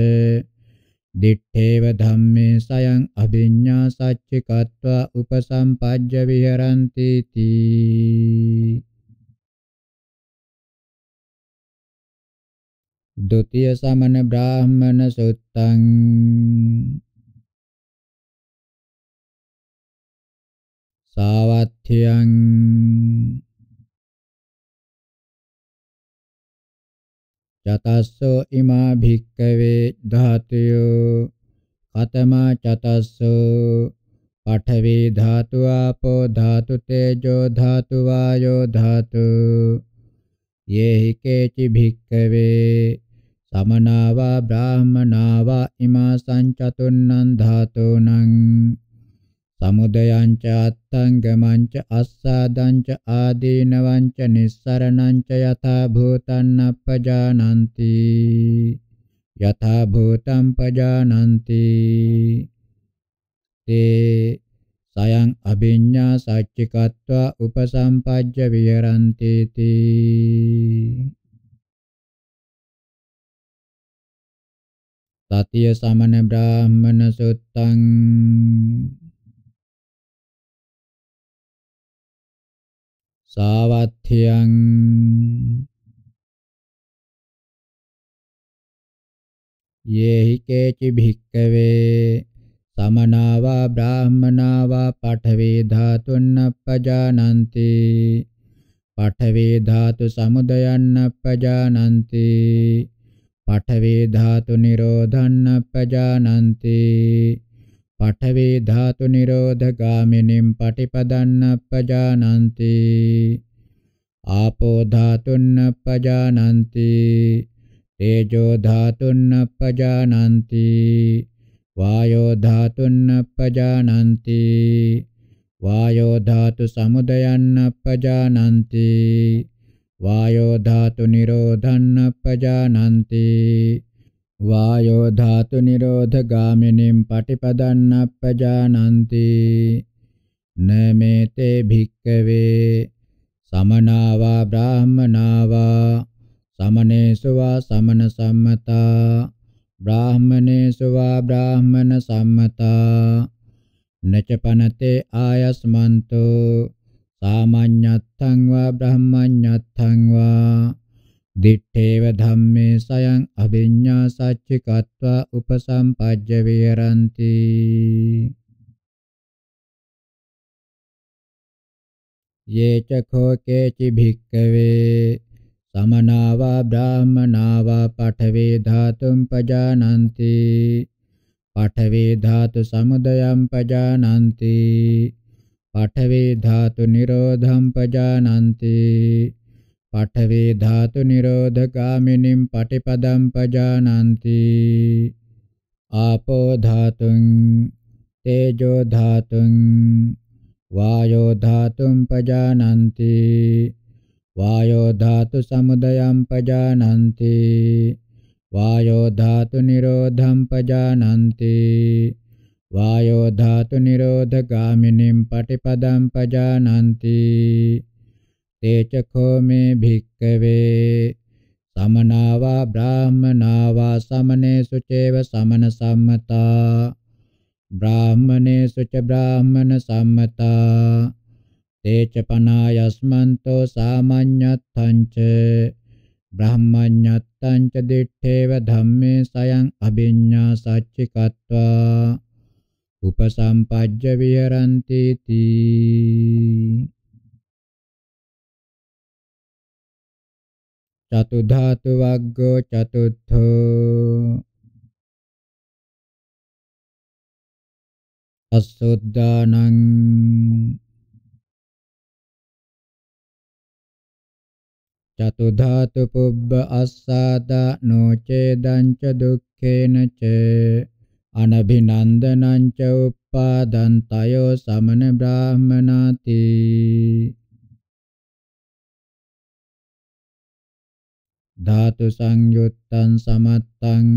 දිත්තේව ධම්මේ සයං අභිඤ්ඤා සච්චිකत्वा උපසම්පජ්ජ විහරಂತಿ තී द्वितीय समन ब्राह्मण सूत्तं सावथ्यं චතස්සෝ ඉමා භික්කවේ ධාතයෝ කතමා චතස්සෝ පඨවි ධාතු ආපෝ ධාතු තේජෝ ධාතු වායෝ ධාතු යේහි කේචි භික්කවේ සමනාවා බ්‍රාහමනාවා ඉමා සංචතුන්නං ධාතුනං සමුදයං ච අත්තංගමං ච අස්සාදං ච ආදීනවං ච නිස්සරණං ච යථා භූතං අපජානಂತಿ යථා භූතං පජානಂತಿ තේ සයං අභිඤ්ඤා සච්චිකත්වා උපසම්පජ්ජ විහරන්ති තී තතිය සමන බ්‍රාහ්මන සුත්තං සාවත්ථියං යේහි කේචි භික්කවේ සමනාවා බ්‍රාහ්මනාවා පඨවේ ධාතුන්න පජානන්ති පඨවේ ධාතු සමුදයන්න පජානන්ති පඨවේ ධාතු නිරෝධන්න පජානන්ති පඨවේ ධාතු නිරෝධගාමිනින් පටිපදන්න පජානන්ති ආපෝ ධාතුන්න පජානන්ති තේජෝ ධාතුන්න පජානන්ති වායෝ ධාතුන්න පජානන්ති වායෝ ධාතු සමුදයන්න පජානන්ති වායෝ ධාතු නිරෝධං අපජානಂತಿ වායෝ ධාතු නිරෝධ ගාමිනින් පටිපදං අපජානಂತಿ නමෙතේ භික්කවේ සමනාවා බ්‍රාහමනාවා සමනේසු වා සමන සම්මතා බ්‍රාහමනේසු වා බ්‍රාහමන සම්මතා නච පනතේ ආයස්මන්තෝ සාමාඤ්ඤත්තං වා බ්‍රහ්මඤ්ඤත්තං වා දිත්තේව ධම්මේ සයං අවිඤ්ඤා සච්චිකත්වා උපසම්පජ්ජ විහරಂತಿ යේච කෝ කේචි භික්කවේ සමනාවා බ්‍රාහමනාවා පඨවේ ධාතුම් පජානಂತಿ පඨවේ ධාතු සමුදයම් පජානಂತಿ පඨවේ ධාතු නිරෝධම් පජානන්ති පඨවේ ධාතු නිරෝධගාමිනිම් පටිපදම් පජානන්ති ආපෝ ධාතුං තේජෝ ධාතුං වායෝ ධාතුම් පජානන්ති වායෝ ධාතු සමුදයම් පජානන්ති වායෝ ධාතු නිරෝධම් පජානන්ති වායෝ ධාතු නිරෝධ ගාමිනිම් පටිපදම් පජානಂತಿ තේච කෝමේ භික්කවේ සමනාවා බ්‍රාහමනාවා සමනේසු චේව සමන සම්මතා බ්‍රාහමනේසු ච බ්‍රාහමන සම්මතා තේච පනායස්මන්තෝ සාමාඤ්ඤත්තං ච බ්‍රාහ්මඤ්ඤත්තං ච දිත්තේව ධම්මේ සයන් අභිඤ්ඤා සච්චිකत्वा උපසම්පජ්ජ විහරන්ති තී චතු ධාතු වග්ගෝ චතුත්ථෝ අසුද්ධානං චතු ධාතු පුබ්බ අස්සාදා නොචේදං ච දුක්ඛේන චේ අනභිනන්දනං ච උප්පාදන්තයෝ සමන බ්‍රාහමනාති ධාතු සංයුත්තං සමත්තං